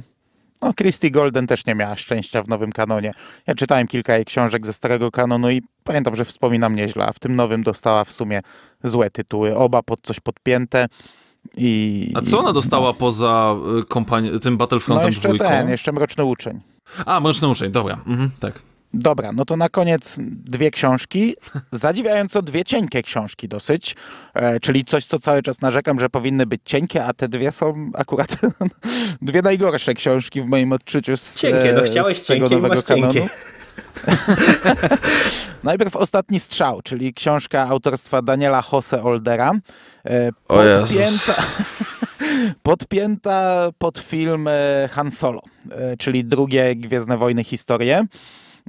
[SPEAKER 3] no, Christy Golden też nie miała szczęścia w nowym kanonie. Ja czytałem kilka jej książek ze starego kanonu i pamiętam, że wspominam nieźle, a w tym nowym dostała w sumie złe tytuły, oba pod coś podpięte. I, a co ona dostała no. poza y, kompani- tym Battlefrontem no jeszcze dwójką? Ten, jeszcze Mroczny Uczeń.
[SPEAKER 1] A, Mroczny Uczeń, dobra, mhm, tak.
[SPEAKER 3] Dobra, no to na koniec dwie książki, zadziwiająco dwie cienkie książki dosyć, e, czyli coś, co cały czas narzekam, że powinny być cienkie, a te dwie są akurat dwie najgorsze książki w moim odczuciu z Cienkie, no e, chciałeś cienkie, masz kanonu. cienkie. Najpierw Ostatni Strzał, czyli książka autorstwa Daniela Jose Oldera. E, podpięta, podpięta pod film e, Han Solo, e, czyli drugie Gwiezdne Wojny historie.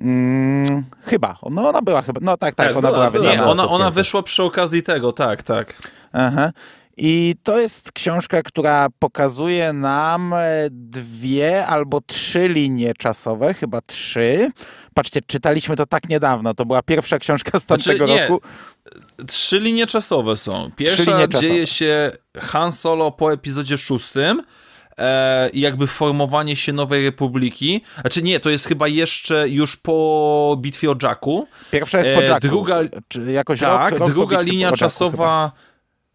[SPEAKER 3] Hmm, chyba. No ona była chyba. No tak, tak, tak ona była, była Nie, ona, ona wyszła przy okazji tego, tak, tak. Aha. I to jest książka, która pokazuje nam e, dwie albo trzy linie czasowe, chyba trzy. Patrzcie, czytaliśmy to tak niedawno. To była pierwsza książka z tamtego znaczy, roku.
[SPEAKER 1] Trzy linie czasowe są. Pierwsza dzieje czasowe. się Han Solo po epizodzie szóstym. E, i jakby formowanie się Nowej Republiki. Znaczy nie, to jest chyba jeszcze już po bitwie o Jacku. Pierwsza jest e, po Jacku. Druga,
[SPEAKER 3] Czy jakoś tak, rok, druga linia czasowa...
[SPEAKER 1] Chyba.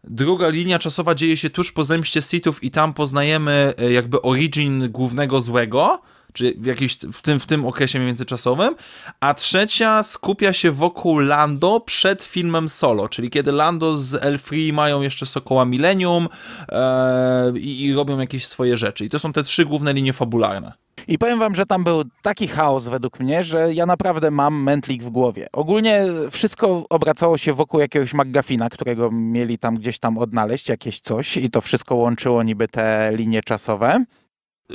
[SPEAKER 1] Druga linia czasowa dzieje się tuż po zemście Sithów i tam poznajemy e, jakby origin głównego złego czy w, jakiś, w, tym, w tym okresie międzyczasowym, a trzecia skupia się wokół Lando przed filmem Solo, czyli kiedy Lando z Elfree mają jeszcze Sokoła Millennium e, i, i robią jakieś swoje rzeczy. I to są te trzy
[SPEAKER 3] główne linie fabularne. I powiem wam, że tam był taki chaos według mnie, że ja naprawdę mam mętlik w głowie. Ogólnie wszystko obracało się wokół jakiegoś McGuffina, którego mieli tam gdzieś tam odnaleźć, jakieś coś i to wszystko łączyło niby te linie czasowe.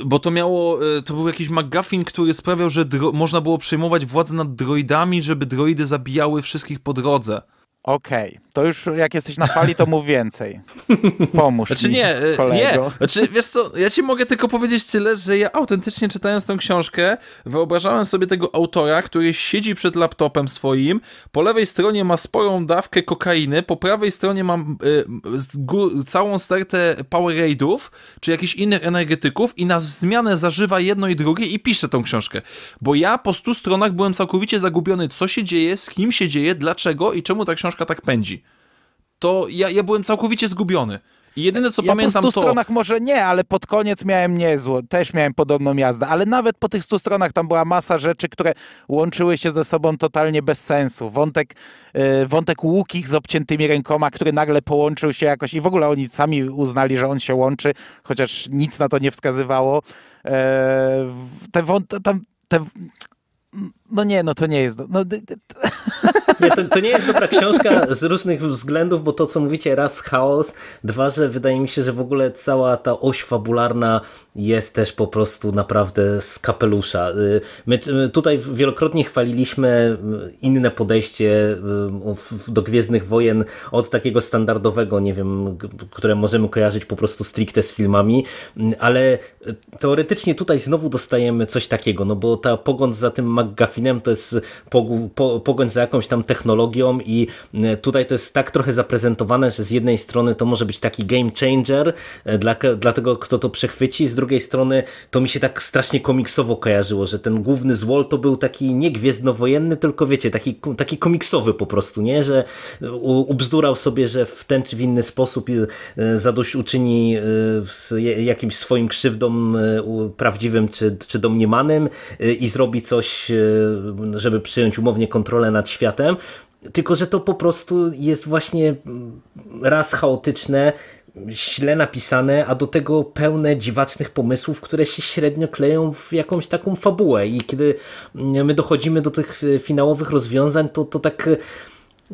[SPEAKER 1] Bo to miało, e, to był jakiś McGuffin, który sprawiał, że można było przejmować władzę nad droidami, żeby droidy zabijały wszystkich po drodze. Okej, okay.
[SPEAKER 3] to już jak jesteś na fali, to mów więcej. Pomóż znaczy, mi, nie, e, kolego. Nie, znaczy, wiesz
[SPEAKER 1] co, ja ci mogę tylko powiedzieć tyle, że ja autentycznie czytając tę książkę, wyobrażałem sobie tego autora, który siedzi przed laptopem swoim, po lewej stronie ma sporą dawkę kokainy, po prawej stronie ma y, e, całą stertę Powerade'ów, czy jakichś innych energetyków i na zmianę zażywa jedno i drugie i pisze tą książkę. Bo ja po stu stronach byłem całkowicie zagubiony, co się dzieje, z kim się dzieje, dlaczego i czemu ta książka książka tak pędzi. To ja, ja byłem całkowicie zgubiony. I jedyne co ja pamiętam po 100 to... stronach
[SPEAKER 3] może nie, ale pod koniec miałem niezło, też miałem podobną jazdę, ale nawet po tych 100 stronach tam była masa rzeczy, które łączyły się ze sobą totalnie bez sensu. Wątek, yy, wątek łukich z obciętymi rękoma, który nagle połączył się jakoś i w ogóle oni sami uznali, że on się łączy, chociaż nic na to nie wskazywało. Yy, te wąt... Tam, te no nie, no to nie jest. No...
[SPEAKER 2] Nie, to, to, nie jest dobra książka z różnych względów, bo to co mówicie, raz chaos, dwa, że wydaje mi się, że w ogóle cała ta oś fabularna jest też po prostu naprawdę z kapelusza. Y, my y, tutaj wielokrotnie chwaliliśmy y, inne podejście do Gwiezdnych Wojen od takiego standardowego, nie wiem, które możemy kojarzyć po prostu stricte z filmami, ale teoretycznie tutaj znowu dostajemy coś takiego, no bo ta pogon za tym McGuffin to jest pogoń za jakąś tam technologią i e, tutaj to jest tak trochę zaprezentowane, że z jednej strony to może być taki game changer e, dla, dla tego, kto to przechwyci, z drugiej strony to mi się tak strasznie komiksowo kojarzyło, że ten główny zwol to był taki nie gwiezdnowojenny, tylko wiecie, taki, taki komiksowy po prostu, nie? Że e, ubzdurał sobie, że w ten czy w inny sposób uczyni jakimś swoim krzywdom prawdziwym czy, czy domniemanym i zrobi coś żeby przyjąć umownie kontrolę nad światem, tylko że to po prostu jest właśnie raz chaotyczne, źle napisane, a do tego pełne dziwacznych pomysłów, które się średnio kleją w jakąś taką fabułę. I kiedy my dochodzimy do tych finałowych rozwiązań, to, to tak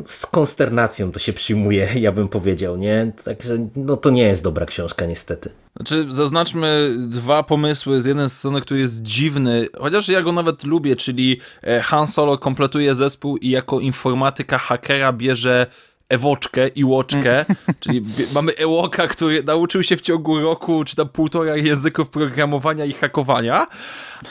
[SPEAKER 2] z konsternacją to się przyjmuje, ja bym powiedział, nie? Także no to nie jest dobra książka niestety.
[SPEAKER 1] Znaczy zaznaczmy dwa pomysły z jednej strony, który jest dziwny, chociaż ja go nawet lubię, czyli e, Han Solo kompletuje zespół i jako informatyka hakera bierze Ewoczkę i Łoczkę, mm. czyli mamy Ewoka, który nauczył się w ciągu roku czy tam półtora języków programowania i hakowania,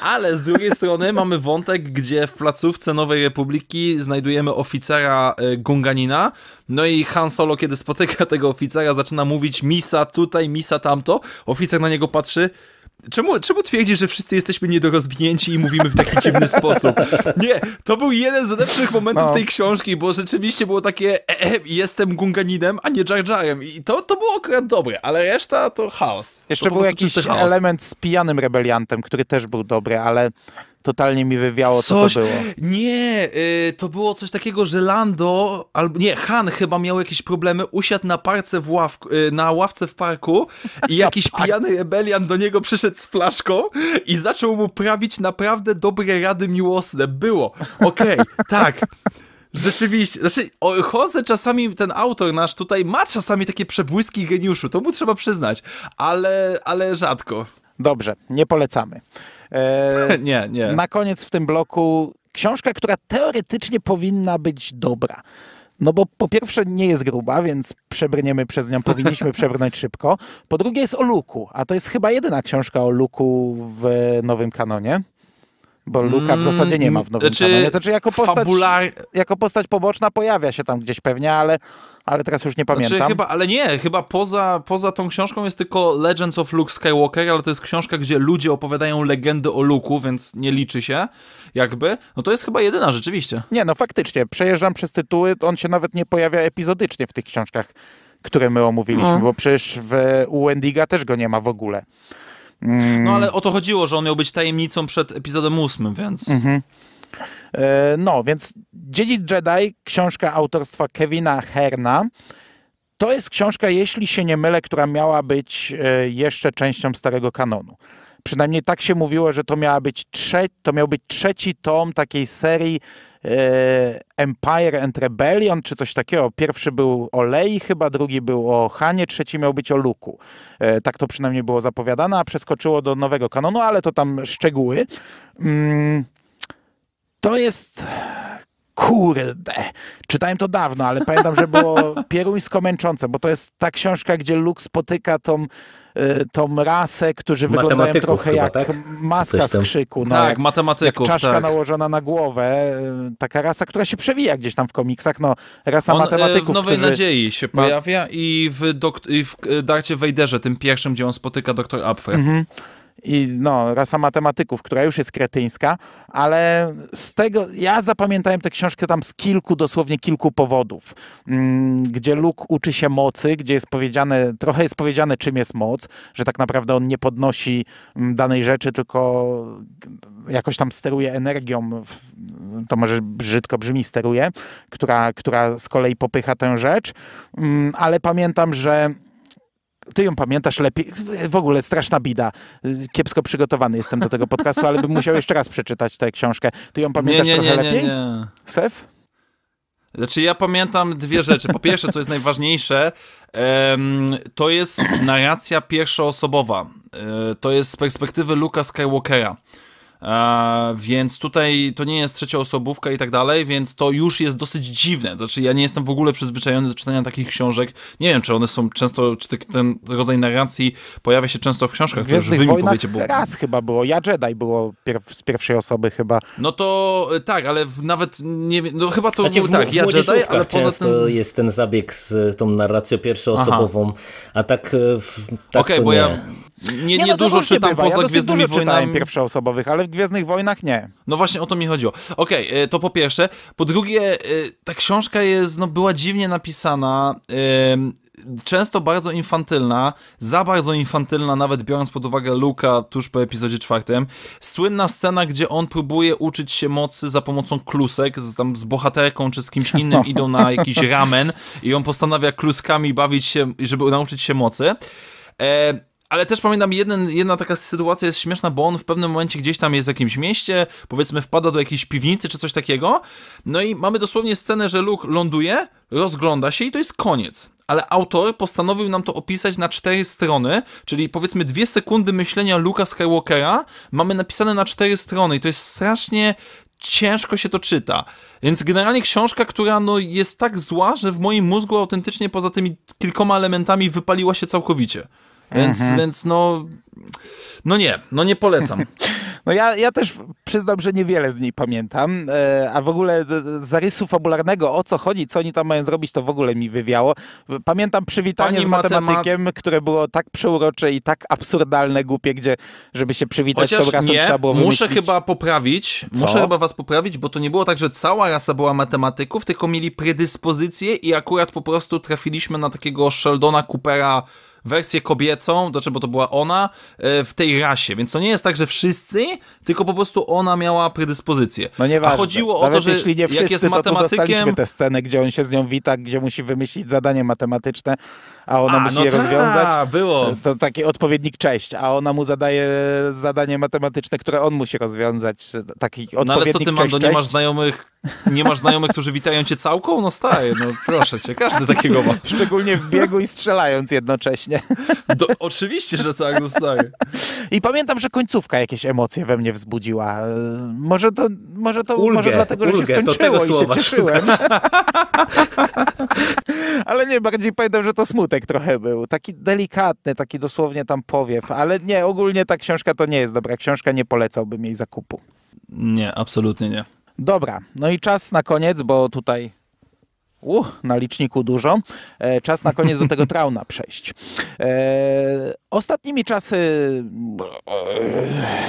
[SPEAKER 1] ale z drugiej strony mamy wątek, gdzie w placówce Nowej Republiki znajdujemy oficera e, Gunganina, no i Han Solo, kiedy spotyka tego oficera, zaczyna mówić misa tutaj, misa tamto, oficer na niego patrzy, Czemu, czemu twierdzisz, że wszyscy jesteśmy niedorozwinięci i mówimy w taki dziwny sposób? Nie, to był jeden z lepszych momentów no. tej książki, bo rzeczywiście było takie e, e, jestem Gunganinem, a nie Jar Jarem. I to, to było akurat dobre, ale reszta to chaos. Jeszcze to był jakiś element
[SPEAKER 3] z pijanym rebeliantem, który też był dobry, ale totalnie mi wywiało, coś... co to było.
[SPEAKER 1] Nie, yy, to było coś takiego, że Lando, albo nie, Han chyba miał jakieś problemy, usiadł na, parce w ławku, yy, na ławce w parku i jakiś pijany rebelian do niego przyszedł z flaszką i zaczął mu prawić naprawdę dobre rady miłosne. Było. Okej, okay, tak. Rzeczywiście, znaczy Jose czasami, ten autor nasz tutaj ma czasami
[SPEAKER 3] takie przebłyski geniuszu, to mu trzeba przyznać, ale, ale rzadko. Dobrze, nie polecamy. E, nie, nie. Na koniec w tym bloku książka, która teoretycznie powinna być dobra. No bo po pierwsze nie jest gruba, więc przebrniemy przez nią, powinniśmy przebrnąć szybko. Po drugie jest o Luku, a to jest chyba jedyna książka o Luku w nowym kanonie. Bo Luka w zasadzie nie ma w Nowym znaczy, Kanonie. Znaczy jako postać, fabular... jako postać poboczna pojawia się tam gdzieś pewnie, ale, ale teraz już nie znaczy, pamiętam. Znaczy, chyba, ale
[SPEAKER 1] nie, chyba poza, poza tą książką jest tylko Legends of Luke Skywalker, ale to jest książka, gdzie ludzie
[SPEAKER 3] opowiadają legendy o Luku, więc nie liczy się jakby. No to jest chyba jedyna rzeczywiście. Nie, no faktycznie. Przejeżdżam przez tytuły, on się nawet nie pojawia epizodycznie w tych książkach, które my omówiliśmy, no. bo przecież w, u Wendiga też go nie ma w ogóle. No mm. ale o
[SPEAKER 1] to chodziło, że on miał być tajemnicą przed epizodem ósmym, więc...
[SPEAKER 3] Mhm. E, no, więc Dziedzic Jedi, książka autorstwa Kevina Herna. To jest książka, jeśli się nie mylę, która miała być e, jeszcze częścią starego kanonu przynajmniej tak się mówiło, że to, miała być trze- to miał być trzeci tom takiej serii e, Empire and Rebellion, czy coś takiego. Pierwszy był o Lei chyba, drugi był o Hanie, trzeci miał być o Luku. E, tak to przynajmniej było zapowiadane, a przeskoczyło do nowego kanonu, ale to tam szczegóły. Mm, to jest kurde, czytałem to dawno, ale pamiętam, że było pieruńsko męczące, bo to jest ta książka, gdzie Luke spotyka tą, y, tą rasę, którzy wyglądają trochę chyba, jak tak? maska z krzyku. No, tak, matematyków. Jak czaszka tak. nałożona na głowę. Y, taka rasa, która się przewija gdzieś tam w komiksach. No, rasa On, y, matematyków. W Nowej którzy... Nadziei się no. pojawia
[SPEAKER 1] i w, dokt- i w Darcie Wejderze, tym pierwszym, gdzie on spotyka doktor Apfel. Mhm
[SPEAKER 3] i no, rasa matematyków, która już jest kretyńska, ale z tego, ja zapamiętałem tę książkę tam z kilku, dosłownie kilku powodów, mm, gdzie Luke uczy się mocy, gdzie jest powiedziane, trochę jest powiedziane, czym jest moc, że tak naprawdę on nie podnosi mm, danej rzeczy, tylko jakoś tam steruje energią, to może brzydko brzmi, steruje, która, która z kolei popycha tę rzecz, mm, ale pamiętam, że ty ją pamiętasz lepiej. W ogóle straszna bida. Kiepsko przygotowany jestem do tego podcastu, ale bym musiał jeszcze raz przeczytać tę książkę. Ty ją pamiętasz nie, nie, trochę nie, lepiej? Nie. Sef?
[SPEAKER 1] Znaczy ja pamiętam dwie rzeczy. Po pierwsze, co jest najważniejsze, to jest narracja pierwszoosobowa. E, to jest z perspektywy Luka Skywalkera. E, więc tutaj to nie jest osobówka i tak dalej, więc to już jest dosyć dziwne. Znaczy, ja nie jestem w ogóle przyzwyczajony do czytania takich książek. Nie wiem, czy one są często, czy ten rodzaj narracji pojawia się często w książkach, które wy mi powiecie. Bo... Raz
[SPEAKER 3] chyba było, ja Jedi było z pierwszej osoby chyba.
[SPEAKER 1] No to e, tak, ale w, nawet nie wiem, no chyba to znaczy, był, tak, w ja Jedi, ale poza tym...
[SPEAKER 2] jest ten zabieg z tą narracją pierwszoosobową, Aha. a tak... E, tak Okej, okay, bo nie. ja
[SPEAKER 3] nie, nie, nie no dużo czytam bywa. poza ja Gwiezdnymi dużo Wojnami. pierwszoosobowych, ale w Gwiezdnych Wojnach nie. No właśnie o to mi chodziło. Okej, okay, e, to po pierwsze.
[SPEAKER 1] Po drugie, e, ta książka jest, no była dziwnie napisana często bardzo infantylna, za bardzo infantylna, nawet biorąc pod uwagę Luka tuż po epizodzie czwartym. Słynna scena, gdzie on próbuje uczyć się mocy za pomocą klusek, z, tam z bohaterką czy z kimś innym no. idą na jakiś ramen i on postanawia kluskami bawić się, żeby nauczyć się mocy. E ale też pamiętam, jeden, jedna taka sytuacja jest śmieszna, bo on w pewnym momencie gdzieś tam jest w jakimś mieście, powiedzmy wpada do jakiejś piwnicy czy coś takiego, no i mamy dosłownie scenę, że Luke ląduje, rozgląda się i to jest koniec. Ale autor postanowił nam to opisać na cztery strony, czyli powiedzmy dwie sekundy myślenia Luka Skywalkera mamy napisane na cztery strony i to jest strasznie ciężko się to czyta. Więc generalnie książka, która no, jest tak zła, że w moim mózgu autentycznie poza tymi kilkoma elementami wypaliła się całkowicie. Więc, mhm. więc no, no nie, no nie
[SPEAKER 3] polecam. No ja, ja też przyznam, że niewiele z niej pamiętam, e, a w ogóle zarysu fabularnego, o co chodzi, co oni tam mają zrobić, to w ogóle mi wywiało. Pamiętam przywitanie Pani z matematykiem, matemat... które było tak przeurocze i tak absurdalne, głupie, gdzie żeby się przywitać Chociaż z tą rasą nie, trzeba było wymyślić. muszę
[SPEAKER 1] chyba poprawić, co? muszę chyba was poprawić, bo to nie było tak, że cała rasa była matematyków, tylko mieli predyspozycję i akurat po prostu trafiliśmy na takiego Sheldona Coopera wersję kobiecą, znaczy, bo to była ona, e, w tej rasie. Więc to nie jest tak, że wszyscy, tylko po prostu ona miała predyspozycję. No nieważne. A chodziło Nawet o to, że jeśli nie wszyscy, jak jest matematykiem... to tu dostaliśmy tę
[SPEAKER 3] scenę, gdzie on się z nią wita, gdzie musi wymyślić zadanie matematyczne, a ona a, musi no je ta, rozwiązać. było. To taki odpowiednik cześć, a ona mu zadaje zadanie matematyczne, które on musi rozwiązać. Taki odpowiednik no ale co ty, Mando, cześć, nie masz
[SPEAKER 1] znajomych, nie masz znajomych, którzy witają cię całką? No staje, no proszę cię, każdy takiego ma. Szczególnie w biegu i
[SPEAKER 3] strzelając jednocześnie. Do,
[SPEAKER 1] oczywiście, że tak, zostaje.
[SPEAKER 3] No I pamiętam, że końcówka jakieś emocje we mnie wzbudziła. Może to,
[SPEAKER 1] może to ulgę, może dlatego, ulgę, że się skończyło
[SPEAKER 3] i się cieszyłem. ale nie, bardziej pamiętam, że to smutek smutek trochę był, taki delikatny, taki dosłownie tam powiew, ale nie, ogólnie ta książka to nie jest dobra książka, nie polecałbym jej zakupu.
[SPEAKER 1] Nie, absolutnie nie.
[SPEAKER 3] Dobra, no i czas na koniec, bo tutaj Uh, na liczniku dużo. E, czas na koniec do tego trauna przejść. E, ostatnimi czasy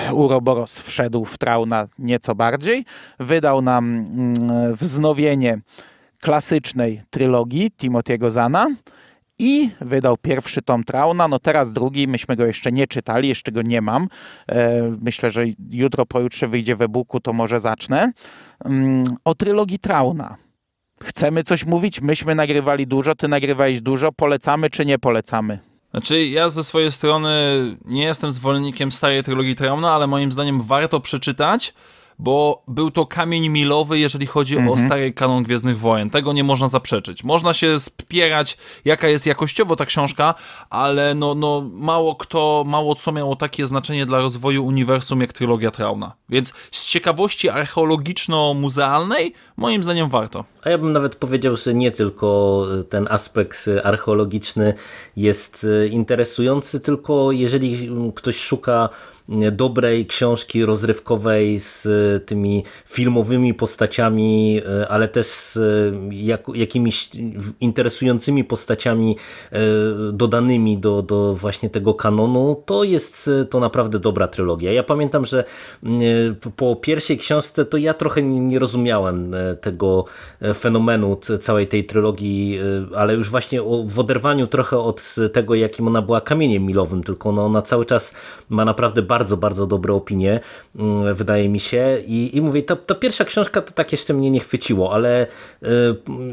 [SPEAKER 3] e, Uroboros wszedł w trauna nieco bardziej. Wydał nam mm, wznowienie klasycznej trylogii Timothy'ego Zana i wydał pierwszy tom Trauna, no teraz drugi, myśmy go jeszcze nie czytali, jeszcze go nie mam. E, myślę, że jutro, pojutrze wyjdzie we buku, to może zacznę. Mm, o trylogii Trauna. Chcemy coś mówić? Myśmy nagrywali dużo, ty nagrywałeś dużo. Polecamy czy nie polecamy?
[SPEAKER 1] Znaczy, ja ze swojej strony nie jestem zwolennikiem starej trylogii Trauna, ale moim zdaniem warto przeczytać bo był to kamień milowy, jeżeli chodzi mhm. o stary kanon Gwiezdnych Wojen. Tego nie można zaprzeczyć. Można się spierać, jaka jest jakościowo ta książka, ale no, no mało kto, mało co miało takie znaczenie dla rozwoju uniwersum jak trylogia Trauna. Więc z ciekawości archeologiczno-muzealnej, moim
[SPEAKER 2] zdaniem warto. A ja bym nawet powiedział, że nie tylko ten aspekt archeologiczny jest interesujący, tylko jeżeli ktoś szuka dobrej książki rozrywkowej z e, tymi filmowymi postaciami, e, ale też z e, jak, jakimiś interesującymi postaciami dodanymi do, do właśnie tego kanonu, to jest to naprawdę dobra trylogia. Ja pamiętam, że mm, po pierwszej książce to ja trochę nie rozumiałem tego fenomenu całej tej trylogii, ale już właśnie w oderwaniu trochę od tego, jakim ona była kamieniem milowym, tylko ona, ona cały czas ma naprawdę bardzo bardzo, bardzo dobre opinie, mm, wydaje mi się. I, i mówię, to, to pierwsza książka to tak jeszcze mnie nie chwyciło, ale y,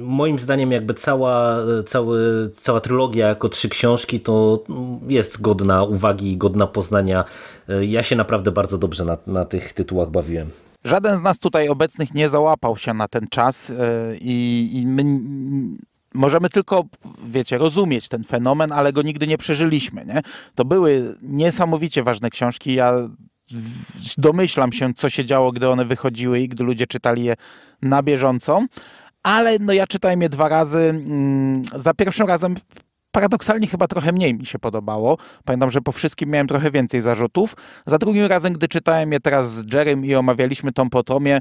[SPEAKER 2] moim zdaniem jakby cała, e, cały, cała trylogia jako trzy książki to mm, jest godna uwagi i godna poznania. E, ja się naprawdę bardzo dobrze na, na tych tytułach bawiłem. Żaden z nas tutaj obecnych nie załapał się na ten
[SPEAKER 3] czas i, i my możemy tylko, wiecie, rozumieć ten fenomen, ale go nigdy nie przeżyliśmy. Nie? To były niesamowicie ważne książki. Ja domyślam się, co się działo, gdy one wychodziły i gdy ludzie czytali je na bieżąco. Ale no ja czytałem je dwa razy. Mm, za pierwszym razem paradoksalnie chyba trochę mniej mi się podobało. Pamiętam, że po wszystkim miałem trochę więcej zarzutów. Za drugim razem, gdy czytałem je teraz z Jerem i omawialiśmy tą potomie,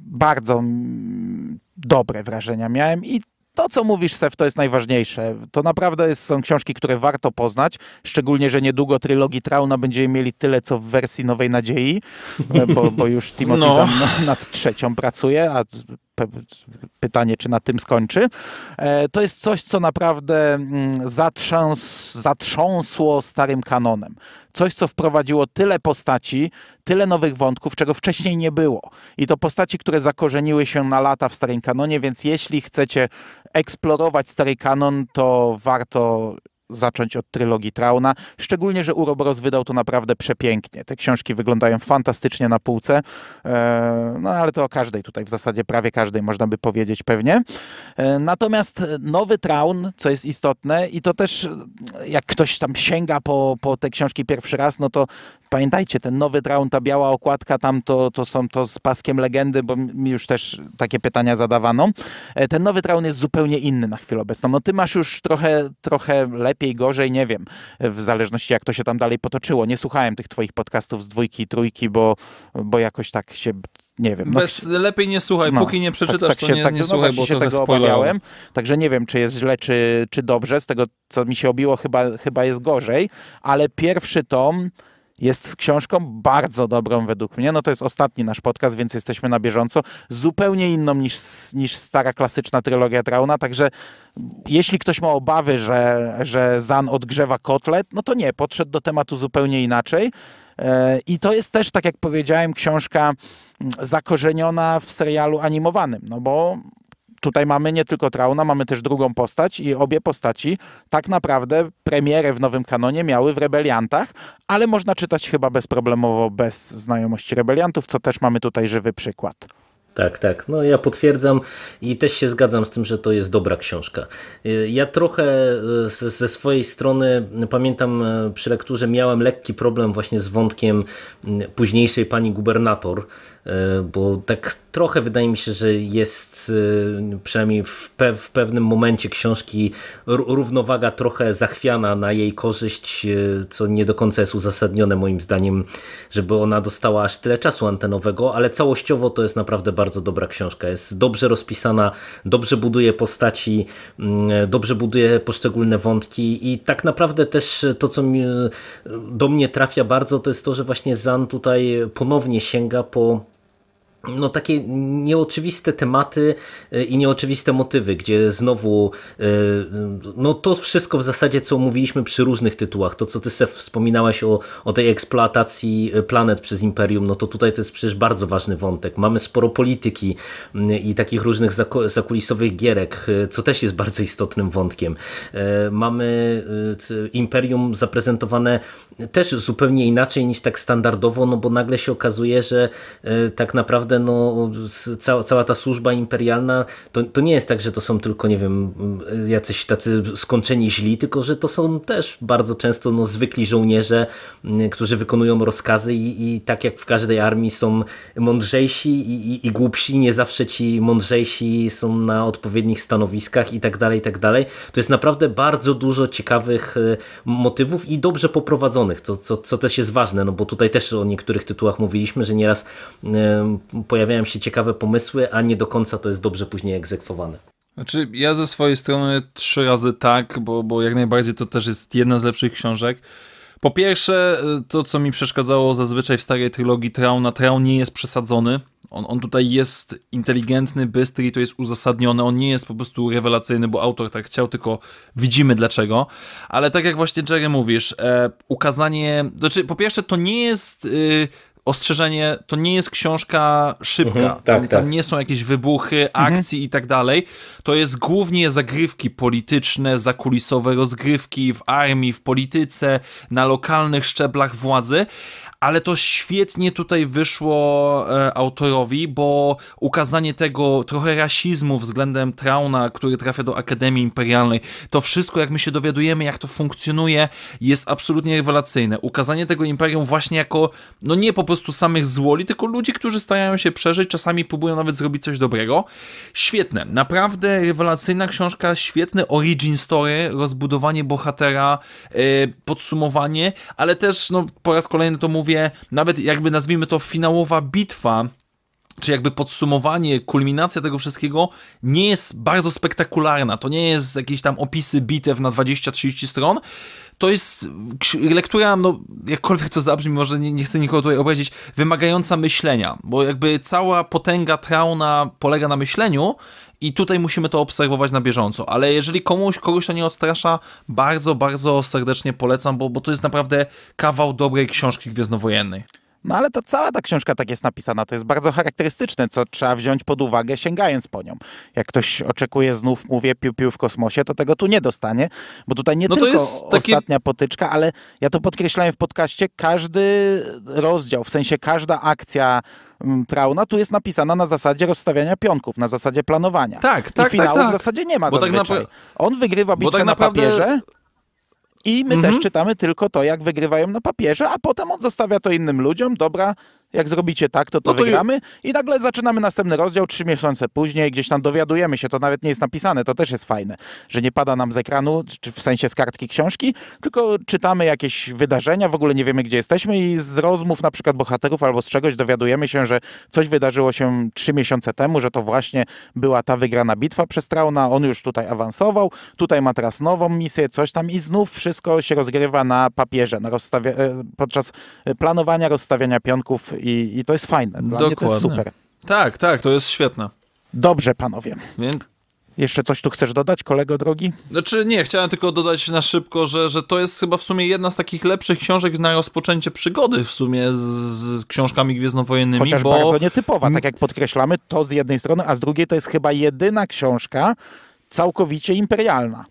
[SPEAKER 3] bardzo mm, dobre wrażenia miałem i to, co mówisz, Sef, to jest najważniejsze. To naprawdę jest, są książki, które warto poznać, szczególnie, że niedługo trylogii Trauna będziemy mieli tyle, co w wersji Nowej Nadziei, e, bo, bo już Timothy no. nad trzecią pracuje, a pytanie, czy na tym skończy. E, to jest coś, co naprawdę mm, zatrząs, zatrząsło starym kanonem. Coś, co wprowadziło tyle postaci, tyle nowych wątków, czego wcześniej nie było. I to postaci, które zakorzeniły się na lata w starym kanonie, więc jeśli chcecie eksplorować stary kanon, to warto zacząć od trylogii Trauna, szczególnie, że Uroboros wydał to naprawdę przepięknie. Te książki wyglądają fantastycznie na półce, e, no ale to o każdej tutaj w zasadzie, prawie każdej można by powiedzieć pewnie. E, natomiast nowy Traun, co jest istotne i to też jak ktoś tam sięga po, po te książki pierwszy raz, no to pamiętajcie, ten nowy Traun, ta biała okładka tam to, to są to z paskiem legendy, bo mi już też takie pytania zadawano. E, ten nowy Traun jest zupełnie inny na chwilę obecną. No ty masz już trochę, trochę lepiej lepiej, gorzej, nie wiem, w zależności jak to się tam dalej potoczyło. Nie słuchałem tych twoich podcastów z dwójki trójki, bo, bo jakoś tak się nie wiem. No, Bez, lepiej nie słuchaj, no, póki nie tak- przeczytasz, tak, tak się, to nie, tak, nie no słuchaj, bo się to tego obawiałem. Także nie wiem, czy jest źle, czy, czy dobrze. Z tego, co mi się obiło, chyba, chyba jest gorzej. Ale pierwszy tom jest książką bardzo dobrą według mnie. No to jest ostatni nasz podcast, więc jesteśmy na bieżąco. Zupełnie inną niż, niż stara klasyczna trylogia Trauna, także jeśli ktoś ma obawy, że, że Zan odgrzewa kotlet, no to nie, podszedł do tematu zupełnie inaczej. E, I to jest też, tak jak powiedziałem, książka mm, zakorzeniona w serialu animowanym, no bo tutaj mamy nie tylko Trauna, mamy też drugą postać i obie postaci tak naprawdę premierę w nowym kanonie miały w Rebeliantach, ale można czytać chyba bezproblemowo
[SPEAKER 2] bez znajomości Rebeliantów, co też mamy tutaj żywy przykład. Tak, tak. No ja potwierdzam i też się zgadzam z tym, że to jest dobra książka. Y, ja trochę y, ze swojej strony pamiętam y, przy lekturze miałem lekki problem właśnie z wątkiem późniejszej pani gubernator, bo tak trochę wydaje mi się, że jest y, przynajmniej w, pe w pewnym momencie książki równowaga trochę zachwiana na jej korzyść, y, co nie do końca jest uzasadnione moim zdaniem, żeby ona dostała aż tyle czasu antenowego, ale całościowo to jest naprawdę bardzo dobra książka. Jest dobrze rozpisana, dobrze buduje postaci, mm, dobrze buduje poszczególne wątki i tak naprawdę też to, co mi, y, do mnie trafia bardzo, to jest to, że właśnie Zan tutaj ponownie sięga po no takie nieoczywiste tematy y, i nieoczywiste motywy, gdzie znowu y, y, no to wszystko w zasadzie, co mówiliśmy przy różnych tytułach, to co ty Sef wspominałaś o, o tej eksploatacji planet przez Imperium, no to tutaj to jest przecież bardzo ważny wątek. Mamy sporo polityki i takich różnych zakulisowych gierek, co też jest bardzo istotnym wątkiem. Mamy Imperium zaprezentowane też zupełnie inaczej niż tak standardowo, no bo nagle się okazuje, że tak naprawdę naprawdę no, cała, cała ta służba imperialna, to, to nie jest tak, że to są tylko, nie wiem, jacyś tacy skończeni źli, tylko że to są też bardzo często no, zwykli żołnierze, którzy wykonują rozkazy i, i tak jak w każdej armii są mądrzejsi i, i, i głupsi, nie zawsze ci mądrzejsi są na odpowiednich stanowiskach i tak dalej, i tak dalej. To jest naprawdę bardzo dużo ciekawych e, motywów i dobrze poprowadzonych, co, co, co też jest ważne, no bo tutaj też o niektórych tytułach mówiliśmy, że nieraz e, pojawiają się ciekawe pomysły, a nie do końca to jest dobrze później egzekwowane.
[SPEAKER 1] Znaczy, ja ze swojej strony trzy razy tak, bo, bo jak najbardziej to też jest jedna z lepszych książek. Po pierwsze, y, to co mi przeszkadzało zazwyczaj w starej trylogii Trauna, Traun nie jest przesadzony. On, on tutaj jest inteligentny, bystry i to jest uzasadnione. On nie jest po prostu rewelacyjny, bo autor tak chciał, tylko widzimy dlaczego. Ale tak jak właśnie Jerry mówisz, e, ukazanie... Znaczy, po pierwsze, to nie jest... Y, ostrzeżenie, to nie jest książka szybka. Mhm, tak, tam, tam nie są jakieś wybuchy, mhm. akcji mhm. i tak dalej. To jest głównie zagrywki polityczne, zakulisowe rozgrywki w armii, w polityce, na lokalnych szczeblach władzy ale to świetnie tutaj wyszło e, autorowi, bo ukazanie tego trochę rasizmu względem Trauna, który trafia do Akademii Imperialnej, to wszystko, jak my się dowiadujemy, jak to funkcjonuje, jest absolutnie rewelacyjne. Ukazanie tego Imperium właśnie jako, no nie po prostu samych złoli, tylko ludzi, którzy starają się przeżyć, czasami próbują nawet zrobić coś dobrego. Świetne, naprawdę rewelacyjna książka, świetny origin story, rozbudowanie bohatera, e, podsumowanie, ale też, no po raz kolejny to mówię, nawet jakby nazwijmy to finałowa bitwa czy jakby podsumowanie, kulminacja tego wszystkiego nie jest bardzo spektakularna. To nie jest jakieś tam opisy bitew na 20-30 stron. To jest lektura, no jakkolwiek to zabrzmi, może nie, nie chcę nikogo tutaj obrazić, wymagająca myślenia, bo jakby cała potęga Trauna polega na myśleniu, i tutaj musimy to obserwować na bieżąco, ale jeżeli komuś, kogoś to nie odstrasza,
[SPEAKER 3] bardzo, bardzo serdecznie polecam, bo, bo to jest naprawdę kawał dobrej książki gwiezdnowojennej. No ale to cała ta książka tak jest napisana, to jest bardzo charakterystyczne, co trzeba wziąć pod uwagę, sięgając po nią. Jak ktoś oczekuje znów, mówię, piu, piu w kosmosie, to tego tu nie dostanie, bo tutaj nie no tylko ostatnia taki... potyczka, ale ja to podkreślałem w podcaście, każdy rozdział, w sensie każda akcja mm, Trauna tu jest napisana na zasadzie rozstawiania pionków, na zasadzie planowania. Tak, tak, I finału tak, tak. w tak. zasadzie nie ma bo tak zazwyczaj. Tak na... On wygrywa bitwę tak naprawdę... na papierze, i my mhm. też czytamy tylko to, jak wygrywają na papierze, a potem on zostawia to innym ludziom. Dobra, jak zrobicie tak, to to, no to wygramy. I... I nagle zaczynamy następny rozdział, trzy miesiące później, gdzieś tam dowiadujemy się, to nawet nie jest napisane, to też jest fajne, że nie pada nam z ekranu, czy w sensie z kartki książki, tylko czytamy jakieś wydarzenia, w ogóle nie wiemy, gdzie jesteśmy i z rozmów na przykład bohaterów albo z czegoś dowiadujemy się, że coś wydarzyło się trzy miesiące temu, że to właśnie była ta wygrana bitwa przez Trauna, on już tutaj awansował, tutaj ma teraz nową misję, coś tam i znów wszystko się rozgrywa na papierze, na e, podczas planowania, rozstawiania pionków i, i to jest fajne. Dla Dokładnie. to jest super.
[SPEAKER 1] Tak, tak, to jest świetne.
[SPEAKER 3] Dobrze, panowie. Więc... Jeszcze coś tu chcesz dodać, kolego drogi?
[SPEAKER 1] Znaczy nie, chciałem tylko dodać na szybko, że, że to jest chyba w sumie jedna z takich lepszych książek na rozpoczęcie przygody w sumie z, z książkami gwiezdnowojennymi. Chociaż bo... bardzo
[SPEAKER 3] nietypowa, mm. tak jak podkreślamy, to z jednej strony, a z drugiej to jest chyba jedyna książka całkowicie imperialna.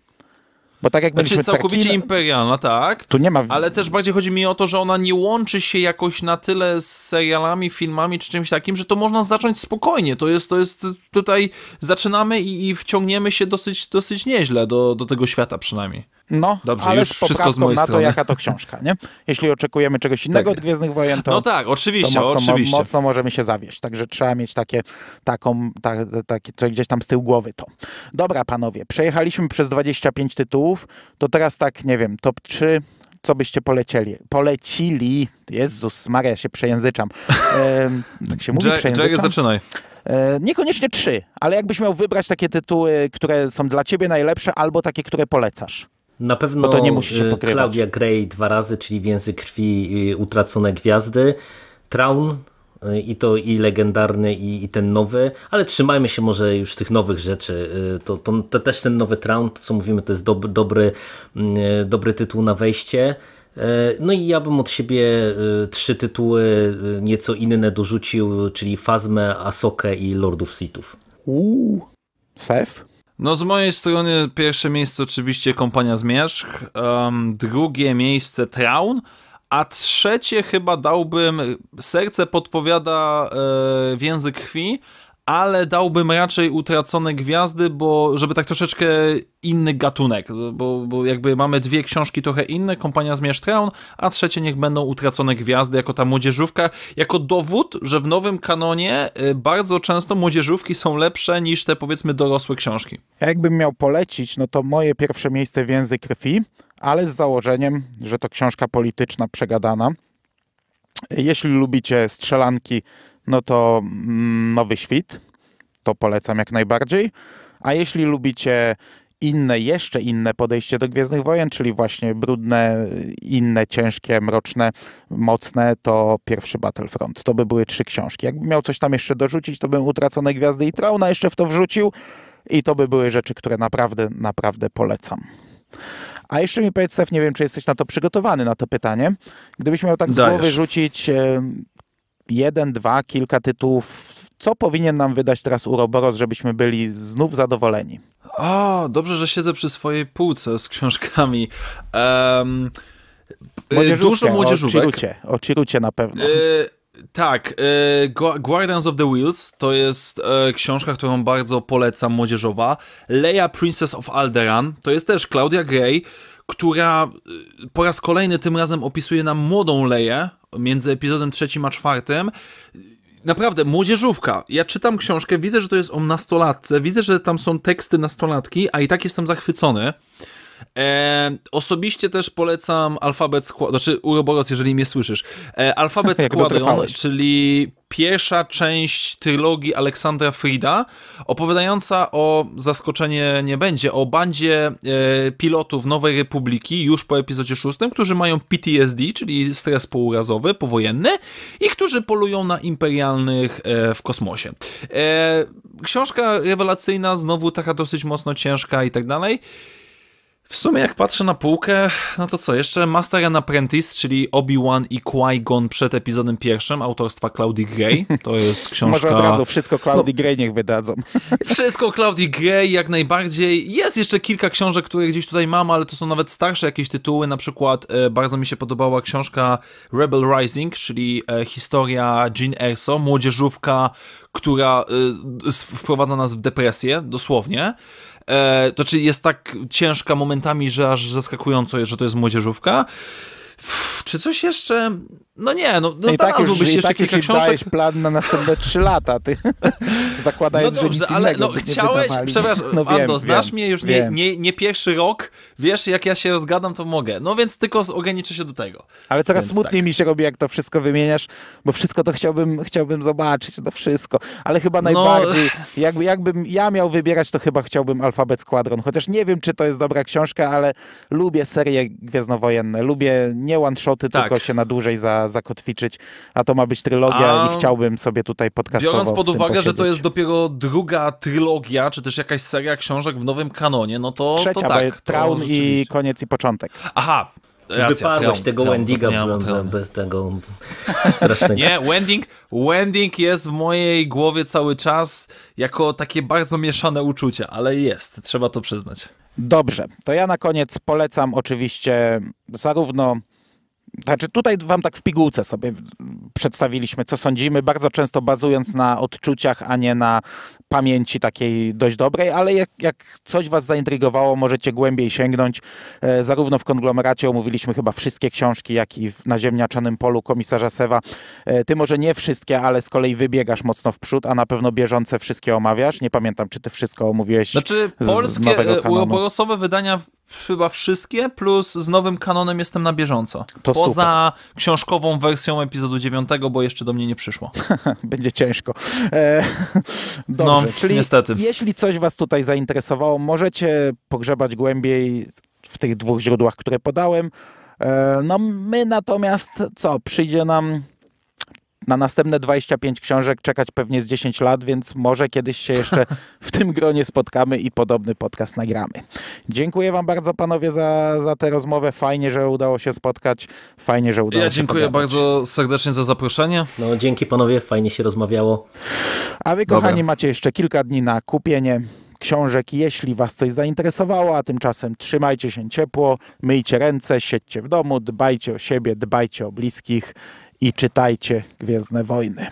[SPEAKER 3] Bo tak jak znaczy, całkowicie
[SPEAKER 1] imperialna, tak. Tu nie ma... Ale też bardziej chodzi mi o to, że ona nie łączy się jakoś na tyle z serialami, filmami czy czymś takim, że to można zacząć spokojnie. To jest, to jest tutaj zaczynamy i, i wciągniemy się dosyć, dosyć nieźle do, do tego świata przynajmniej.
[SPEAKER 3] No, Dobrze, ale już z wszystko z mojej na strony. to, jaka to książka, nie? Jeśli oczekujemy czegoś tak innego tak. od Gwiezdnych Wojen, to, no tak, oczywiście, to mocno, oczywiście. mocno możemy się zawieść. Także trzeba mieć takie, taką, takie, co gdzieś tam z tyłu głowy to. Dobra, panowie, przejechaliśmy przez 25 tytułów, to teraz tak, nie wiem, top 3, co byście polecieli? Polecili, Jezus Maria, się przejęzyczam. tak się mówi, przejęzyczam? Jack, zaczynaj. E, niekoniecznie trzy, ale jakbyś miał wybrać takie tytuły, które są dla ciebie najlepsze, albo takie, które polecasz.
[SPEAKER 2] Na pewno to nie musi się y, Claudia Gray dwa razy, czyli Więzy Krwi, y, Utracone Gwiazdy, Traun y, i to i legendarny i, i ten nowy, ale trzymajmy się może już tych nowych rzeczy. To, to, to też ten nowy Traun, to co mówimy, to jest dob, dobry, mm, dobry tytuł na wejście. No i ja bym od siebie trzy tytuły nieco inne dorzucił, czyli Fazmę, Asokę i Lordów Sithów. Uuu, Sef?
[SPEAKER 1] No z mojej strony pierwsze miejsce oczywiście Kompania Zmierzch, um, drugie miejsce Traun, a trzecie chyba dałbym, serce podpowiada e, język Krwi, ale dałbym raczej utracone gwiazdy, bo żeby tak troszeczkę inny gatunek, bo, bo jakby mamy dwie książki trochę inne, Kompania Zmierz Traun, a trzecie niech będą utracone gwiazdy jako ta młodzieżówka, jako dowód, że w nowym kanonie y, bardzo często młodzieżówki są lepsze niż te powiedzmy dorosłe książki.
[SPEAKER 3] Ja jakbym miał polecić, no to moje pierwsze miejsce Język Krwi, ale z założeniem, że to książka polityczna przegadana. Jeśli lubicie strzelanki, no to mm, Nowy Świt, to polecam jak najbardziej. A jeśli lubicie inne, jeszcze inne podejście do Gwiezdnych Wojen, czyli właśnie brudne, inne, ciężkie, mroczne, mocne, to pierwszy Battlefront. To by były trzy książki. Jakbym miał coś tam jeszcze dorzucić, to bym Utracone Gwiazdy i Trauna jeszcze w to wrzucił i to by były rzeczy, które naprawdę, naprawdę polecam. A jeszcze mi powiedz, Stef, nie wiem, czy jesteś na to przygotowany, na to pytanie. Gdybyś miał tak z głowy rzucić jeden, dwa, kilka tytułów. Co powinien nam wydać teraz Uroboros, żebyśmy byli znów zadowoleni?
[SPEAKER 1] O, dobrze, że siedzę przy swojej półce z książkami. Um, młodzieżówkę, e, dużo młodzieżówek. O Chirucie,
[SPEAKER 3] o Chirucie na pewno.
[SPEAKER 1] Y tak, y, Guardians of the Wheels to jest y, książka, którą bardzo polecam, młodzieżowa. Leia Princess of Alderan to jest też Claudia Gray, która y, po raz kolejny tym razem opisuje nam młodą Leję, między epizodem trzecim a czwartym naprawdę młodzieżówka. Ja czytam książkę, widzę, że to jest o nastolatce, widzę, że tam są teksty nastolatki, a i tak jestem zachwycony. E, osobiście też polecam alfabet Squadron, znaczy Uroboros, jeżeli mnie słyszysz. E, alfabet Squadron, czyli pierwsza część trylogii Aleksandra Frida, opowiadająca o, zaskoczenie nie będzie, o bandzie e, pilotów Nowej Republiki już po epizodzie szóstym, którzy mają PTSD, czyli stres pourazowy, powojenny i którzy polują na imperialnych e, w kosmosie. E, książka rewelacyjna, znowu taka dosyć mocno ciężka i tak dalej. W sumie jak patrzę na półkę, no to co, jeszcze Master and Apprentice, czyli Obi-Wan i Qui-Gon przed epizodem
[SPEAKER 3] pierwszym autorstwa Claudii Gray. To jest książka... Może od razu wszystko Claudii no, Gray niech wydadzą.
[SPEAKER 1] wszystko Claudii Gray jak najbardziej. Jest jeszcze kilka książek, które gdzieś tutaj mam, ale to są nawet starsze jakieś tytuły. Na przykład e, bardzo mi się podobała książka Rebel Rising, czyli e, historia Jean Erso, młodzieżówka, która e, wprowadza nas w depresję, dosłownie. E, to czy jest tak ciężka momentami, że aż zaskakująco jest, że to jest młodzieżówka. Uff, czy coś jeszcze? No nie, no, no znalazłoby tak się jeszcze tak kilka książek.
[SPEAKER 3] plan na następne trzy lata, ty no zakładając, no dobrze, że nic ale no, chciałeś, przepraszam, no, wiem, Ando, znasz wiem, mnie już nie, nie,
[SPEAKER 1] nie, pierwszy rok, wiesz, jak ja się rozgadam, to mogę. No więc tylko ograniczę się do tego. Ale coraz więc smutniej
[SPEAKER 3] tak. mi się robi, jak to wszystko wymieniasz, bo wszystko to chciałbym, chciałbym zobaczyć, to wszystko. Ale chyba no. najbardziej, no... jakby, jakbym ja miał wybierać, to chyba chciałbym Alfabet Squadron, chociaż nie wiem, czy to jest dobra książka, ale lubię serie Gwiezdnowojenne, lubię nie one-shoty, tak. tylko się na dłużej za zakotwiczyć, a to ma być trylogia a... i chciałbym sobie tutaj podcastowo Biorąc pod uwagę, posiedzieć. że to
[SPEAKER 1] jest dopiero druga trylogia, czy też jakaś seria książek w nowym kanonie, no to, Trzecia, to tak. Traun i
[SPEAKER 3] koniec i
[SPEAKER 2] początek.
[SPEAKER 1] Aha, Racja, Wyparłeś traum, tego traum, Wendiga
[SPEAKER 2] bez tego strasznego. Nie,
[SPEAKER 1] Wending, Wending jest w mojej głowie cały czas jako takie bardzo
[SPEAKER 3] mieszane uczucie, ale jest, trzeba to przyznać. Dobrze, to ja na koniec polecam oczywiście zarówno znaczy tutaj wam tak w pigułce sobie przedstawiliśmy, co sądzimy, bardzo często bazując na odczuciach, a nie na pamięci takiej dość dobrej, ale jak, jak coś was zaintrygowało, możecie głębiej sięgnąć. E, zarówno w konglomeracie omówiliśmy chyba wszystkie książki, jak i w, na ziemniaczanym polu komisarza Sewa. E, ty może nie wszystkie, ale z kolei wybiegasz mocno w przód, a na pewno bieżące wszystkie omawiasz. Nie pamiętam, czy ty wszystko omówiłeś. Znaczy polskie z nowego e, uroborosowe
[SPEAKER 1] wydania chyba wszystkie, plus z nowym kanonem jestem na bieżąco. To Poza super. książkową wersją epizodu 9,
[SPEAKER 3] bo jeszcze do mnie nie przyszło. Będzie ciężko. E, dobrze, no, czyli niestety. jeśli coś was tutaj zainteresowało, możecie pogrzebać głębiej w tych dwóch źródłach, które podałem. E, no my natomiast, co, przyjdzie nam na następne 25 książek czekać pewnie z 10 lat, więc może kiedyś się jeszcze w tym gronie spotkamy i podobny podcast nagramy. Dziękuję Wam bardzo panowie za, za tę rozmowę. Fajnie, że udało się spotkać. Fajnie, że udało ja się Ja dziękuję pogadać.
[SPEAKER 2] bardzo serdecznie za zaproszenie. No dzięki panowie, fajnie się rozmawiało. A wy kochani Dobra.
[SPEAKER 3] macie jeszcze kilka dni na kupienie książek, jeśli Was coś zainteresowało, a tymczasem trzymajcie się ciepło, myjcie ręce, siedźcie w domu, dbajcie o siebie, dbajcie o bliskich i czytajcie Gwiezdne Wojny.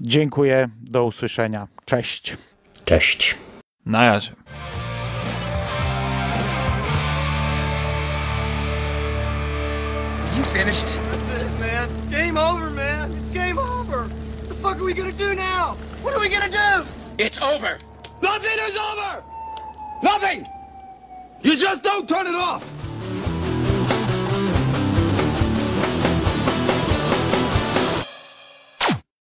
[SPEAKER 3] Dziękuję, do usłyszenia. Cześć. Cześć.
[SPEAKER 1] Na razie.
[SPEAKER 2] You finished? That's it, man. game over, man. It's game over. What the fuck are we gonna do now? What are we gonna do? It's
[SPEAKER 3] over. Nothing is over! Nothing! You just don't turn it off!